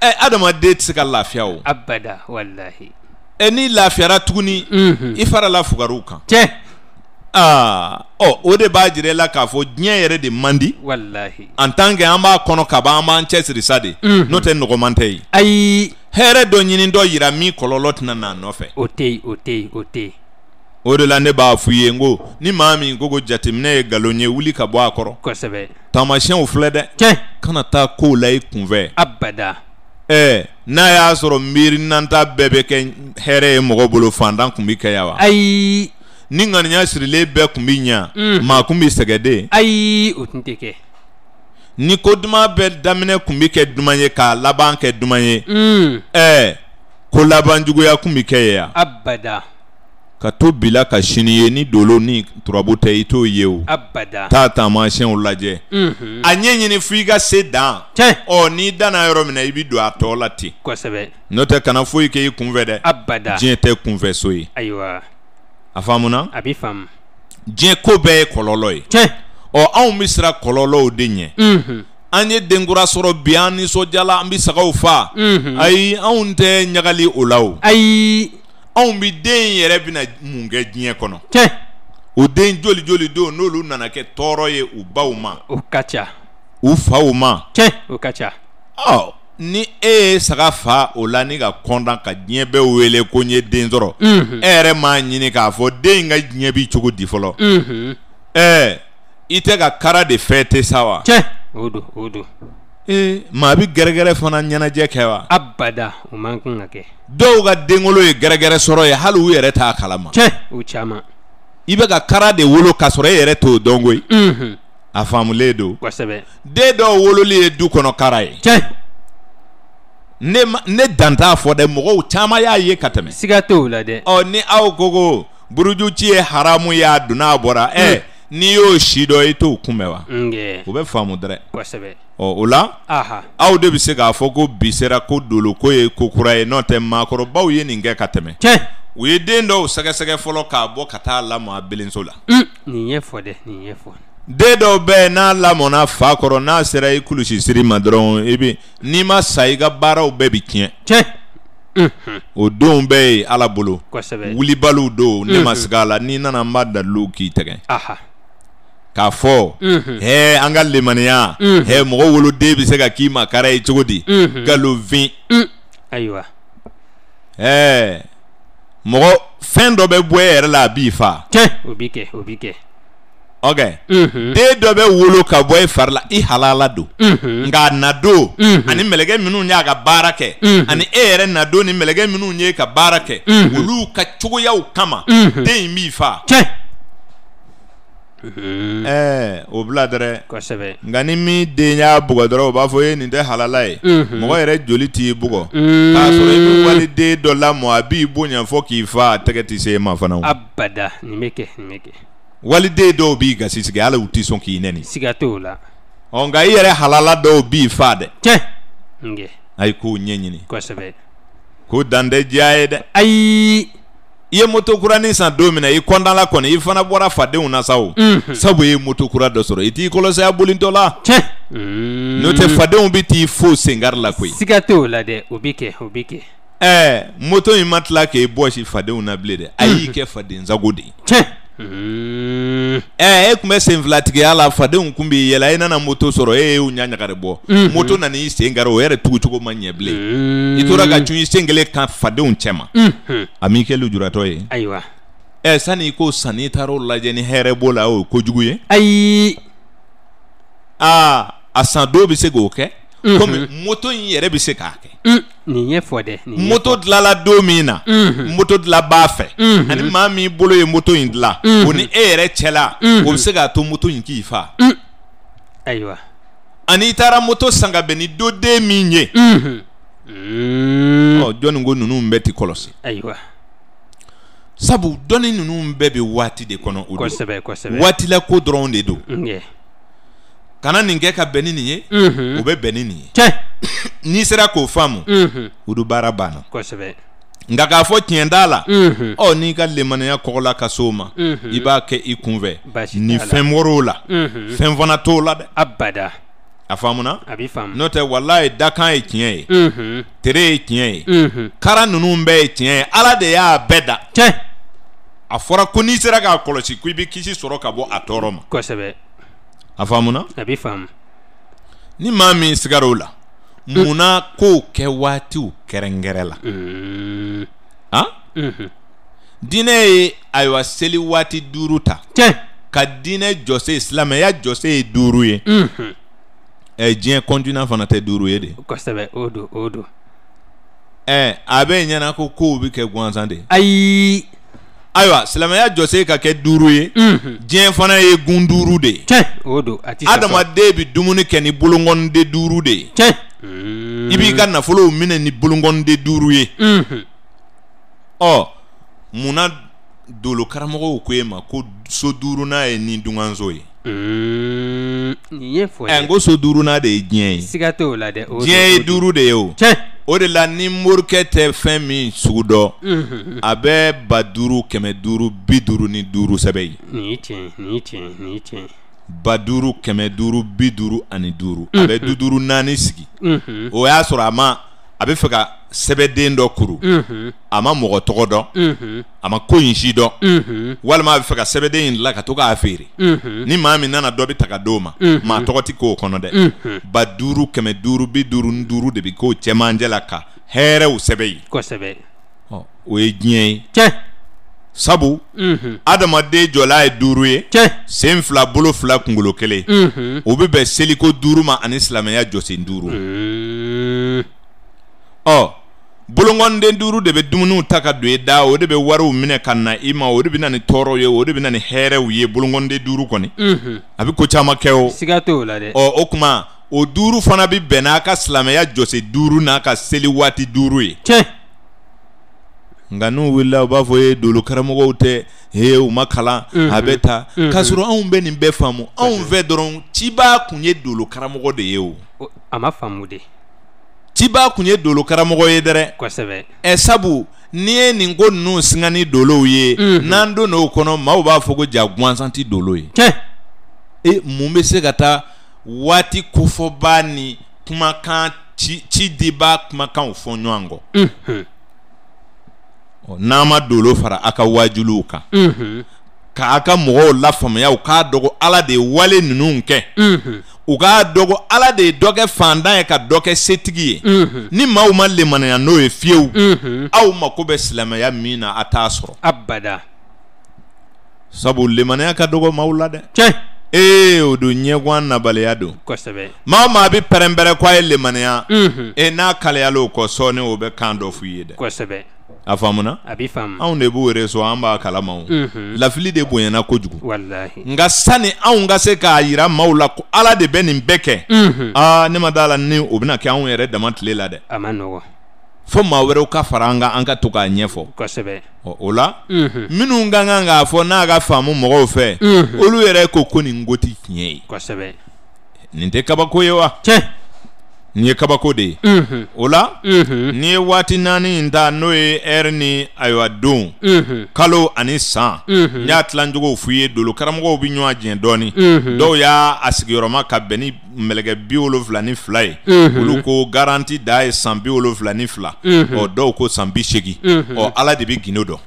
ɛ adamaden tɛ se ka lafiya o abada walahi ɛ n'i lafiyara tuguni mm -hmm. i farala fugariw kan tiɲɛ aa ɔ o de b'a jira i e la k'a fɔ diɲɛ yɛrɛ de man di walahi en tant que an b'a kɔnɔ ka ban an b'an cɛsiri sa de n'o tɛ nɔgɔman tɛ yen ayi hɛrɛ dɔ ɲini dɔ yira min kɔlɔlɔ tɛna n'a nɔfɛ o tɛ yen o tɛ yen o tɛ yen o de la ne b'a f'u ye n ko ni maa min ko ko jateminɛ ye nkalon ye wuli ka bɔ a kɔrɔ kosɛbɛ taamasiyɛnw filɛ dɛ tiɲɛ kana taa kow la i kunfɛ abada ɛɛ n'a y'a sɔrɔ miirinanta bɛɛ bɛ kɛ hɛrɛ ye mɔgɔ bolo fantan tun bɛ kɛ yan wa ayi ni ŋaniya sirilen bɛɛ kun bi ɲa maa kun bi sɛgɛ ayi o tun tɛ kɛ. ni mm. e, ko duman bɛɛ daminɛ kun bi kɛ duman ye k'a laban kɛ duman ye. ɛɛ ko laban juguya kun bi kɛ yen yan. abada. ka to bila ka sini ye ni dolo ni turabu tɛ i t'o ye mm-hmm. o. abada. taa taamasiyɛnw lajɛ. a ɲɛɲini f'i ka se dan. tiɲɛ. ɔ n'i danna yɔrɔ min na i bi don a tɔ la ten. kosɛbɛ. n'o tɛ kana foyi k'i kunfɛ dɛ. abada. diɲɛ tɛ kunfɛso ye. ayiwa. a faamuna a bi faamu diɲɛ ko bɛɛ ye kɔlɔlɔ ye tiɲɛ ɔ anw bɛ siran kɔlɔlɔw de ɲɛ unhun an ye denkura sɔrɔ bi an nisɔndiyala an bɛ sagaw faa unhun ayi anw tɛ ɲagali o la o ayi anw bɛ den yɛrɛ bɛna mun kɛ diɲɛ kɔnɔ tiɲɛ o den joli joli don n'olu nana kɛ tɔɔrɔ ye u baw ma o ka ca u faw ma tiɲɛ o ka ca ɔ ni e ye saga fa o la ni ka kɔntan ka diɲɛ bɛɛ wele ko n ye den sɔrɔ e yɛrɛ m'a ɲini k'a fɔ den in ka diɲɛ bi cogo di fɔlɔ ɛɛ i tɛ ka kara de fɛ te sa wa cɛ o don o don ee maa bi gɛrɛgɛrɛ fana ɲɛnajɛ kɛ wa abada o man kan ka kɛ dɔw ka denwolo ye gɛrɛgɛrɛ sɔrɔ ye hali u yɛrɛ t'a kalama cɛ o caman i bɛ ka kara de wolo k'a sɔrɔ e yɛrɛ t'o dɔn koyi a faamulen don kosɛbɛ den dɔw wololi ye du kɔnɔ kara ye cɛ ne ma ne dan t'a fɔ dɛ mɔgɔw caman y'a ye ka tɛmɛ siga t'o la dɛ ɔ ni aw ko ko buruju ci ye haramu y'a donna a bɔra ɛ mm. n'i y'o si dɔ i t'o kunbɛn wa o bɛ faamu dɛrɛ kosɛbɛ ɔ o la aw de bɛ se k'a fɔ ko bi sera ko doloko ye ko kura ye n'o tɛ maakɔrɔbaw ye nin kɛ ka tɛmɛ tiɲɛ u ye den dɔw sɛgɛsɛgɛ fɔlɔ k'a bɔ ka taa lamɔ a belenso la mm. nin ye fɔ dɛ nin ye fɔ den dɔw bɛ n'a lamɔna fa kɔrɔ n'a sera i kulusi siri ma dɔrɔn i bɛ n'i ma sa i ka baaraw bɛɛ bɛ tiɲɛ. tiɲɛ. o don bɛɛ ye e, ala bolo. kosɛbɛ wulibaliw don ne mm-hmm. ma sigi a la n'i nana n b'a daliluw k'i tɛgɛ. k'a fɔ mm-hmm. hɛ an ka lemaniya hɛ mm-hmm. mɔgɔ woloden bɛ se ka k'i ma kara ye cogo di. galonfin. ayiwa. ɛɛ mɔgɔ fɛn dɔ bɛ bɔ e yɛrɛ la a b'i fa. tiɲɛ o b'i kɛ o b'i kɛ. ok den mhm. dɔ bɛ wolo ka bɔ i fari la i halala don mhm. nka nadon mhm. ani mɛlɛkɛ minnu y'a ka baara kɛ ani e yɛrɛ nadon ni mɛlɛkɛ minnu ye ka baara kɛ olu ka cogoyaw kama den in b'i fa ɛɛ o bila dɛrɛ kosɛbɛ nka ni min den y'a bugɔ dɔrɔn o b'a fɔ e nin tɛ halala ye mɔgɔ yɛrɛ joli t'i bugɔ k'a sɔrɔ i bɛ waliden dɔ lamɔ a b'i bonya fɔ k'i fa a tɛgɛ ti se e ma fana o abada nin bɛ kɛ nin bɛ kɛ walide dɔw b'i gasi sigi hali u t'i sɔn k'i nɛni siga t'o la ɔ nka i yɛrɛ halala dɔw b'i fa dɛ tiɲɛ nkɛ ayi k'o ɲɛɲini kosɛbɛ ko dan tɛ diya ye dɛ ayi i ye moto kuranin san don min na i kɔntanna kɔni i fana bɔra fadenw na sa o mhm. sabu i ye moto kura dɔ sɔrɔ i t'i kɔlɔsi a bolintɔ la tiɲɛ n'o tɛ mm. fadenw bɛ t'i fo senkari la koyi siga t'o la dɛ o bɛ kɛ o bɛ kɛ ɛɛ moto in ma tila k'e bɔsi fadenw na bilen dɛ a y'i mhm. kɛ faden sago de ye tiɲɛ e kun bɛ senfilatigɛya la fadenw kun ah, b'i yɛla i nana moto sɔrɔ e u ɲa ɲagari bɔ moto nani i sen kari o yɛrɛ tugucogo ma ɲɛ bilen i tora ka cun i sen kelen kan fadenw cɛma ma a m'i kɛ lujuratɔ ye ayiwa ɛ sani i ko sanni i taara o lajɛ ni hɛrɛ b'o la o ye kojugu ye ayi a a san do bɛ se k'o kɛ komi moto in yɛrɛ bɛ se k'a kɛ. nin ye fɔ dɛ. moto dilala don min na. moto dila b'a fɛ. ani maa min bolo ye moto in dila. o ni e yɛrɛ cɛla. o bɛ se k'a to moto in k'i fa. ayiwa. ani i taara moto san ka bɛn ni doden min ye. ɔ jɔnni mm. ko ninnu bɛɛ ti kɔlɔsi. ayiwa. sabu dɔnni ninnu bɛɛ bɛ waati de kɔnɔ kosɛbɛ kosɛbɛ. waatila ko dɔrɔn de don. kana nin kɛ ka bɛn ni nin ye o mhm. bɛ bɛn ni nin ye n'i sera k'o faamu wudu mhm. baara banna kosɛbɛ nka k'a fɔ tiɲɛ t'a la ɔ mhm. oh, n'i ka lemaniya kɔgɔla ka se o ma i b'a kɛ i kunfɛ ni fɛn wɔrɔ o la fɛn fana t'o la dɛ abada a faamuna a bi faamu n'o tɛ walayi e dakan e ye e tiɲɛ ye tere ye tiɲɛ ye kara ninnu bɛɛ ye tiɲɛ ye ala de y'a bɛɛ da a fɔra ko n'i sera k'a kɔlɔsi ko i bɛ kisi sɔrɔ ka bɔ a tɔɔrɔ ma kosɛbɛ a faamuna a bɛ faamu ni maa min sigara o la munna kow kɛ waatiw kɛrɛnkɛrɛ la mm. han mm-hmm. dinɛ ye ayiwa seli waati duuru ta ka dinɛ jɔse silamɛya jɔse ye duuru ye ɛ mm-hmm. e, diɲɛ kɔntina fana tɛ duuru ye de kosɛbɛ o do o do e, ɛ a bɛ ɲɛna ko kow bɛ kɛ gwansan de ayi. ayiwa silamɛya jɔse ka kɛ duuru ye diɲɛ fana ye gun duuru de ye adamaden bɛ dumuni kɛ ni bolokɔniden duuru de ye i b'i ka nafolow minɛ ni bolokɔniden duuru ye ɔ munna dolo karamɔgɔw ko e ma ko so duurunan ye ni dunganso ye nin ye fɔ n ko so duurunan de ye diɲɛ ye siga t'o la dɛ diɲɛ ye duuru de ye o. o de la ni morikɛ tɛ fɛn min sugu dɔn a bɛ ba duuru kɛmɛ duuru bi duuru ni duuru sɛbɛn ye. nin ye tiɲɛ ye nin ye tiɲɛ nin tiɲɛ ba duuru kɛmɛ duuru bi duuru ani duuru a bɛ du duuru naani sigi o y'a sɔrɔ a ma. a bɛ fɛ ka sɛbɛden dɔ kuru a ma mɔgɔ tɔgɔ dɔn a ma ko in si dɔn walima a bɛ fɛ ka sɛbɛden in dilan ka to k'a feere ni maa min nana dɔ bɛ ta ka di o ma maa tɔgɔ tɛ k'o kɔnɔ dɛ ba duuru kɛmɛ duuru bi duuru ni duuru de bɛ k'o cɛmancɛ la ka hɛrɛw sɛbɛ yen kosɛbɛ o ye diɲɛ ye tiɲɛ sabu adamaden jɔla ye duuru ye tiɲɛ sen fila bolo fila kunkolo kelen o bɛ bɛn seliko duuru ma ani silamɛya jɔsen duuru. ɔ bolongɔniden duuru de bɛ dumuniw ta ka don i e da o de bɛ wariw minɛ ka na i ma o de bɛ na ni tɔɔrɔ ye o de bɛ na ni hɛrɛw ye bolongɔniden duuru kɔni a bɛ ko caman kɛ o siga t'o la dɛ ɔ o kuma o duuru fana bɛ bɛn n'a ka silamɛya jɔsi duuru n'a ka seli waati duuru ye tiɲɛ nka n'u wulila u b'a fɔ ye dolo karamɔgɔw tɛ he u ma kalan a bɛ ta k'a sɔrɔ anw bɛ nin bɛɛ faamu anw fɛ dɔrɔn cibaa kun ye dolo karamɔgɔ de ye o a ma faamu de ciba kun ye dolo karamɔgɔ ye dɛrɛ kosɛbɛ ɛ sabu n'i ye nin ko ninnu singani dolow ye n'an donna o kɔnɔ maaw b'a fɔ ko ja gansan ti dolo ye e mun bɛ se ka taa waati kofɔba ni kumakan ci cidiba kumakanw fɔ ɲɔgɔn kɔ ɔ n'an ma dolo fara a ka wajuliw kan k'a ka mɔgɔw lafaamuya u k'a dɔgɔ ala de ye wale ninnu kɛ u k'a dɔgɔ ala de ye dɔ kɛ fantan ye ka dɔ kɛ setigi ye mhm. ni maaw ma lemaniya n'o ye fiyewu mhm. aw mako bɛ silamɛya min na a t'a sɔrɔ abada sabu lemaniya ka dɔgɔ maaw la dɛ tiɲɛ ee o don ɲɛguwan nabaliya don kosɛbɛ maa o maa bɛ pɛrɛnpɛrɛn k'a ye lemaniya mhm. e n'a kaleyala o kɔ sɔɔni o bɛ kan dɔ f'u ye dɛ kosɛbɛ a faamuna a b'i faamu anw de b'u yɛrɛ sɔn an b'a kalama o lafili de bonyana kojugu walahi nka sanni anw ka se k'a yira maaw la ko ala de bɛ nin bɛɛ kɛ aa ne ma d'a la ni o bɛna kɛ anw yɛrɛ dama tile la dɛ a ma nɔgɔn fo maa wɛrɛw ka fara an ka an ka to k'a ɲɛfɔ kosɛbɛ ɔ o la minnu ka kan k'a fɔ n'a ka faamu mɔgɔw fɛ olu yɛrɛ ko ko nin ko ti tiɲɛ ye kosɛbɛ nin tɛ kabako ye wa tiɲɛ ni ye kabako de ye mm-hmm. o la mm-hmm. n'i ye waati naani in ta n'o ye ɛri ni ayiwa don mm-hmm. kalo ani san n y'a tilacogo f'i ye dolo karamɔgɔw bɛ ɲɔgɔn jɛn dɔɔni dɔw y'a a sigiyɔrɔma ka bɛn ni mɛlɛkɛ bi wolonwula ni fila ye olu ko garanti da ye san bi wolonwula ni fila ɔ dɔw ko san bi seegin ɔ ala de bɛ gindo dɔn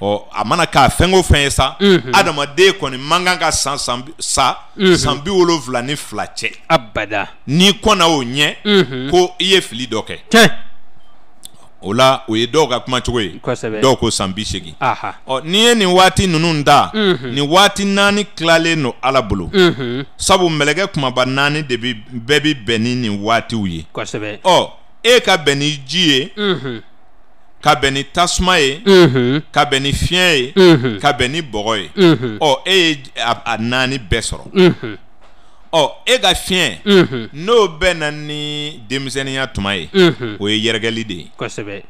ɔ a mana k'a fɛn o fɛn ye sa adamaden kɔni man kan ka san san sa san bi wolonwula ni fila cɛ abada n'i kɔnna o ɲɛ Mm-hmm. ko i ye fili dɔ kɛ o mm-hmm. la mm-hmm. o ye dɔw ka kuma cogo ye dɔw ko san bi seegin ɔ n'i ye nin waati ninnu da nin waati naani tilalen don ala bolo sabu mɛlɛkɛ kumaba naani de bi bɛɛ bi bɛn ni nin waatiw ye ɔ e ka bɛn ni ji ye ka bɛn ni tasuma ye ka bɛn ni fiɲɛ ye ka bɛn ni bɔgɔ ye ɔ e ye a naani bɛɛ sɔrɔ ɔ e ka fiɲɛ n'o bɛ na ni denmisɛnninya tuma ye o ye yɛrɛgɛli de ye kosɛbɛ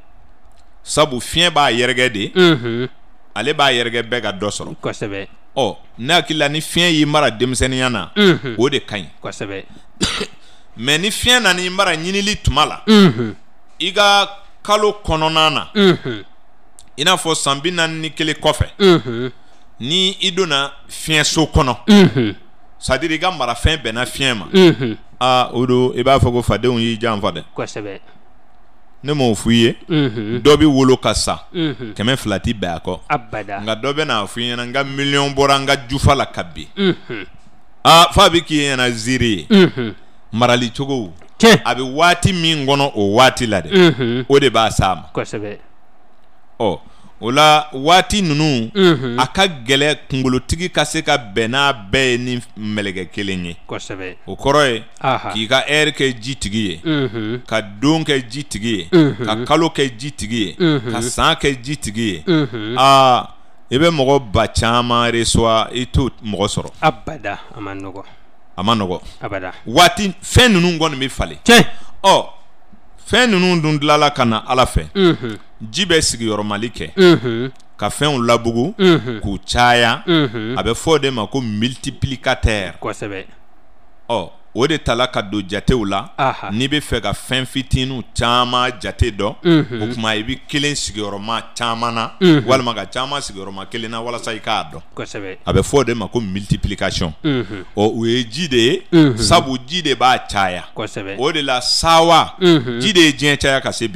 sabu fiɲɛ b'a yɛrɛgɛ de ale b'a yɛrɛgɛ bɛɛ ka dɔ sɔrɔ kosɛbɛ ɔ ne hakili la ni fiɲɛ y'i mara denmisɛnninya na o de ka ɲi kosɛbɛ <coughs> mɛ ni fiɲɛ nana i mara ɲinili tuma la i ka kalo kɔnɔna na i n'a fɔ san bi naani ni kelen kɔfɛ ni i donna fiɲɛso kɔnɔ sadiri ka marafɛn bɛnna fiɲɛ ma mhm. aa ah, o don i b'a fɔ ko fadenw y'i janfa dɛ kosɛbɛ ne m'o f'i ye mhm. dɔ bi wolo ka sa mhm. kɛmɛ fila ti bɛn a kɔ abada nka dɔ bɛ n'a f'i ɲɛna n ka miliyɔn bɔra n ka jufa la ka bin aa ah, f'a bi k'i ɲɛna ziiri ye marali cogo a bɛ waati min kɔnɔ o waati la dɛ o de b'a s'a ma kosɛbɛ ɔ o la nunu ninnu a ka gɛlɛ kunkolotigi ka se ka ye ni mɛlɛkɛ kelen ye kosɛbɛ o kɔrɔ ye k'i ka ɛri kɛ jitigi ye ka don kɛ jitigi ye ka kalo kɛ jitigi ka san jitigi abada a ma abada waati fɛn ninnu kɔni bɛ falen tiɲɛ ɔ fɛn ninnu dun dilala ji bɛ sigiyɔrɔmali kɛ ka fɛnw labugu k'u caya a bɛ fɔ de ma ko multiplicateur kosɛbɛ ɔ o de tala ka don jatew la n'i bɛ fɛ ka jate do. o tuma i bɛ kelen sigiyɔrɔma caman na walima ka caman sigiyɔrɔma kelen na walasa i k'a dɔn o de ma ko multiplication ɔ o ye ji de ye sabu ji b'a caya kosɛbɛ o de la sawa ji de ye diɲɛ caya ka se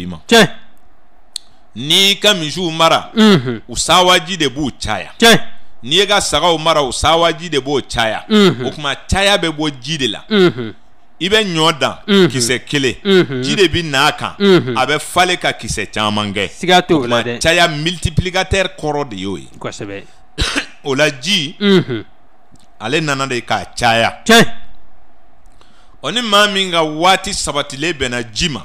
n'i ka misiw mara u mhm. sawaji de b'u caya n'i ye ka sagaw mara u sawaji de b'o caya e mhm. o kuma caya bɛ bɔ ji de la mhm. i bɛ ɲɔ dan kisɛ kelen ji de bi n'a kan a bɛ falen ka kisɛ caman kɛ siga caya multiplicateur kɔrɔ de y'o ye <coughs> o la ji ale nana de k'a caya tiɲɛ ɔ ni maa min ka waati sabatilen bɛnna ji ma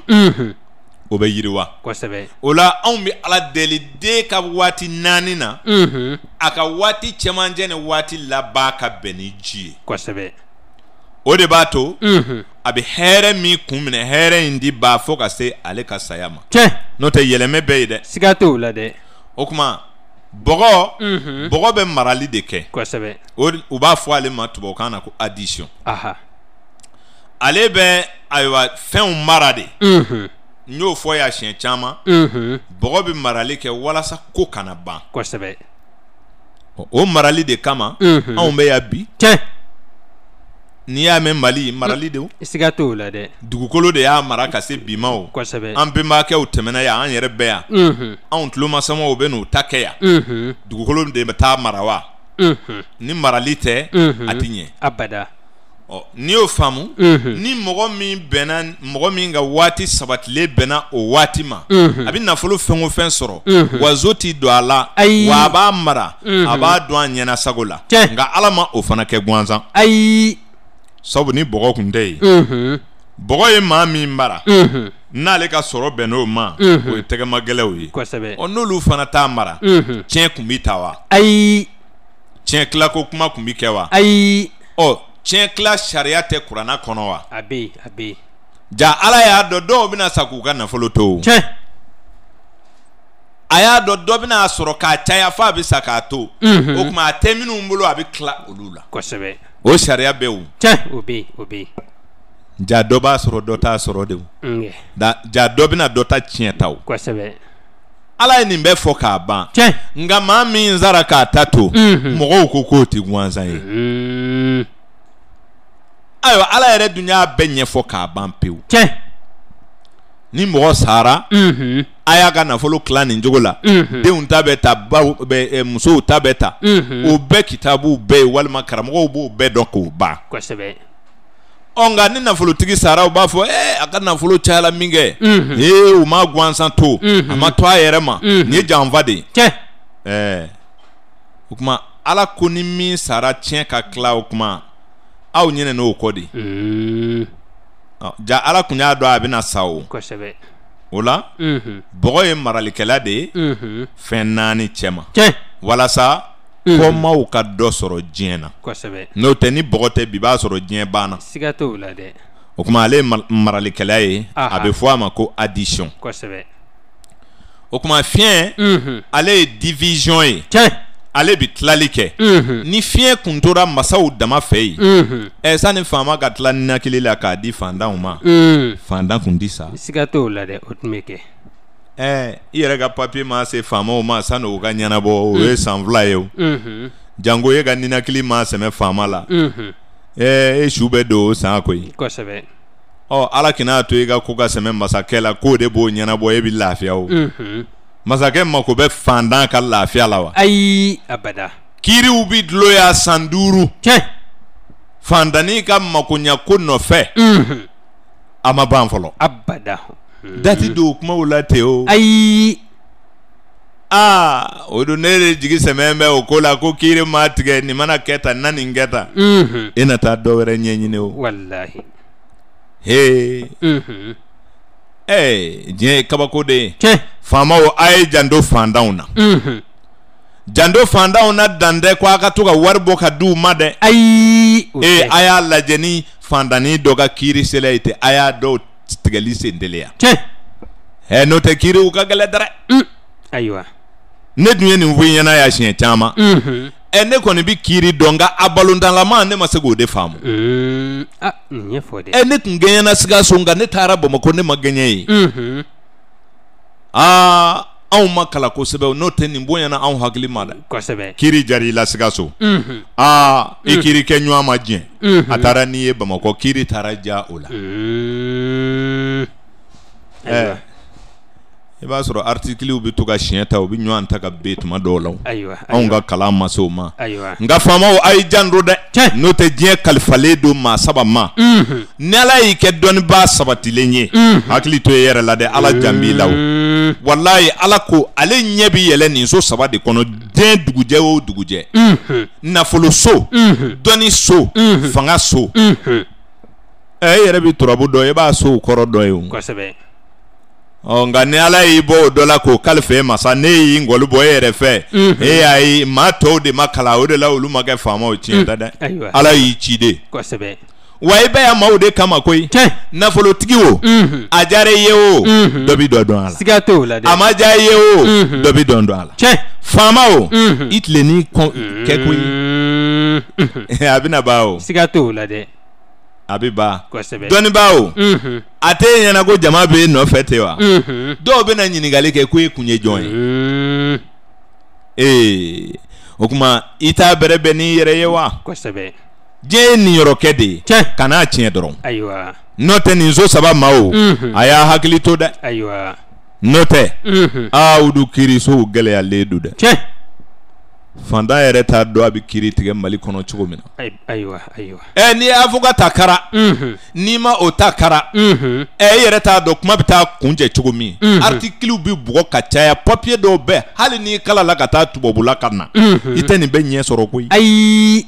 o bɛ yiriwa kosɛbɛ o la ala deli den ka waati naani na a ka waati cɛmancɛ ni waati ka ji ye kosɛbɛ o de b'a to a bɛ hɛrɛ min kun in di ba fo se ale ka saya Note tiɲɛ n'o tɛ yɛlɛmɛ bɛ ye dɛ siga t'o la dɛ o kuma bɔgɔ bɔgɔ bɛ marali de kɛ kosɛbɛ u b'a fɔ ale ma tubabukan na ko ale bɛ n y'o fɔ y'a siɲɛ caman bɔgɔ bɛ marali kɛ walasa ko kana ban kosɛbɛ o marali de kama anw bɛ yan bi tiɲɛ n'i y'a mɛn mali marali de siga t'o la dɛ dugukolo de y'a mara ka se bi ma o kosɛbɛ an bɛnbakɛw tɛmɛna yan an yɛrɛ bɛ yan anw tulomasamaw bɛ n'u ta kɛ yan dugukolo de bɛ taa mara wa ni marali tɛ a ti ɲɛ abada ɔ n'i y'o faamu ni mɔgɔ min bɛnna mɔgɔ min ka waati sabatilen bɛnna o waati ma a bɛ nafolo fɛn o fɛn sɔrɔ wazo t'i don a la wa a b'a mara a b'a dɔn a ɲɛna sago la nka ala ma o fana kɛ gansan ayi sabu ni bɔgɔ tun tɛ yen bɔgɔ ye maa min mara n'ale ka sɔrɔ bɛn n'o ma o ye tɛgɛma gɛlɛw ye kosɛbɛ ɔ n'olu fana t'a mara tiɲɛ tun b'i ta wa ayi tiɲɛ tilako kuma tun b'i kɛ wa ayi ɔ tiɲɛ tila sariya tɛ kuranna kɔnɔ wa. a bɛ yen a bɛ yen. ja ala y'a dɔn dɔw bɛna sa k'u ka nafolo to tiɲɛ. a y'a dɔn dɔ bɛna sɔrɔ k'a caya a bɛ sa k'a to. o tuma a tɛ minnu bolo a bɛ tila olu la. kosɛbɛ. o sariya bɛ o. tiɲɛ o bɛ yen o bɛ yen. ja dɔ b'a sɔrɔ dɔ t'a sɔrɔ de o. Mm, da ja dɔ bɛna dɔ ta tiɲɛ ta o. kosɛbɛ. ala ye nin bɛɛ fɔ k'a ban nka maa min sara k'a ta to mɔgɔw ko k'o tɛ gansan ye. Mm. ayiwa ala yɛrɛ dunya bɛɛ ɲɛfɔ k'a ban pewu tiɲɛ ni mɔgɔ sara a y'a ka nafolo tila nin cogo la denw ta bɛ ta baw bɛ musow ta bɛ ta o bɛɛ kitabu bɛɛ ye walima karamɔgɔw b'o bɛɛ dɔn k'o ban kosɛbɛ ɔ nka ni nafolotigi sara u b'a fɔ ee a ka nafolo cayala min kɛ ee u ma gansan to a ma to a yɛrɛ ma nin ye janfa de ye tiɲɛ ɛɛ o kuma ala ko ni min sara tiɲɛ ka tila o kuma aw ɲinɛ n'o kɔ de mm-hmm. ah, ja ala kun y'a dɔn a bena mm-hmm. e mm-hmm. sa o o la bɔgɔ ye maralikɛla de ye fɛn naani cɛma walasa kɔmaw ka dɔ sɔrɔ diɲɛ na n'o tɛ ni bɔgɔ tɛ bi b'a sɔrɔ diɲɛ banna o kuma ale ye maralikɛla ye a be fɔ a ma ko addition o kuma fiɲɛ ale ye divisiɔn ye ale bi tilali kɛ ni fiɲɛ kun tora masaw dama fɛ yen ɛ sanni faama ka tila ninakili la k'a di fantanw ma fantan kun ti sa siga t'o la dɛ o tun bɛ kɛ ɛɛ i yɛrɛ ka papiye ma se faamaw ma sanni o ka ɲɛnabɔ o ye san fila ye o jango e ka ninakili ma sɛmɛ faama la ɛɛ e su bɛ don o san koyi kosɛbɛ ɔ ala k'i to i ka ko ka sɛmɛ masakɛ la k'o de b'o ɲɛnabɔ e bɛ lafiya o masakɛ mako bɛ fandan ka lafiya la wa ayi abada kiriw bi dulo y'a san duuru fandanni ka makoɲako nɔfɛ mm -hmm. a ma ban fɔlɔ abada mm -hmm. dati don kumaw la ten o ayi a o don ne de jigi sɛmɛ bɛ o ko la ko kiri ma tigɛ nin mana kɛ tan na nin kɛ tan mm -hmm. dɔ wɛrɛ ɲɛɲini o walahi he mhm ɛɛ diɲɛ ye kabako de ye faamaw a ye janto fantanw na jando fantanw na dan tɛ ko a ka to ka wari bɔ ka di u ma dɛ ayi e a y'a lajɛ ni fantanni dɔ ka kiiri sela ye ten a y'a dɔw tigɛli sen teliya ɛ n'o tɛ u ka gɛlɛ dɛrɛ ayiwa ne dunye ye nin ya ɲɛna yan siɲɛ caman mhm ɛ ne kɔni bi kiri dɔn nka a balontanlama ne mhm. ah, mhm. ah, mhm. ma se k'o de faamu. ɛ ne tun gɛɲɛna sikaso nka ne taara bamakɔ ne ma gɛɲɛ yen. aa anw ma kalan kosɛbɛ n'o tɛ nin bonyana anw hakili ma dɛ. kosɛbɛ. kiiri diyara i la sikaso. aa i kiri kɛ ɲɔgɔn ma diɲɛ. a taara n'i ye bamakɔ kiri taara diya o la. ɛɛ. Eh. Eh i e b'a sɔrɔ artikiliw be to ka siɲɛ ta u bɛ ɲɔgɔn ta ka ben tuma dɔw la anw ka kalan ma se o ma nka faamaw a y'i e jan don dɛ n'o tɛ diɲɛ kalifalen do maa saba ma mhm. ni e mhm. ala y'i kɛ dɔni ba sabatilen ye hakili to ye yɛrɛ la dɛ ala jan b'i la o mhm. ala ko ale ɲɛ bɛ yɛlɛ nin so saba de kɔnɔ diɲɛ dugujɛ o dugujɛ nafolo so dɔni so fanga so ɛ i yɛrɛ bɛ turabu dɔ i b'a so kɔrɔ dɔ ye ɔ nka mhm. e mhm. mhm. ni ala y'i bɔ o dɔ la k'o kalifa e ma sa ne y'i ngɔli bɔ e yɛrɛ fɛ e y'a ye maa tɔw de ma kalan o de la olu ma kɛ faamaw tiɲɛ tɛ dɛ ala y'i ci de wa i bɛ yan maaw de kama koyi nafolotigi o a diyara i ye o dɔ bi dɔ dɔn a la siga la dɛ a ma diya i ye o dɔ bi dɔ dɔn a la faama o i tilenni kɛ koyi a bɛna ban o siga la dɛ abiba dɔnniba o a t'e ɲɛna ko jama b'e nɔfɛ ten wa dɔw bɛna ɲininkali kɛ ko e kun ye jɔn ye ee o kuma i t'a bɛrɛ bɛn n'i yɛrɛ ye wa diɲɛ ye niyɔrɔkɛ de ye ka n'a tiɲɛ dɔrɔn n'o tɛ nin so saba ma o a y'a hakili to dɛ n'o tɛ aa u dun kiirisow gɛlɛyalen don dɛ. Fanda yɛrɛ t'a dɔ a kiri kiiri tigɛ Mali kɔnɔ cogo min na. Ayiwa ayiwa. Ɛ n'i ye avocat ta kara. N'i ma o ta kara. Ɛ i yɛrɛ t'a dɔn kuma bɛ taa kuncɛ cogo min. Unhun. Article bɛ bugɔ ka caya papiye dɔw bɛ hali n'i kala la ka taa tubabula ka na. I tɛ nin bɛɛ ɲɛ sɔrɔ koyi. Ayi.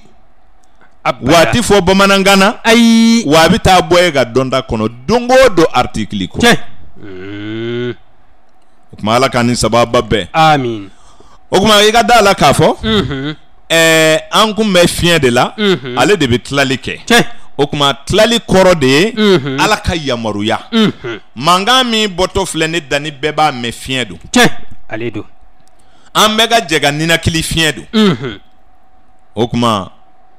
Wa a tɛ fɔ bamanankan na. Ayi. Wa a bɛ taa bɔ e ka dɔnda kɔnɔ don o don article kɔ. Tiɲɛ. O Ala k'an ni sababa bɛn. amin o kuma i ka da la k'a fɔ ɛɛ an kun bɛ fiɲɛ de la ale de bɛ tilali kɛ o kuma tilali kɔrɔ de ye ala ka yamaruya mankan min bɔtɔ filɛ ne danni bɛɛ b'a mɛn fiɲɛ don ale don an bɛɛ ka jɛ ka ninakili fiɲɛ don o kuma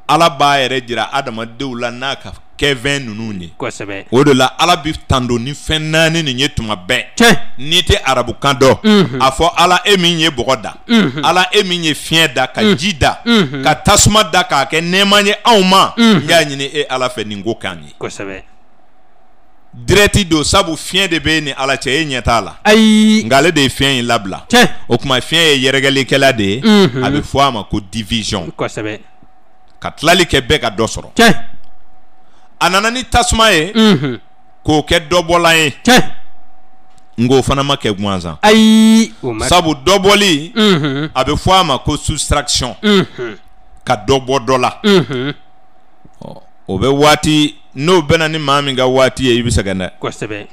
ala b'a yɛrɛ jira adamadenw la n'a ka Kevin Nununi. ninnu ye kosɛbɛ la ala bɛ tando ni fɛn naani nin ye tuma bɛɛ tiɲɛ n'i tɛ arabukan dɔn mhm. a fɔ ala e min da mhm. ala e min ye fiɲɛ da ka mhm. ji da ma y'a ɲini e ala fɛ nin ko k'an ye kosɛbɛ sabu fiɲɛ de ala cɛ e ɲɛ t'a la ayi nka ale de ye fiɲɛ in labila tiɲɛ o tuma fiɲɛ ye de a ma ko division kosɛbɛ ka tilali kɛ bɛɛ ka a nana ni tasuma ye mhm. k'o kɛ dɔbɔlan ye nk'o fana ma kɛ gansan sabu dɔbɔli mhm. a bɛ fɔ a ma ko soustraction mhm. ka dɔ bɔ dɔ la o bɛ waati n'o bɛna ni maa min ka waati ye i bɛ sɛgɛn dɛ kosɛbɛ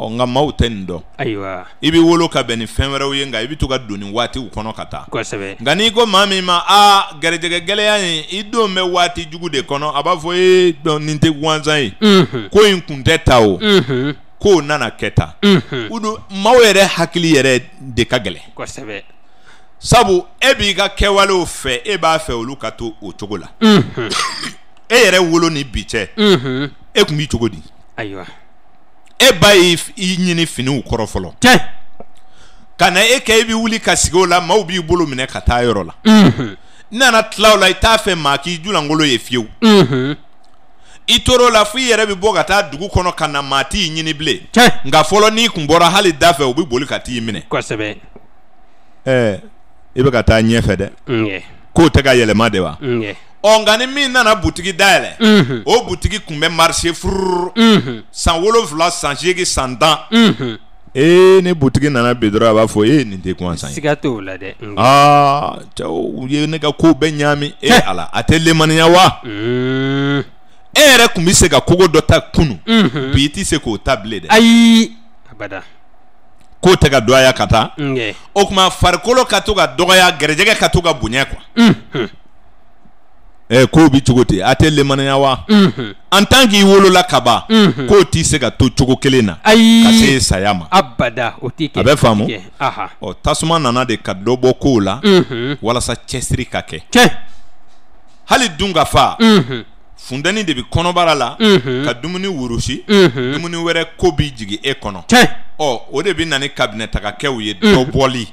ɔ nka maaw tɛ nin dɔn ayiwa i bɛ wolo ka bɛn ni fɛn wɛrɛw ye nka i bɛ to ka don nin waatiw kɔnɔ ka taa kosɛbɛ nka n'i ko maa min ma a gɛrɛjɛgɛ gɛlɛya in i don bɛ waati jugu de kɔnɔ a b'a fɔ ee dɔn nin tɛ gansan ye mhm. ko in kun tɛ ta o mhm. k'o nana kɛ tan mhm. u don maaw yɛrɛ hakili yɛrɛ de ka gɛlɛn kosɛbɛ sabu e b'i ka kɛwalew fɛ e b'a fɛ olu ka to o cogo la e yɛrɛ wolo ni bi cɛ e tun b'i cogo di ayiwa e ba y'i ɲini finiw kɔrɔ fɔlɔ tiɲɛ ka na e kɛ i bɛ wuli ka sigi o la maaw mm-hmm. mm-hmm. b'i bolo minɛ ka taa yɔrɔ la n nana tila o la i t'a fɛ maa k'i julankolon ye fiyewu i tor'o la fo yɛrɛ bɛ bɔ ka taa dugu kɔnɔ ka na maa t'i ɲini bilen nka fɔlɔ n'i kun bɔra hali da fɛ u bɛ boli ka t'i minɛ kosɛbɛ ɛɛ eh, i bɛ ka taa ɲɛfɛ dɛ k'o tɛ ka yɛlɛma de wa ɔ nka ni min nana butigi dayɛlɛ mm -hmm. o butigi kun bɛ marise fururu mm -hmm. san wolonfila san seegin san tan mm -hmm. ee ni butigi nana bi dɔrɔn a b'a fɔ ee nin tɛ kuma san ye t'o la dɛ aa cɛw u ye ne ka kow bɛɛ ɲaami e ala a tɛ lemaniya wa mhm. e yɛrɛ tun bɛ se ka kogo dɔ ta kunu bi i tɛ se k'o ta bilen dɛ ayi abada k'o tɛ ka don a ya ka taa o kuma farikolo ka to ka dɔgɔya gɛrɛjɛgɛ ka to ka bonya kuwa Eh, kow bi cogo te a tɛ lemanaya wa an tant k'i wolola kaban kow t'i se ka to cogo kelen na ka se saya ma abada o ti kɛ a bɛ faamu ɔ tasuma nana de ka dɔ bɔ kow la walasa cɛsiri ka kɛ hali dun ka fa funtɛni de bi kɔnɔbara la ka dumuni worosi dumuni wɛrɛ ko b'i jigi e kɔnɔ ɔ o de bi na ni kabinɛtagakɛw ye dɔ bɔli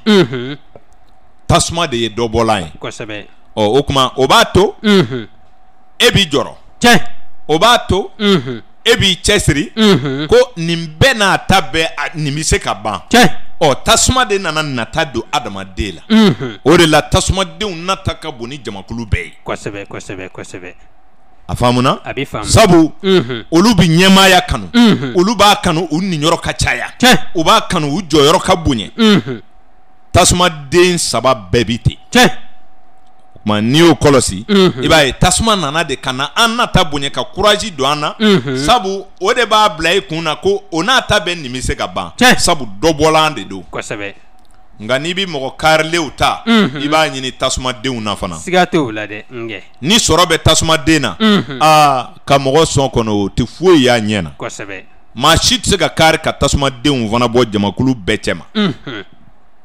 tasuma de ye dɔ bɔlan ye kosɛbɛ ɔ o kuma o b'a to e b'i jɔrɔ tiɲɛ o b'a to e b'i cɛsiri ko nin bɛɛ n'a ta bɛɛ nin bɛ se ka ban ɔ tasuma de nana nata don adamaden la o de la tasumadenw nata ka bon ni jamakulu bɛɛ ye kosɛbɛ kosɛbɛ kosɛbɛ a faamuna a bɛ faamu sabu olu bɛ ɲɛmaaya kanu olu b'a kanu u niyɔrɔ ka caya u b'a kanu u jɔyɔrɔ ka bonya tasumaden saba bɛɛ bi ten ma n'i y'o kɔlɔsi mm -hmm. i b'a ye tasuma nana de ka na an nata bonya ka kuraji don an na mm -hmm. sabu o de b'a bila i kun na ko o n'a ta bɛ nimise ka ban sabu dɔ bɔla an de don kosɛbɛ nka n'i bɛ mɔgɔ karilenw ta mm -hmm. i b'a ɲini tasumadenw na fana siga t'o la dɛ nkɛ ni sɔrɔ bɛ tasumaden na aa ka mɔgɔ sɔn kɔnɔ o tɛ foyi y'a ɲɛ na kosɛbɛ maa si tɛ se ka kari ka tasumadenw fana bɔ jamakulu bɛɛ cɛma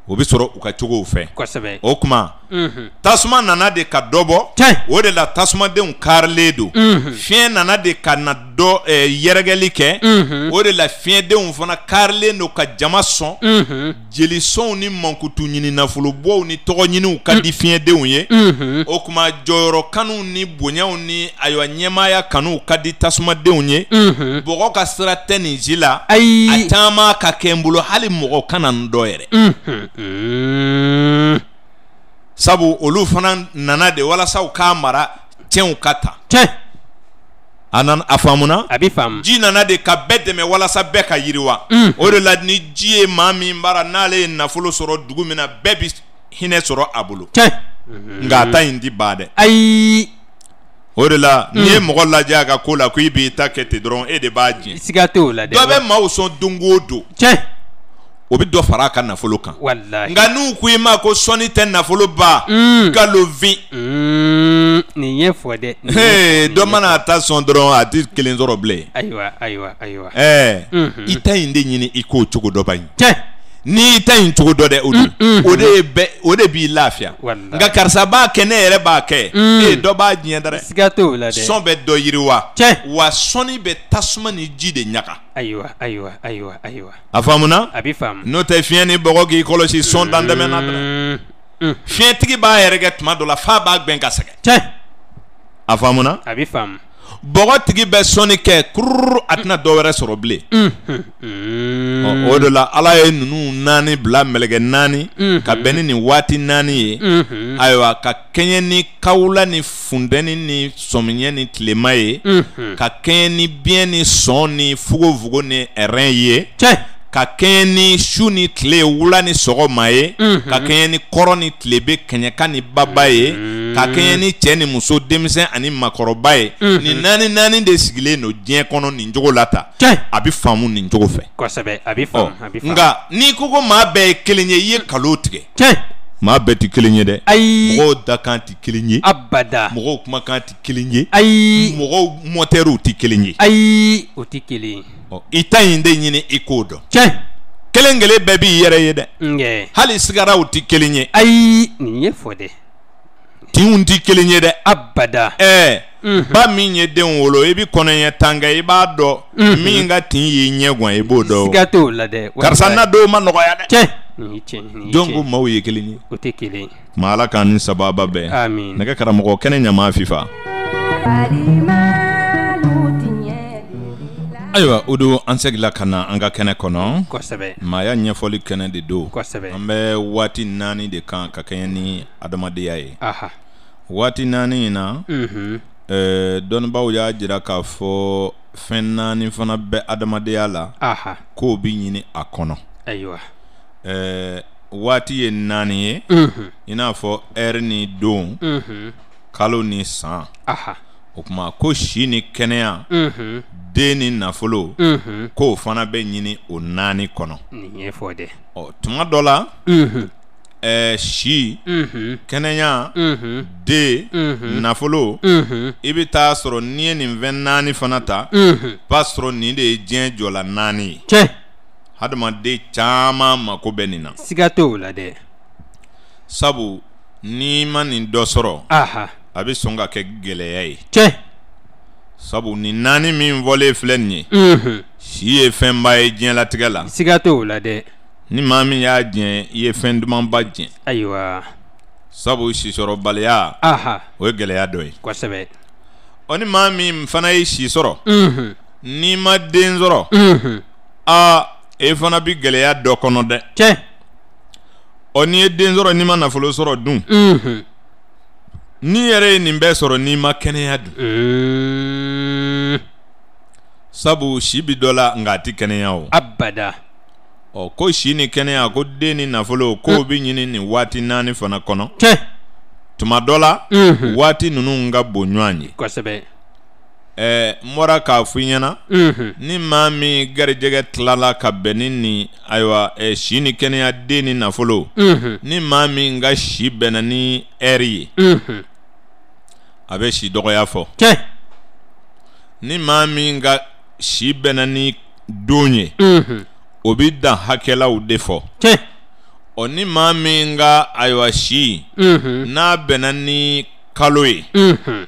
o bɛ sɔrɔ u ka cogow fɛ kosɛbɛ o kuma Mm-hmm. tasuma nana de ka dɔ bɔ o de la tasumadenw karilen don mm-hmm. fiɲɛ nana de ka na dɔ yɛrɛgɛli kɛ mm-hmm. o de la fiɲɛdenw fana karilen don ka jama sɔn jelisɔnw ni mankutu ɲini nafolobɔw ni tɔgɔɲiniw ka di fiɲɛdenw ye o kuma jɔyɔrɔ kanuw ni bonyaw ni ayiwa ɲɛmaaya kanuw ka di tasumadenw ye bɔgɔ ka sira tɛ nin si la a caman ka kɛ n bolo hali mɔgɔ kana n dɔ yɛrɛ. sabu olu fana nana de walasa u k'a mara tiɲɛw ka ta tiɲɛ a nana a faamuna a bɛ faamu ji nana de ka bɛɛ dɛmɛ walasa bɛɛ ka yiriwa mm. o de la ni ji ye maa min baara n'ale ye nafolo sɔrɔ dugu min na bɛɛ bɛ hinɛ sɔrɔ a bolo tiɲɛ mm-hmm. nka a ta in ti ban dɛ ayi o de la n'i mm. ye mɔgɔ lajɛ a ka ko la ko i b'i ta kɛ ten dɔrɔn e de b'a diɲɛ siga t'o la dɛ dɔ bɛ maaw sɔn don o don tiɲɛ o bɛ dɔ fara a ka nafolo kan nka n'u ko i ma ko sɔnni tɛ nafolo ba hmm. kalofin. Hmm, nin ye fɔ dɛ. dɔ mana a ta sɔn dɔrɔn a tɛ kelen sɔrɔ bilen. ayiwa ayiwa ayiwa. ɛɛ i ta in de ɲini i k'o cogo dɔ ban in. tiɲɛ. n'i ta in cogo dɔ dɛ o don o de ye bɛɛ o de b'i lafiya nka karisa b'a kɛ ne yɛrɛ b'a kɛ ee mm. dɔ b'a diɲɛ dɛrɛ siga t'o la dɛ sɔn bɛ dɔ yiriwa tiɲɛ wa sɔnni bɛ tasuma ni ji de ɲaga ayiwa ayiwa ayiwa ayiwa a faamuna a bi faamu n'o tɛ fiɲɛ ni bɔgɔ k'i kɔlɔsi sɔn dan na dɛrɛ fiɲɛtigi b'a yɛrɛ kɛ tuma dɔ la f'a b'a gbɛn ka sɛgɛn tiɲɛ a faamuna a bi faamu bɔgɔ tigi bɛ sɔnni kɛ kururu a tɛna dɔ wɛrɛ sɔrɔ bilen o de la ala ye ninnu naani bila mɛlɛkɛ naani ka bɛn ni nin waati naani ye ayiwa ka kɛɲɛ ni kawula ni funtɛni ni sɔmiɲɛ ni tilema ye ka kɛɲɛ ni biyɛn ni sɔn ni fugofugo ni ɛrɛn ye ka kɛɲɛ ni su ni tile wula ni sɔgɔma ye mm -hmm. ka kɛɲɛ ni kɔrɔ ni tilebe kɛɲɛka ni baba ye mm -hmm. ka kɛɲɛ ni cɛɛ ni muso denmisɛn ani makɔrɔba ye mm -hmm. nin naani naani de sigilen don diɲɛ kɔnɔ nin cogo la ta a bɛ faamu nin cogo fɛ nka n'i ko ko maa bɛɛ ye kelen ye i ye kalo tigɛ maa bɛɛ ti kelen ye dɛ ayi mɔgɔw da kan tɛ kelen ye abada mɔgɔw kumakan tɛ kelen ye ayi mɔgɔw mɔtɛriw tɛ kelen ye ayi o tɛ kelen ɔ i ta in de ɲini i k'o dɔn tiɲɛ kelen kelen bɛɛ b'i yɛrɛ ye dɛ nkɛ hali sigaraw ti kelen ye ayi nin ye fɔ dɛ tinw tɛ kelen ye dɛ abada ɛɛ Mhm. ba min ye denw wolo i bi kɔnɔɲɛ tanga mhm. i b'a dɔ min ka tin y'i ɲɛ gan i b'o dɔn la na do ma nɔgɔya dɛ jɔn ko maaw ye kelen ye o tɛ ma ala k'an ni sababa bɛn amin nɛgɛ karamɔgɔ kɛnɛ ɲama fifa ayiwa o don an segila ka e. na an ka kɛnɛ kɔnɔ kosɛbɛ maaya ɲɛfɔli kɛnɛ de do an bɛ waati naani de kan ka kɛɲɛ ni adamadenya ye waati naani in na ɛɛ eh, y'a jira k'a fɔ fɛn naani fana bɛ adamadenya la k'o bi ɲini a kɔnɔ ayiwa ɛɛ eh, waati ye naani ye i n'a fɔ ɛri ni don kalo ni san o kuma ko si ni kɛnɛya den ni nafolo k'o fana bɛ ɲini o naani kɔnɔ nin ye dɛ tuma dɔ la ɛɛ si kɛnɛya den nafolo i bɛ taa sɔrɔ n'i ye nin fɛn naani fana ta i b'a sɔrɔ nin de ye diɲɛ jɔla naani ye hadamaden caman mako bɛ nin na siga t'o la dɛ sabu n'i ma nin dɔ sɔrɔ a bɛ sɔn ka kɛ gɛlɛya ye cɛ sabu nin naani min fɔlen filɛ nin ye si ye fɛnba ye diɲɛlatigɛ la siga t'o la dɛ ni maa min y'a jɛn i ye fɛn dumanba jɛn ayiwa sabu sisɔrɔbaliya aha o ye gɛlɛya dɔ ye kosɛbɛ ɔ ni maa min fana ye si sɔrɔ n'i ma den sɔrɔ a e fana bi gɛlɛya dɔ kɔnɔ dɛ cɛ ɔ n'i ye den sɔrɔ n'i ma nafolo sɔrɔ dun n'i yɛrɛ ye nin bɛɛ sɔrɔ n'i ma kɛnɛya dun sabu si bi dɔ la nka a ti kɛnɛya o abada ɔ ko si ni kɛnɛya ko den ni nafolo k'o bi ɲini nin waati naani fana kɔnɔ tuma dɔ la waati ninnu ka bon ɲɔgɔn ye kosɛbɛ ɛɛ n bɔra k'a f'i ɲɛna ni maa min garijɛgɛ tilala ka bɛn ni nin ayiwa ɛ si ni kɛnɛya den ni nafolo ni maa min ka si bɛnna ni ɛri ye a bɛ si dɔgɔya fɔ ni maa min ka si bɛnna ni don ye mm-hmm. o bi dan hakɛlaw de fɔ ɔ ni maa min ka ayiwa si mhm. n'a bɛnna ni kalo ye mhm.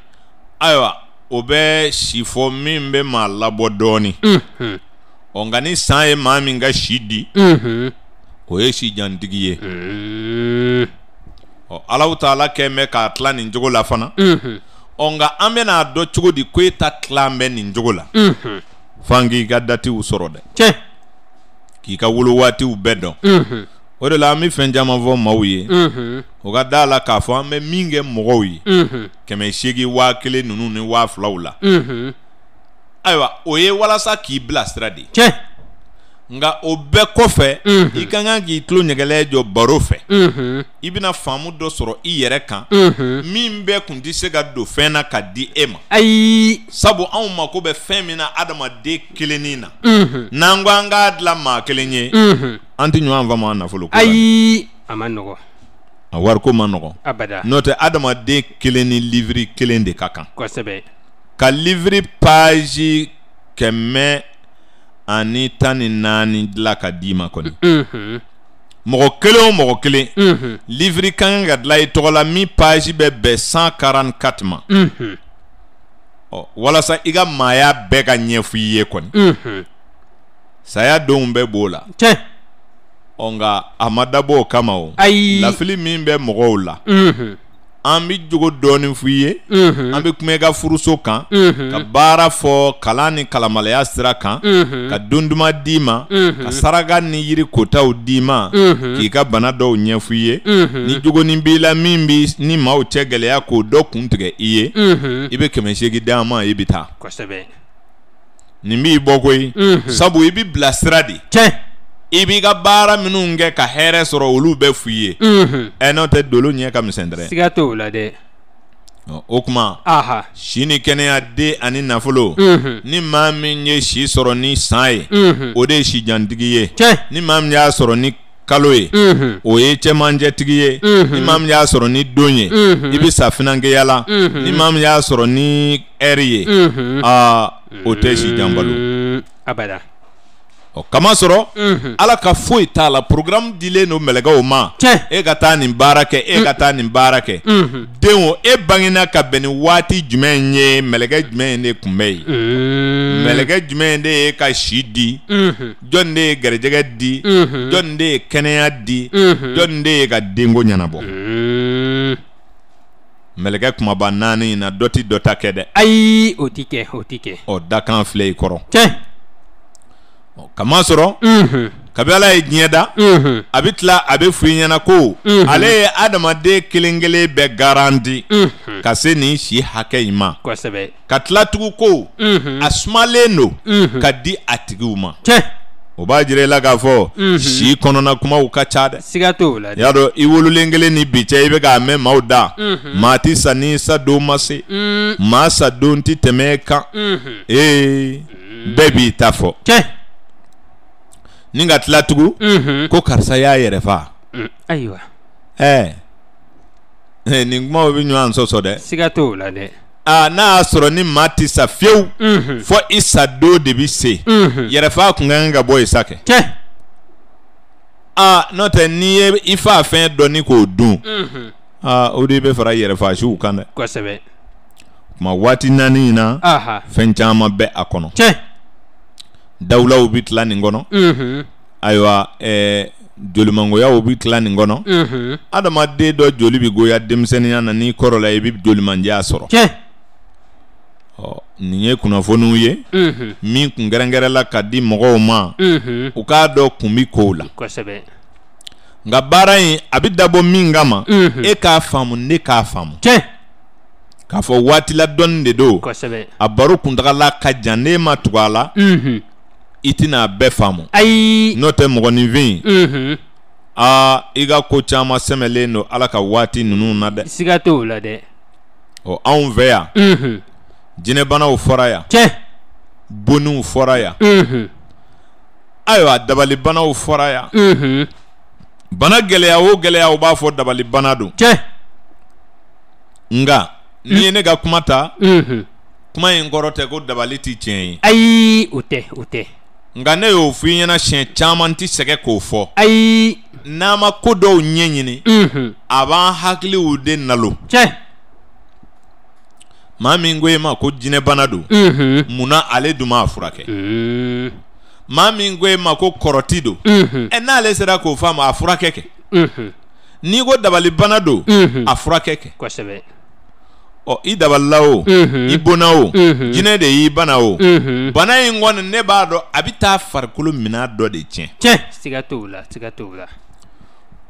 ayiwa o bɛ si fɔ min bɛ maa labɔ dɔɔnin mhm. ɔ nka ni san ye maa min ka si di o ye si jantigi ye ɔ alaw ta ala kɛ mɛ k'a tila nin cogo la fana ɔ nka an bɛna a dɔn cogo di ko e ta tila an nin cogo la f'an k'i ka datiw sɔrɔ dɛ. Ki ka wolo wati w bedon. Mh. O de la mi fen jaman von mawe. Mh. O ga da la kafan me minge mwoy. Mh. Kè me shigi wakile nunu ni waf la wala. Mh. Ayo wa. Oye wala sa ki blast radi. Che. nka o bɛɛ kɔfɛ mhm. i ka mhm. kan k'i tulo ɲɛgɛlɛ jɔ baro fɛ i bɛna faamu dɔ sɔrɔ i yɛrɛ kan min bɛɛ kun tɛ se ka don fɛn na ka di e ma ayi sabu anw mako bɛ fɛn min na adamaden kelennin na mhm. n'an ko an k'a dilan maa kelen ye an tɛ ɲɔgɔn faamu an nafolo ko la ayi a man nɔgɔn a wariko man nɔgɔn abada n'o tɛ adamaden kelen ni liviri kelen de ka kan kosɛbɛ ka liviri paji kɛmɛ ani tan ni naani dila ka d'i ma kɔni mɔgɔ kelen o mɔgɔ kelen livri ka kan ka dila i tɔgɔ la min paji bɛ bɛn san karan kati ma walasa i ka maaya bɛɛ ka ɲɛfɔ i ye kɔni saya denw bɛɛ b'o la ɔ nka a ma dabɔ o kama o lafili min bɛ mɔgɔw la an bɛ jogo dɔɔni f'i ye an bɛ kuma i ka furuso kan ka baara fɔ kalan ni kalamalaya sira kan ka dunduma duman d'i ma ka saraka ni yiri kotaw d'i ma k'i ka bana dɔw ɲɛf'i ye ni jogonin b'i la min b'i ni maaw cɛ gɛlɛya k'o dɔ kun tigɛ i ye i bɛ kɛmɛ seegin d'a ma i bɛ taa nin b'i bɔ koyi sabu i bɛ bila sira de i b'i ka baara minnu kɛ ka hɛrɛ sɔrɔ olu bɛ f'i ye ɛ n'o tɛ dolo ɲɛ ka misɛn dɛrɛ siga t'o la dɛ o kuma si ni kɛnɛya den ani nafolo ni maa min ye si sɔrɔ ni san ye o de ye sijantigi ye ni maa min y'a sɔrɔ ni kalo ye o ye cɛmanjɛtigi ye ni maa min y'a sɔrɔ ni don ye i bɛ safinɛkɛya la ni maa min y'a sɔrɔ ni ɛri ye aa o tɛ sijan abada kama kamasɔrɔ mm -hmm. ala ka foyi t'a la programme dilen don mɛlɛkɛw ma e ka taa nin baara kɛ e ka mm. taa nin baara kɛ mm -hmm. denw e bangena ka bɛn ni waati jumɛn ye mɛlɛkɛ jumɛn de kun bɛ yen mm -hmm. mɛlɛkɛ jumɛn de ye ka si di jɔn de ye gɛrɛjɛgɛ di jɔn de ye kɛnɛya di jɔn de ye ka denko ɲɛnabɔ mɛlɛkɛ kumaba naani in na dɔ ti dɔ ta kɛ dɛ ayi o ti kɛ o ti kɛ ɔ dakan filɛ i kɔrɔ k'amasɔrɔ sɔrɔ mm-hmm. kabi ala ye diɲɛ da mm-hmm. a bi tila a bɛ f ɲɛna ko mm-hmm. ale ye adamaden kelen bɛɛ garanti ka se nin si hakɛ in ma ka tugu ko a sumalen don ka di a tigiw ma o b'a jira i la k'a fɔ si kɔnɔna kumaw ka ca dɛ siga i y'a dɔn i wololen kelen ni bi cɛ i bɛ k'a mɛn maaw da maa tɛ sa ni sadon ma se maa sadon tɛ tɛmɛ kan ee bɛɛ b'i ta fɔ Mhm. Mm, eh. Eh, ah, ni ka tila tugun ko karisa y'a yɛrɛ fa ayiwa ɛɛ nin kumaw bɛ ɲɔgɔn sɔsɔ dɛ siga t'o la dɛ aa n'a y'a sɔrɔ ni maa ti sa fiyewu mhm. fɔ i sa don de bi se mhm. yɛrɛfa kun ka kan ka bɔ yen sa kɛ aa ah, n'o tɛ n'i ah, ye i fa fɛn dɔɔni k'o dun aa o de bɛ fara siw kan dɛ kosɛbɛ kuma waati naani in na fɛn caman bɛ a kɔnɔ tiɲɛ dawulaw bi tila nin kɔnɔ mm-hmm. ayiwa ɛɛ eh, jolimangoyaw bi tila nin kɔnɔ mm-hmm. adamaden dɔ joli bi goya denmisɛnninya na n'i kɔrɔla i bi jolimandiya sɔrɔ ɔ nin ye kunnafoniw ye min kun kɛrɛnkɛrɛnla ka di mɔgɔw ma mm-hmm. u k'a dɔ kun bi kow la nka baara in a bi dabɔ min kama e k'a faamu ne k'a faamu k'a fɔ waatila dɔɔni de don a baro kuntagala ka jan ne ma tugu a la i tɛna mhm. a bɛɛ faamu n'o tɛ mɔgɔninfin mm -hmm. aa i ka ko caman sɛmɛlen don ala ka waati ninnu na dɛ siga t'o la dɛ ɔ anw fɛ yan mm -hmm. jinɛbanaw fɔra yan tiɲɛ boniw fɔra yan mm -hmm. ayiwa dabalibanaw fɔra yan bana gɛlɛya o gɛlɛya u b'a fɔ dabalibana don tiɲɛ nka n'i ye ne ka mhm. kuma ta kuma in kɔrɔ tɛ ko dabali ti tiɲɛ ye ayi o tɛ o tɛ nga ne y'o f'i ɲɛna siɲɛ caman ti sɛgɛ k'o fɔ. ayi. n'an ma ko dɔw ɲɛɲini. unhun. a b'an hakiliw de nalo. tiɲɛ. maa min ko e ma ko jinɛbana don. unhun. munna ale dun m'a furakɛ. Mm. maa min ko e ma ko kɔrɔti don. ɛ n'ale sera k'o f'a ma a furakɛ kɛ. Mhm. n'i ko dabalibana don. unhun. Mhm. a furakɛ kɛ. kosɛbɛ ɔ i dabali o i bonna o jinɛ de y'i bana o bana in kɔni ne b'a dɔn a bɛ taa farikolo mina dɔ de tiɲɛ tiɲɛ siga t'o la siga t'o la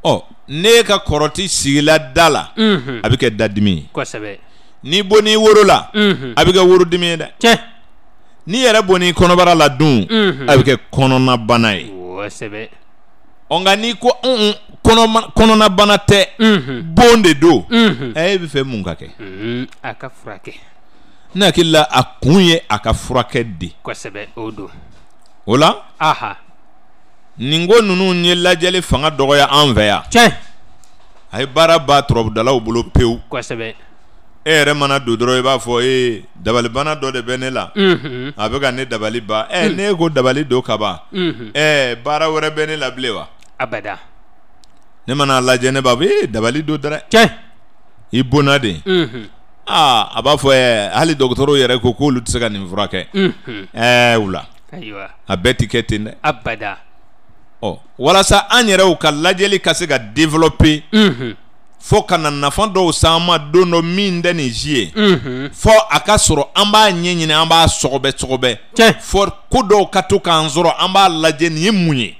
ɔ n'e ka kɔrɔti sigila da la a bɛ kɛ dadimi ye kosɛbɛ n'i bonni woro la a bɛ kɛ worodimi ye dɛ tiɲɛ n'i yɛrɛ bonni kɔnɔbara la dun a bɛ kɛ kɔnɔnabana ye kosɛbɛ nka n'i ko kɔnɔnabana tɛ bon de don e bɛ fɛ mun ka kɛ a ka furakɛ ne hakili la a kun ye a ka furakɛ de kosɛbɛ o don o la nin ko ninnu ye lajɛli fanga dɔgɔya an fɛ yan tiɲɛ a ye baara ba turabudalaw bolo pewu kosɛbɛ e yɛrɛ mana don dɔrɔn i b'a fɔ ee dabalibana dɔ de bɛ ne la a bɛ ka ne dabali ban ɛ mm. ne ko dabali don ka ban ɛ baara wɛrɛ bɛ ne la bilen wa abada ne mana lajɛ ne b'a fɔ ee dabali don dɛrɛ tiɲɛ i bonna de aa a b'a fɔ ɛ hali dɔgɔtɔrɔw yɛrɛ ko k'olu tɛ se ka nin furakɛ ɛɛ u la a bɛɛ ti kɛ ten dɛ abada ɔ walasa an yɛrɛw ka lajɛli ka se ka développer fo kana na nafa dɔw s'an ma don dɔ min tɛ nin si ye fɔ a ka sɔrɔ an b'a ɲɛɲini an b'a sɔgɔbɛ sɔgɔbɛ fɔ ko dɔw ka to k'an sɔrɔ an b'a lajɛ nin ye mun ye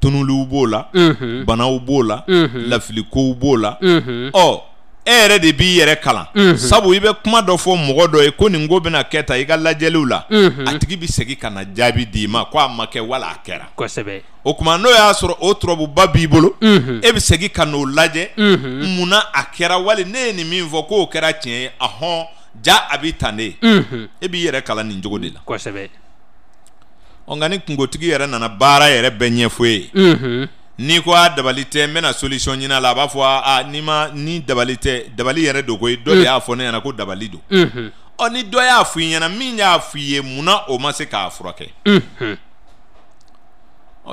tunuliw b'o la banaw b'o la lafilikow b'o la ɔ e yɛrɛ de b'i yɛrɛ kalan sabu i bɛ kuma dɔ fɔ mɔgɔ dɔ ye ko nin ko bɛna kɛ tan i ka lajɛliw la a tigi bɛ segin ka na jaabi d'i ma ko a ma kɛ wala a kɛra kosɛbɛ o kuma n'o y'a sɔrɔ o turabuba b'i bolo e bɛ segin ka n'o lajɛ munna a kɛra wali ne ye nin min fɔ k'o kɛra tiɲɛ ye ahɔn ja a bɛ tan de ye e b'i yɛrɛ kalan nin cogo de la kosɛbɛ ɔ nka ni kunkotigi yɛrɛ nana baara yɛrɛ bɛɛ ɲɛfɔ e ye n'i ko a dabali tɛ n bɛna solution ɲini a la a b'a fɔ a n'i ma ni dabali tɛ dabali yɛrɛ do koyi dɔ de y'a fɔ ne ɲɛna ko dabali do ɔ mhm. ni dɔ y'a f'i ɲɛna min y'a f'i ye munna o ma se k'a furakɛ mhm.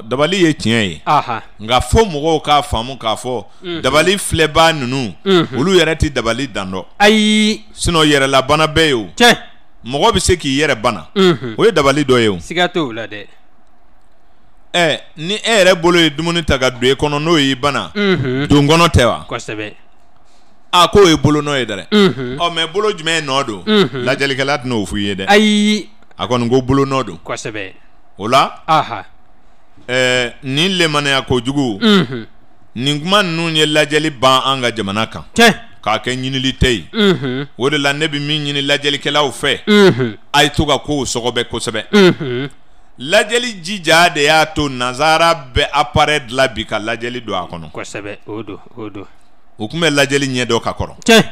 dabali ye tiɲɛ ye nka fo mɔgɔw k'a faamu k'a fɔ mhm. dabali filɛbaa ninnu olu yɛrɛ tɛ dabali dan dɔ ayi sinɔ yɛrɛlabana bɛɛ ye o mɔgɔ bɛ se k'i yɛrɛ bana o ye dabali dɔ ye o siga t'o la dɛ ɛ ni e yɛrɛ bolo ye dumuni ta ka don e kɔnɔ n'o y'i bana don kɔnɔ tɛ wa a k'o ye bolo nɔ ye dɛrɛ ɔ mɛ bolo jumɛn nɔ don lajɛlikɛla tɛna o f'i ye dɛ ayi a kɔni ko bolo nɔ don kosɛbɛ o la ɛɛ nin lemaniya kojugu nin kuma ninnu ye lajɛli ban an ka jamana kan k'a kɛ ɲinili tɛ yen o de la ne bɛ min ɲini lajɛlikɛlaw fɛ a ye to ka kow sɔgɔbɛ kosɛbɛ lajɛli jija de y'a to nazara bɛ appareil dilan bi ka lajɛli don a kɔnɔ kosɛbɛ o don o don u tun bɛ lajɛli ɲɛ dɔ ka kɔrɔ tiɲɛ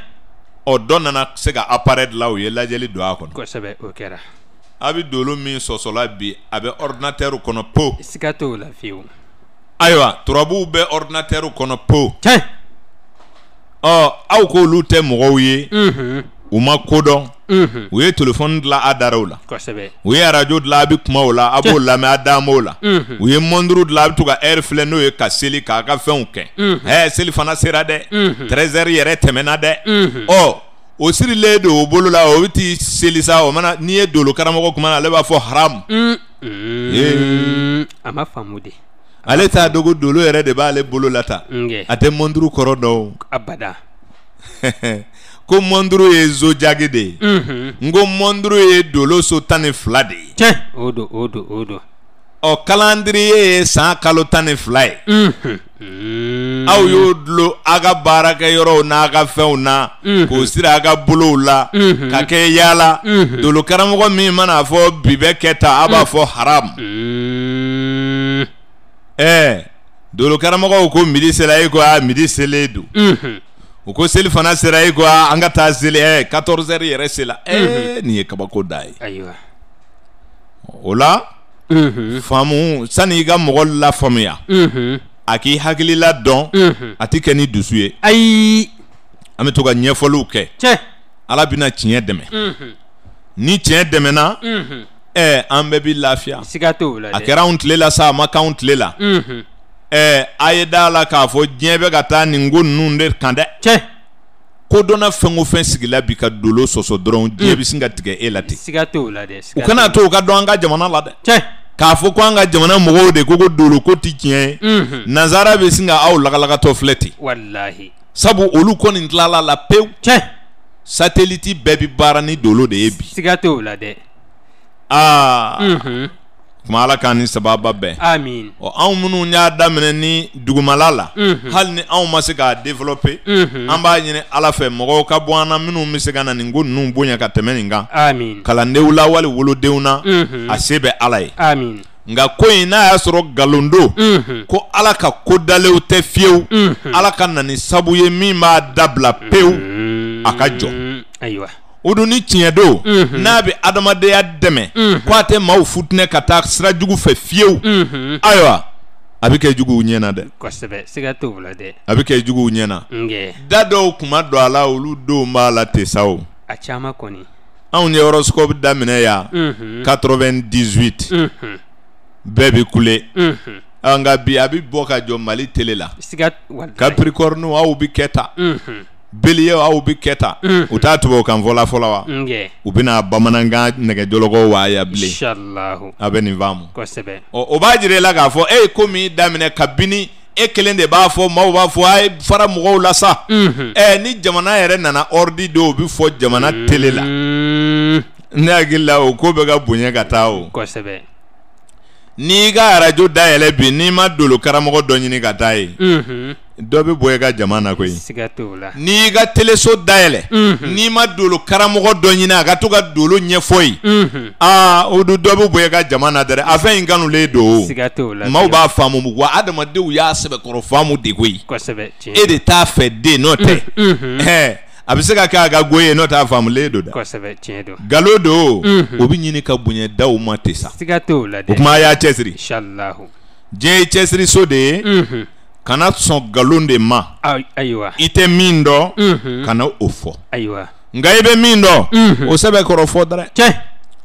ɔ dɔ nana se ka appareil dilan u ye lajɛli don a kɔnɔ kosɛbɛ o kɛra a bɛ dolo min sɔsɔla bi a bɛ ordinateur kɔnɔ po siga t'o la fiyewu ayiwa turabuw bɛ ordinateur kɔnɔ po tiɲɛ ɔ aw k'olu tɛ mɔgɔw ye unhun u ma kodɔn u ye telefɔni dilan la u ye arajo dilan a bɛ la a b'o la u ye mɔnduru dilan to ka ɛri filɛ n'o ye ka seli k'a ka fɛnw kɛ ɛɛ seli fana sera dɛ tɛrɛzɛri yɛrɛ tɛmɛna dɛ ɔ o sirilen don o bolo la o t'i mana n'i ye dolo karamɔgɔ kuma na ale b'a fɔ haramu. a ma de. ale t'a dogo dolo yɛrɛ de b'ale bolo a abada. <laughs> ko mɔnduru ye zojage de mhm. ye n ko mɔnduru ye doloso tan ni fila de ye tiɲɛ o don o don o don ɔ kalandiriye ye san kalo tan ni fila ye mhm. mm. aw y'o dulon a ka baarakɛyɔrɔw n'a ka fɛnw na k'o siri a mhm. ka bolow la ka kɛ yaala dolokaramɔgɔ min mana fɔ bi bɛ kɛ tan a b'a fɔ haramu ɛɛ mm. eh, dolokaramɔgɔw ko midi sera e ko aa midi selen don Uko seli fana sera iko anga ta zile eh 14 heures yere cela eh mm -hmm. ni kabako dai. Aywa. Ola? Mhm. Mm famu sani ga mogol la famu Mhm. Mm Aki hakili la don. Mhm. Mm Atike ni dusuye. Ay. Ame toka nye foluke. Che. Ala bina tien deme. Mhm. ni tien deme na. Mhm. eh ambe bi lafia. Sigato la. Akera on tlela sa ma count lela. Mhm. ɛɛ eh, a ye da la k'a fɔ diɲɛ bɛ ka taa nin ko ninnu de kan dɛ tiɲɛ dɔnna fɛn o fɛn sigila bi ka dolo sɔsɔ dɔrɔn diɲɛ mm. bɛ sin ka tigɛ e la ten siga t'o la dɛ u kana to u ka dɔn an ka jamana la dɛ tiɲɛ k'a fɔ ko an ka jamana mɔgɔw de ko ko dolo ko ti tiɲɛ ye nazara bɛ sin ka aw lagalagatɔ filɛ ten walahi sabu olu kɔni tilala la pewu tiɲɛ satellite bɛɛ bɛ baara ni dolo de ye bi siga t'o la dɛ aa kuma ala k'an ni sababa bɛn amin ɔ anw minnu y'a daminɛ ni dugumala la hali ni anw ma se k'a -hmm. an b'a ɲini ala fɛ mɔgɔw ka bɔ an na minnu se ka na nin ko ninnu bonya ka tɛmɛ nin kan amin kalandenw la wali wolodenw na a se bɛ ala ye amin nga ko yi n'a y'a sɔrɔ galondo mm -hmm. ko ala ka dalew tɛ fiyewu mm -hmm. ala ka nani sabu ye min b'a dabila pewu mm -hmm. a ka jɔ ayiwa o dun ni tiɲɛ don mm -hmm. n'a bɛ adamadenya dɛmɛ mm -hmm. k'a tɛ maaw futinɛ ka taa sira jugu fɛ fiyewu mm -hmm. ayiwa a bɛ kɛ juguw ɲɛ dɛ kosɛbɛ siga t'o la dɛ a bɛ kɛ juguw ɲɛna na da dɔw kuma don a la olu denw b'a la ten sa o a caman kɔni anw ye horoscope daminɛ yan mhm. quatre-vingt-dix-huit mhm. bɛɛ bɛ kule mhm. nka bi a bɛ bɔ ka jɔ mali tele la capricorne aw bɛ kɛ beliye aw bi kɛ ta mm. u t'a tugu kan fɔla fɔlɔ wa u bɛna bamanankan nɛgɛjɔlɔkɔw wa ya bilen a bɛ nin faamu o b'a jira i la k'a fɔ e eh, ye ko min daminɛ kabini e eh, kelen de b'a fɔ maaw b'a fɔ eh, a ye fara mɔgɔw la sa ɛ mhm. ni jamana yɛrɛ nana ɔridi d'o bi fɔ jamana tele la ne hakili la o ko bɛ ka bonya ka taa o n'i ka arajo dayɛlɛ bi n'i ma dolo karamɔgɔ dɔ ɲini ka taa ye dɔ bɛ bɔ i ka jama na koyi siga t'o la n'i ka teleso dayɛlɛ n'i ma dolo karamɔgɔ dɔ ɲini a ka to ka dolo ɲɛfɔ ye aa o dun dɔ bɛ bɔ i ka jama na dɛrɛ a fɛn in kanulen don o maaw b'a faamu wa adamadenw y'a sɛbɛkɔrɔ faamu de koyi e de t'a fɛ den nɔ tɛ a bɛ se mhm. ka kɛ a ka goye ye n'o tɛ a faamulen don da kosɛbɛ tiɲɛ don nkalon don o bɛ ɲini ka bonya daw ma ten sa t'o la dɛ o kuma a y'a cɛsiri inshaallahu diɲɛ ye cɛsiriso de kana sɔn nkalon ma ayiwa i tɛ kana o fɔ ayiwa nka i bɛ min dɔn o sɛbɛkɔrɔ fɔ dɛrɛ tiɲɛ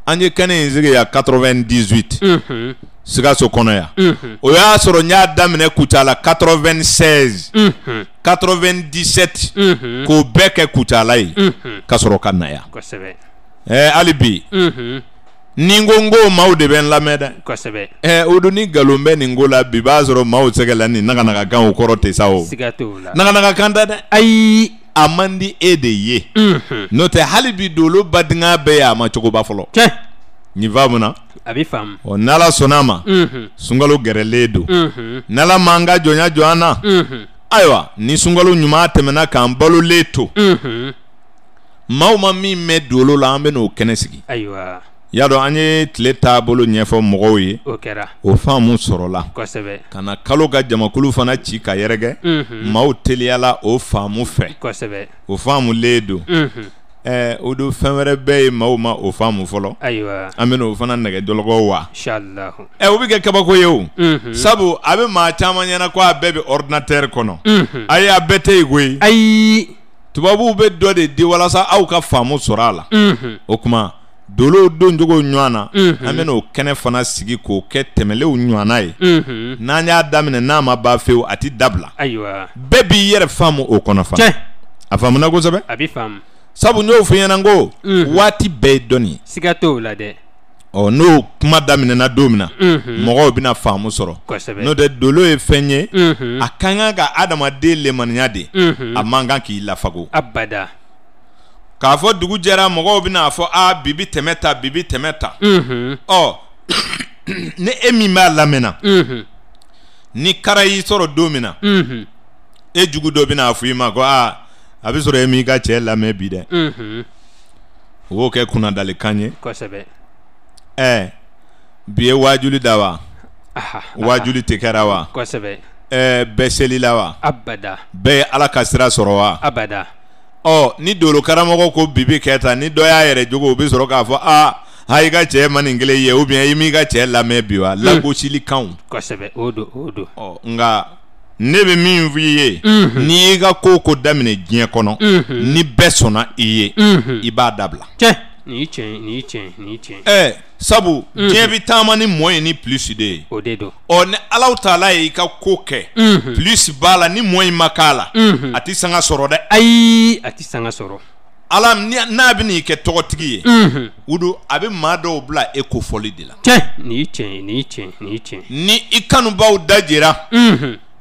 an ye kɛnɛ in 98 sikaso kɔnɔ yan mm -hmm. o y'a sɔrɔ n y'a daminɛ kucala 96 mm -hmm. 97 mm -hmm. k'o bɛɛ kɛ kucala ye mm -hmm. ka sɔrɔ ka na yan kosɛbɛ ɛɛ hali bi mm -hmm. ni n ko n ko maaw de bɛ n lamɛn dɛ kosɛbɛ ɛɛ o don ni nkalon bɛ nin ko la bi b'a sɔrɔ maaw sɛgɛla nin naganagakan o kɔrɔ tɛ sa o siga t'o la naganagakan tɛ dɛ ayi a man di e de ye mm -hmm. n'o tɛ hali bi dolo badingɛ bɛɛ y'a ma cogoba fɔlɔ tiɲɛ nin faamu a bi faamu ɔ n'ala sɔnn'a ma mm-hmm. sunkalo gɛrɛlen don mm-hmm. n'ala m'an ka jɔnya jɔ an na mm-hmm. ayiwa ni sunkalo ɲuman tɛmɛna k'an balolen to maaw ma min mɛn dolo la an bɛ n'o kɛnɛ sigi ayiwa y'a dɔn an ye tile taabolo ɲɛfɔ mɔgɔw ye o kɛra o faamu sɔrɔla kosɛbɛ ka na kalo ka jamakulu fana ci ka yɛrɛkɛ maaw teliyala o faamu fɛ kosɛbɛ o faamu le don ɛɛ o don fɛn wɛrɛ bɛɛ ye maaw ma o faamu fɔlɔ ayiwa an bɛ n'o fana nɛgɛ dɔlɔkɔ wa inshallah ɛ o bɛ kɛ kabako ye o sabu a bɛ maa caman ɲɛna ko a bɛɛ bɛ ordinateur kɔnɔ ayi a bɛɛ tɛ yen koyi ayi tubabuw bɛ dɔ de di walasa aw ka faamu sɔrɔ a la o kuma dolow doncogo ɲɔgɔn na an bɛ n'o kɛnɛ fana sigi k'o kɛ tɛmɛlenw ɲɔgɔnna ye n'an y'a daminɛ n'a ma ban fewu a ti dabila ayiwa bɛɛ b'i yɛrɛ faamu o kɔnɔ fana a faamuna kosɛbɛ a bi faamu sabu n y'o f'i ɲɛna n ko waati bɛɛ ye dɔnni siga t'o la dɛ ɔ n'o kuma daminɛna don min na mɔgɔw bɛna faamu sɔrɔ n'o tɛ dolo ye fɛn ye a ka kan ka adamaden lemaniya de a man kan k'i lafago abada k'a fɔ dugu jɛra mɔgɔw bɛna fɔ a bibi tɛmɛ ta bibi tɛmɛ ta ɔ <coughs> ni e min b'a lamɛnna ni kara y'i sɔrɔ don min na e jugu dɔ bɛna fɔ i ma ko aa. a bɛ sɔrɔ e m'i ka cɛ lamɛn bi dɛ o b'o kɛ kunnadalikan ye kosɛbɛ ɛ bi ye waajuli da wa waajuli tɛ kɛra wa kosɛbɛ ɛ bɛɛ seli la wa abada bɛɛ ye ala ka sira sɔrɔ wa abada ɔ ni dolo karamɔgɔ ko bi bi kɛ tan ni dɔ y'a yɛrɛ jogo o bɛ sɔrɔ k'a fɔ aa ha i ka cɛ ma nin kelen ye ou i m'i ka cɛ lamɛn bi wa hmm. lagosilikanw kosɛbɛ o don o don ɔ nka ne bɛ min f'i ye n'i y'i ka ko o ko daminɛ diɲɛ kɔnɔ ni bɛɛ sɔnna i ye i b'a dabila nin tiɲɛ nin tiɲɛ nin tiɲɛ ɛɛ sabu diɲɛ bɛ taama ni mɔ ye ni pilisi de ye o de don ɔ ni alaw taala y'i ka ko kɛ pilisi b'a la ni mɔ in ma k'a la a tɛ sanga sɔrɔ dɛ ayi a tɛ sanga sɔrɔ ala n'a bɛ n'i kɛ tɔgɔtigi ye o don a bɛ maa dɔw bila e ko fɔli de la tiɲɛ nin tiɲɛ nin tiɲɛ nin tiɲɛ ni i kanubaw da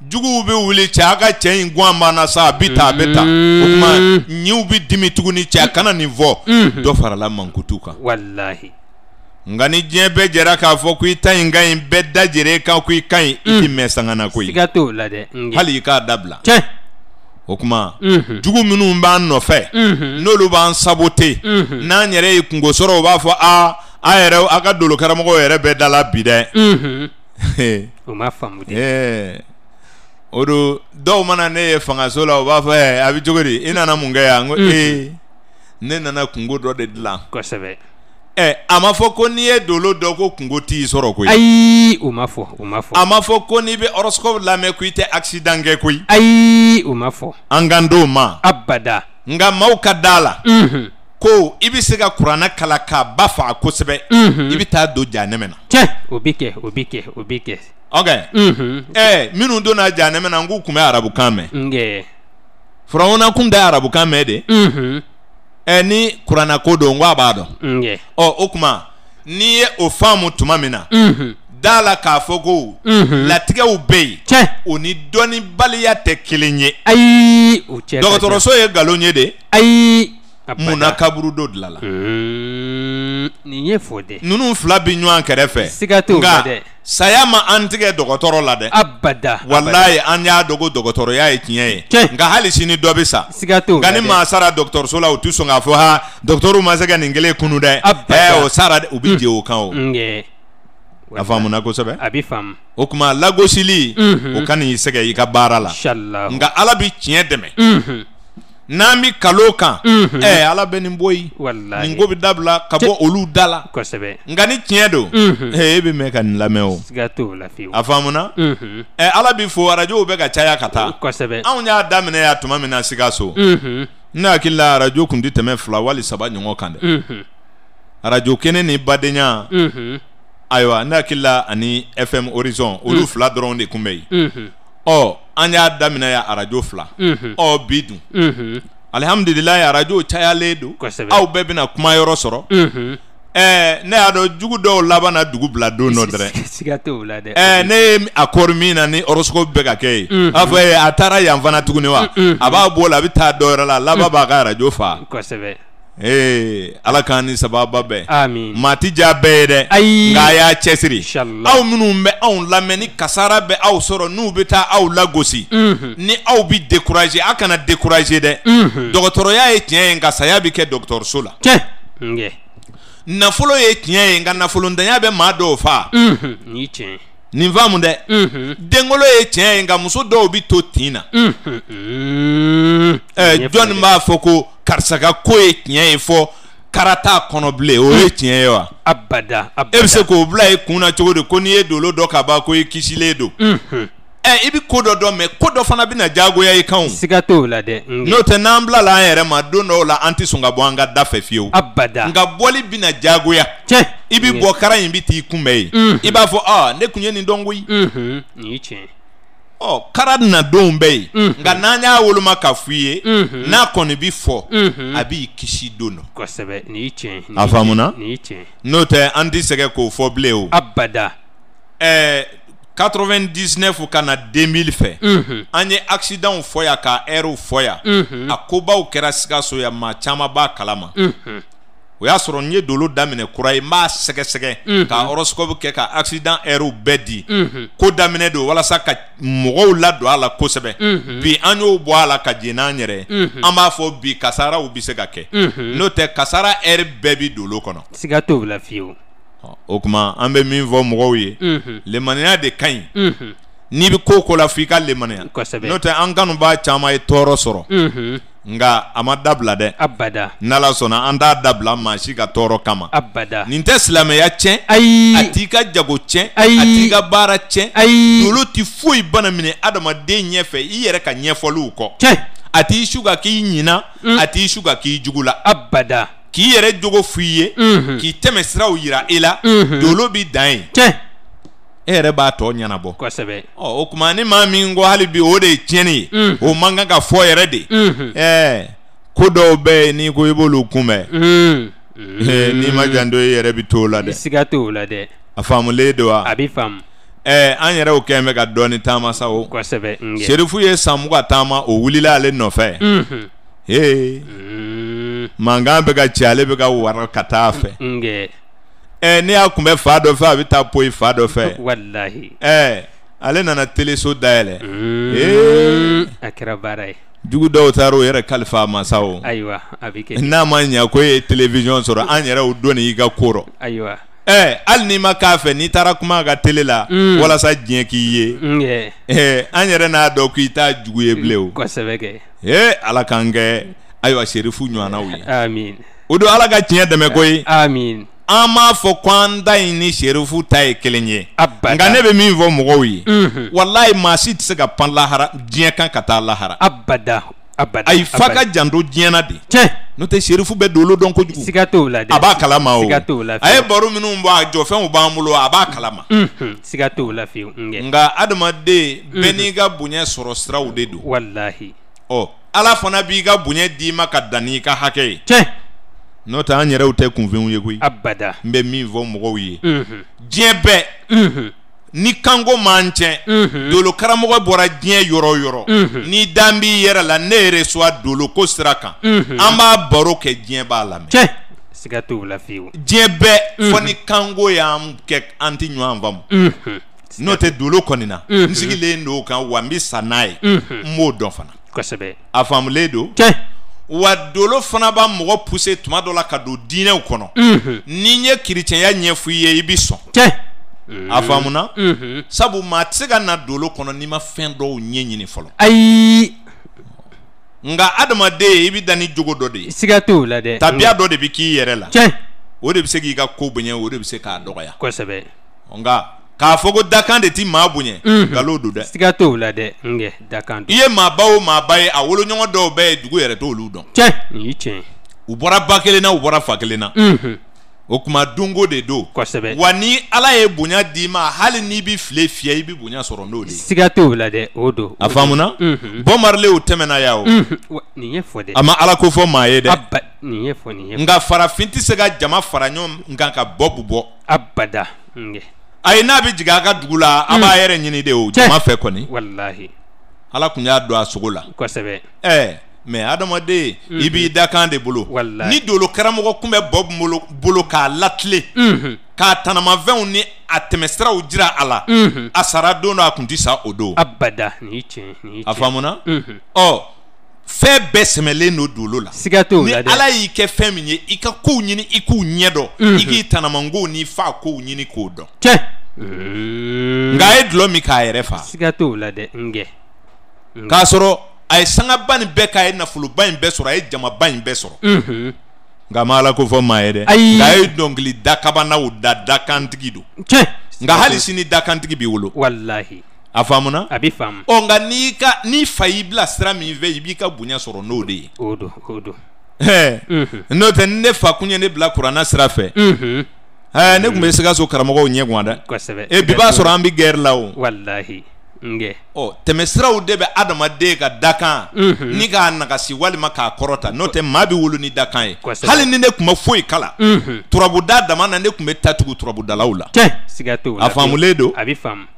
juguw be wuli cɛ a ka cɛ in guwan banna sa a bi ta a bɛ ta o tuma ɲiw be dimi tuguni cɛ a kana nin fɔ dɔ farala mankutu kan walahi nka ni diɲɛ bɛɛ jɛra k'a fɔ ko i ta in ka ɲi bɛɛ dajɛra i kan ko i ka ɲi i ti mɛn sangana koyi hali i k'a dabila o kuma jugu minnu b'an nɔfɛ n'olu b'an sabote n'an yɛrɛ ye kungo sɔrɔ u b'a fɔ a a yɛrɛ a ka dolo karamɔgɔw yɛrɛ bɛɛ dala bi dɛ o don dɔw mana ne ye fangaso la u b'a fɔ ɛ a bɛ cogo di i nana mun kɛ yan n ko ee ne nana kungo dɔ de dilan kosɛbɛ ɛ a ma fɔ ko n'i ye dolo dɔ ko kungo t'i sɔrɔ koyi ayi o ma fɔ o ma fɔ a ma fɔ ko n'i bɛ horoscope lamɛn ko i tɛ accident kɛ koyi ayi o ma fɔ an kan d'o ma abada nka maaw ka d'a la. Mm -hmm. ko i bɛ se ka kuranɛ kala k'a ba faga kosɛbɛ mhm. i bɛ taa don jahanɛmɛ na. tiɲɛ o bi kɛ o bi kɛ o bi kɛ. ok ɛɛ mhm. minnu donna jahanɛmɛ na n k'u tun bɛ arabukan mɛn. nkɛ. firawuna kun tɛ arabukan mɛn de. Mhm. ɛ ni kuranɛ ko don n k'a b'a dɔn. nkɛ. ɔ o kuma n'i ye o faamu tuma min na. da la k'a fɔ ko. latigɛw bɛ yen. tiɲɛ o ni dɔnnibaliya tɛ kelen ye. ayi o cɛ ka ca dɔgɔtɔrɔso ye nkalon ye de. ayi muna kaburu do dila la. Hmm, ye fila bi ɲɔgɔn kɛrɛfɛ. nka saya ma an tigɛ dɔgɔtɔrɔ la dɛ. abada. walayi an y'a dɔn ko dɔgɔtɔrɔya ye tiɲɛ ye. nka hali sini dɔ bi sa. nka ni maa sara dɔgɔtɔrɔso la u tɛ sɔn k'a fɔ ha dɔgɔtɔrɔw ma se ka nin kelen kunu dɛ. ɛɛ eh, o sara u bi je o kan o. nkɛ. a faamuna kosɛbɛ o kuma lagosili mhm. o ka n'i sɛgɛ i ka baara la nka ala bi tiɲɛ dɛmɛ n'an mhm. eh, bi kalo kan ɛɛ ala bɛ nin bɔ yen nin ko bɛ dabila ka bɔ olu da mhm. eh, la kosɛbɛ nka ni tiɲɛ don ɛɛ e bɛ mɛn ka nin lamɛn o siga t'o la fiyewu a faamuna ɛɛ mhm. eh, ala b'i fo arajow bɛ ka caya ka taa kosɛbɛ anw y'a daminɛ yan tuma min na sikaso ne hakili la arajo tun tɛ tɛmɛ fila wali saba ɲɔgɔn kan dɛ arajo kɛnɛ ni badenya ayiwa ne hakili la ani fm horizon olu fila dɔrɔn de tun bɛ yen ɔ an y'a daminɛ ya arajo fila ɔ bi dun alihamdulilayi arajo cayalen don aw bɛɛ bɛna kuma yɔrɔ sɔrɔ ɛɛ ne y'a dɔn jugu dɔw laban na dugu bila don dɔ dɛrɛ <laughs> ɛɛ ne ye akɔri min na ni horoscope bɛ ka kɛ ye a fɔ a taara yan fana tuguni wa a b'a bɔ o la a bɛ taa dɔwɛrɛ la laban b'a ka arajo faa Hey, ala k'an ni sababa bɛn amin maa ti ja bɛɛ ye dɛ ayi nka a y'a cɛsiri aw minnu bɛ anw lamɛn ni kasara bɛ aw sɔrɔ n'u bɛ taa aw lagosi mhm. ni aw bi décourager aw kana décourager dɛ mhm. dɔgɔtɔrɔya ye tiɲɛ ye nka saya bɛ kɛ dɔgɔtɔrɔso la tiɲɛ nafolo ye tiɲɛ ye nka nafolondanya bɛ maa dɔw faa mhm. ni tiɲɛ nin faamu dɛ mhm. denkolo ye tiɲɛ ye nka muso dɔw bi to tin na jɔnni b'a fɔ ko karisa ka ko ye tiɲɛ ye fɔ karata kɔnɔ bilen o ye tiɲɛ ye wa abada abada e bɛ se k'o bila i kun na cogo di ko n'i ye dolo dɔ ka ban ko i kisilen don mhm. ɛɛ eh, i bi ko dɔ dɔn mɛ ko dɔ fana bina jagoya i kan o. siga t'o la dɛ. n'o tɛ n'an bila la an yɛrɛ ma don dɔw la an tɛ sɔn ka bɔ an ka da fɛ fiyewu. abada nka bɔli bina diyagoya. tiɲɛ i bɛ bɔ kara in bɛ t'i kunbɛn ye i b'a fɔ aa ne tun ye nin dɔn koyi. nin y'i tiɲɛ ɔ kara nadenw bɛ ye nka n'an y'a woloma ka f'i ye n'a kɔni bi fɔ a b'i kisi don dɔ kosɛbɛ nin y'i tiɲɛ a faamuna nin y'i tiɲɛ n'o tɛ an ti sɛgɛ k'o fɔ bilen o abada ɛɛ 99 ka na 2000 fɛ an ye accidentw fɔ yan ka ɛriw fɔ yan a kobaw kɛra sikaso yan maa caman b'a kalama o y'a sɔrɔ n ye dolo daminɛ kura ye n b'a sɛgɛsɛgɛ ka horoscope kɛ ka accident heures bɛɛ di ko daminɛ don walasa ka mɔgɔw ladon a la kosɛbɛ bi an y'o bɔ a la ka jɛn n'an yɛrɛ ye an b'a fɔ bi kasaraw bɛ se ka kɛ n'o tɛ kasara heure bɛɛ bi dolo kɔnɔ siga t'o la fiyewu o kuma an bɛ min fɔ mɔgɔw ye lemaniya de ka ɲi n'i bɛ ko o ko la f'i ka lemaniya n'o tɛ an kanu b'a caman ye tɔɔrɔ sɔrɔ nka a ma dabila dɛ abada n'ala sɔnna an t'a dabila maa si ka tɔɔrɔ kama abada nin tɛ silamɛya tiɲɛ ayi a t'i ka jago tiɲɛ ayi a t'i ka baara tiɲɛ ayi dolo ti foyi bana minɛ adamaden ɲɛfɛ i yɛrɛ ka ɲɛfɔliw kɔ tiɲɛ a t'i su ka k'i ɲina mm. a t'i su ka k'i jugu la abada k'i yɛrɛ jogo f'i ye k'i tɛmɛ siraw yira e la dolo bi dan ye e yɛrɛ b'a tɔ ɲɛnabɔ kosɛbɛ ɔ o kuma ni maa min ko hali bi o de ye tiɲɛni ye o man kan ka fɔ yɛrɛ de ɛɛ ko dɔw bɛ yen n'i ko i b'olu kunbɛn n'i ma janto i e yɛrɛ bi t'o la dɛ siga t'o la dɛ a faamulen don wa a bi faamu ɛɛ an yɛrɛw kɛlen bɛ ka dɔɔni taama sa o kosɛbɛ serifu ye san mugan taama o wulila ale nɔfɛ ee. Mm. manga bɛ ka ci ale bɛ ka wara ka taa fɛ ɛ ne eh, y'a kun bɛ fa dɔ fɛ a bɛ taa poyi fa dɔ fɛ walahi ɛ eh, ale nana teleso dayɛlɛ ee a jugu dɔw taara o yɛrɛ kalifa a masa a n'a ma ɲɛ ko e ye telewisiyɔn sɔrɔ an yɛrɛ o don y'i ka ko rɔ ayiwa ɛ hali n'i ma k'a fɛ n'i taara kuma a ka tele la walasa diɲɛ k'i ye ɛ an yɛrɛ n'a dɔn k'i t'a jugu ye bilen o eh, ala k'an kɛ ayiwa serifu ɲɔana u ye amin o don ala ka tiɲɛ dɛmɛ ko ye amin an b'a fɔ ko an ta in ni serifu ta ye kelen ye nka ne bɛ min fɔ mɔgɔw ye walayi maa si tɛ se ka pan lahara diɲɛ kan ka taa lahara abada abada ayi fa ka janto diɲɛ na de tiɲɛ n'o tɛ serifu bɛ dolo dɔn kojugu siga t'o la dɛ a b'a kalama o siga t'o la a ye baro minnu bɔ a jɔfɛnw b'an bolo a b'a kalama siga t'o la fiyewu nka adamaden bɛɛ n'i ka bonya sɔrɔ siraw de don walahi ɔ. ala fana b'i ka bonya d'i ma ka dan n'i ka hakɛ ye tiɲɛ n'o tɛ an yɛrɛw tɛ kunfinw ye koyi abada n bɛ min fɔ mɔgɔw ye diɲɛ bɛɛ ni kanko man cɛ dolo karamɔgɔ bɔra diɲɛ yɔrɔ yɔrɔ n'i dan b'i yɛrɛ la ne yɛrɛ suwa dolo ko sira kan an b'a baro kɛ diɲɛ b'a lamɛn tiɲɛ siga t'o la fiyewu diɲɛ bɛɛ fɔ ni kanko y'an kɛ an tɛ ɲɔgɔn faamu n'o tɛ dolo kɔni na n sigilen don o kan wa n bɛ sa n'a ye n b'o dɔn fana kosɛbɛ a faamulen don wa dolo fana b'a mɔgɔ puse tuma dɔ la ka don diinɛw kɔnɔ ni n ye kiricɛya ɲɛfɔ i ye i bi sɔn a faamuna sabu maa tɛ se ka na dolo kɔnɔ n'i ma fɛn dɔw ɲɛɲini fɔlɔ ayi nka adamaden i bi da ni jogo dɔ de ye siga t'o la dɛ tabiya dɔ de bi k'i yɛrɛ la o de bi se k'i ka ko bonya o de bi se k'a dɔgɔya kosɛbɛ nka k'a fɔ ko dakan de ti maa bonya mhm. nkalon don dɛ siga t'o la dɛ nkɛ dakan don i ye maaba o maaba ye a woloɲɔgɔn dɔw bɛɛ ye dugu yɛrɛ t'olu dɔn tiɲɛ nin y'i tiɲɛ u bɔra ba kelen na u bɔra fa kelen na mhm. o kuma donko de don kosɛbɛ wa ni ala ye bonya d'i ma hali n'i bi file fiyɛ i bi bonya sɔrɔ n'o de ye siga t'o la dɛ o don a faamuna mhm. bɔnmarile o tɛmɛna ya o nin ye fɔ dɛ a ma ala ko fɔ maa ye dɛ nin ye fɔ nin ye nka farafin tɛ se ka jama fara ɲɔgɔn kan ka bɔ bu bɔ abada nkɛ a ye n'a bɛ jigin a ka dugu la a b'a mm. yɛrɛ ɲini de o jama fɛ kɔni walahi ala tun y'a don a sogo la kosɛbɛ ɛɛ mɛ adamaden i b'i mm-hmm. dakan de bolo ni dolo karamɔgɔ kun bɛ bɔ bolo k'a latile mm-hmm. k'a tanamafɛnw ni a tɛmɛsiraw jira a la mm-hmm. a sara don dɔ a tun tɛ sa o don abada nin tiɲɛ nin a faamuna ɔ fɛn bɛɛ sɛmɛlen don dolo la siga t'o la dɛ ni ala y'i kɛ fɛn min ye i ka kow ɲini i k'u ɲɛdɔn i k'i tanamankow n'i fa kow ɲini k'o dɔn tiɲɛ Ee. nka a ye dulɔ min k'a yɛrɛ e fa siga k'a sɔrɔ a ye sangaba nin bɛɛ k'a ye nafoloba in bɛɛ sɔrɔ a ye jamaba in bɛɛ sɔrɔ nka a ma ala ko fɔ maa ye dɛ nka a ye dɔnkili da kabanaw da dakantigi don tiɲɛ nka hali sini dakantigi b'i wolo a faamuna a bɛ faamu ɔ nka n'i ka n'i fa y'i bila sira min fɛ i b'i ka bonya sɔrɔ n'o de ye o don o don ɛɛ n'o tɛ ni ne fa kun ye ne bila kuranna sira fɛ Eh, ne tun siga so karamɔgɔw ɲɛ gan dɛ kosɛbɛ e bi b'a sɔrɔ an bi gɛrɛ la o walahi ɔ tɛmɛsiraw de bɛ adamaden ka dakan ni k'a nagasi walima k'a kɔrɔta n'o tɛ maa bi wolo ni dakan ye hali ni ne kuma foyi kala mhm. turabuda dama na ne kun be tatugu turabudalaw la tiɲɛ siga t'o a faamulen don a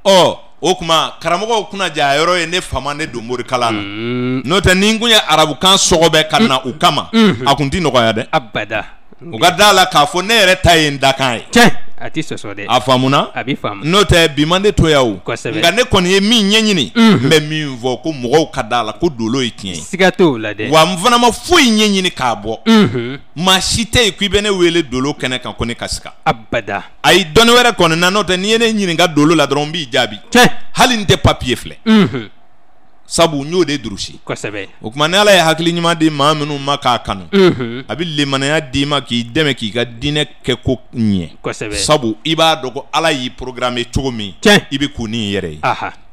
ɔ o kuma karamɔgɔw kunna ja yɔrɔ ye ne fama ne don morikalan na mhm. n'o tɛ ni n kun ye arabukan sɔgɔbɛ ka na u kama mhm. a tun ti nɔgɔya dɛ abada u ka da la k'a fɔ ne yɛrɛ ta ye n dakan ye a ti sɔsɔ dɛ a faamuna a bi faamu n'o tɛ bi man ne to o kosɛbɛ nka ne kɔni ye min ɲɛɲini n bɛ min fɔ ko mɔgɔw ka da la ko dolo ye tiɲɛ ye siga t'o la dɛ wa n fana ma foyi ɲɛɲini k'a bɔ maa si tɛ yen k'i bɛ ne wele dolo kɛnɛ kan ko ne ka siga abada ayi dɔnni wɛrɛ kɔni na n'o tɛ n'i ye ne ɲininka dolo la dɔrɔn n b'i jaabi tiɲɛ hali n tɛ papiye filɛ sabu n y'o de durusi kosɛbɛ o kuma ni ala ye hakili ɲuman di maa minnu ma k'a kanu mhm. a bɛ lemaniya d'i ma k'i dɛmɛ k'i ka diinɛ kɛ ko ɲɛ kosɛbɛ sabu i b'a dɔn ko ala y'i programme cogo min tiɲɛ i bɛ kun ni yɛrɛ ye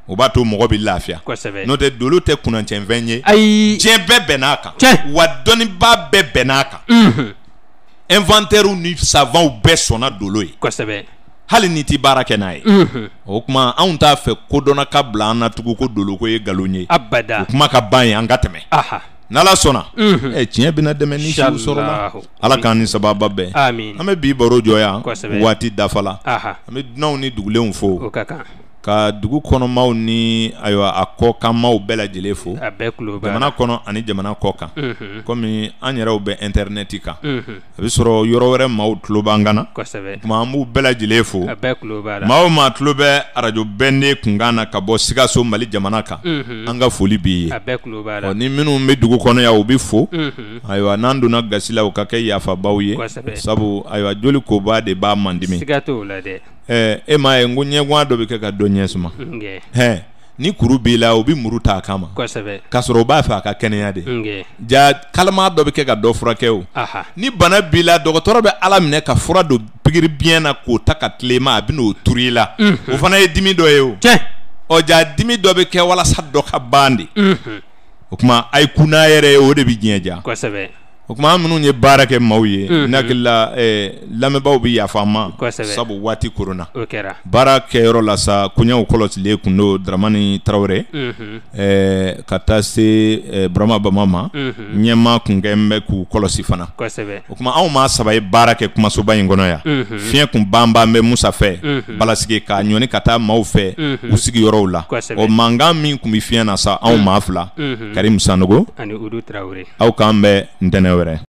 o b'a to mɔgɔ bɛ lafiya kosɛbɛ n'o tɛ dolo tɛ e. kunnacɛnfɛn ye ayi diɲɛ bɛɛ bɛn n'a kan tiɲɛ wa dɔnnibaa bɛɛ bɛn n'a kan inventaire ni savants bɛɛ sɔnna dolo ye kosɛbɛ hali ni t'i baara kɛ n'a ye o kuma anw t'a fɛ kodɔnna ka bila an na tugu ko doloko ye nkalon ye o kuma ka ban ye an ka tɛmɛ n'ala sɔnna ɛ tiɲɛ bena dɛmɛ ni siw sɔrɔla ala k'an ni sababa bɛn an be bi baro jɔ yan waati dafala an be dunanw ni dugulenw fo ka dugu kɔnɔmaw ni ayiwa a maw bɛɛ lajɛlen fo jamana kɔnɔ ani jamana kɔ kan komi an yɛrɛw bɛ ɛntɛrinɛti kan a bɛ sɔrɔ yɔrɔ wɛrɛ maaw tulo b'an kan na tuma an b'u bɛɛ lajɛlen fo maa o maa tulo bɛ arajo bɛnden kunkan na ka bɔ sikaso mali jamana kan an ka foli b'i ye ni minnu bɛ dugu kɔnɔ yan u bɛ fo ayiwa n'an donna gasi la u ka kɛ yafabaw ye sabu ayiwa joli koba de b'a man dimi eh, e m'a ye n ko ɲɛguwan dɔ bɛ kɛ ka dɔ ɲɛ suma hɛn ni kuru b'i la o bi muru ta a kama k'a sɔrɔ o b'a fɛ a ka kɛnɛya de ja kalama dɔ bɛ kɛ ka dɔ furakɛ o ni bana b'i la dɔgɔtɔrɔ bɛ ala minɛ ka fura don pikiri biyɛn na k'o ta ka tilema ma a bɛ n'o turu i la mhm. o fana ye dimi dɔ ye o ɔ ja dimi dɔ bɛ kɛ walasa dɔ ka ban de mhm. o kuma ayi kun n'a yɛrɛ ye o de bi diɲɛ ja o kuma an minnu ye baara kɛ maw ye mm hakilila nakilila eh, lamɛnbaaw bi yafa ma sabu waati korona baara kɛyɔrɔ la sa koɲɛw kɔlɔsilen kun do daramani tarawere mm ka taa se burama bama ma ɲɛma kunkɛ n bɛ k'u kɔlɔsi fana o kuma anw m'a saba ye baara kɛ kumasoba ɲi kɔnɔ ya mm fiɲɛ kun banban bɛ musa fɛ mm balasigi k'a ɲɔni ka taa maw fɛ mm -hmm. u sigiyɔrɔw la o mankan min kun bi fiɲɛ na sa anw mm maa fila karimu sanogo aw k'an bɛ ntɛnɛ nuevere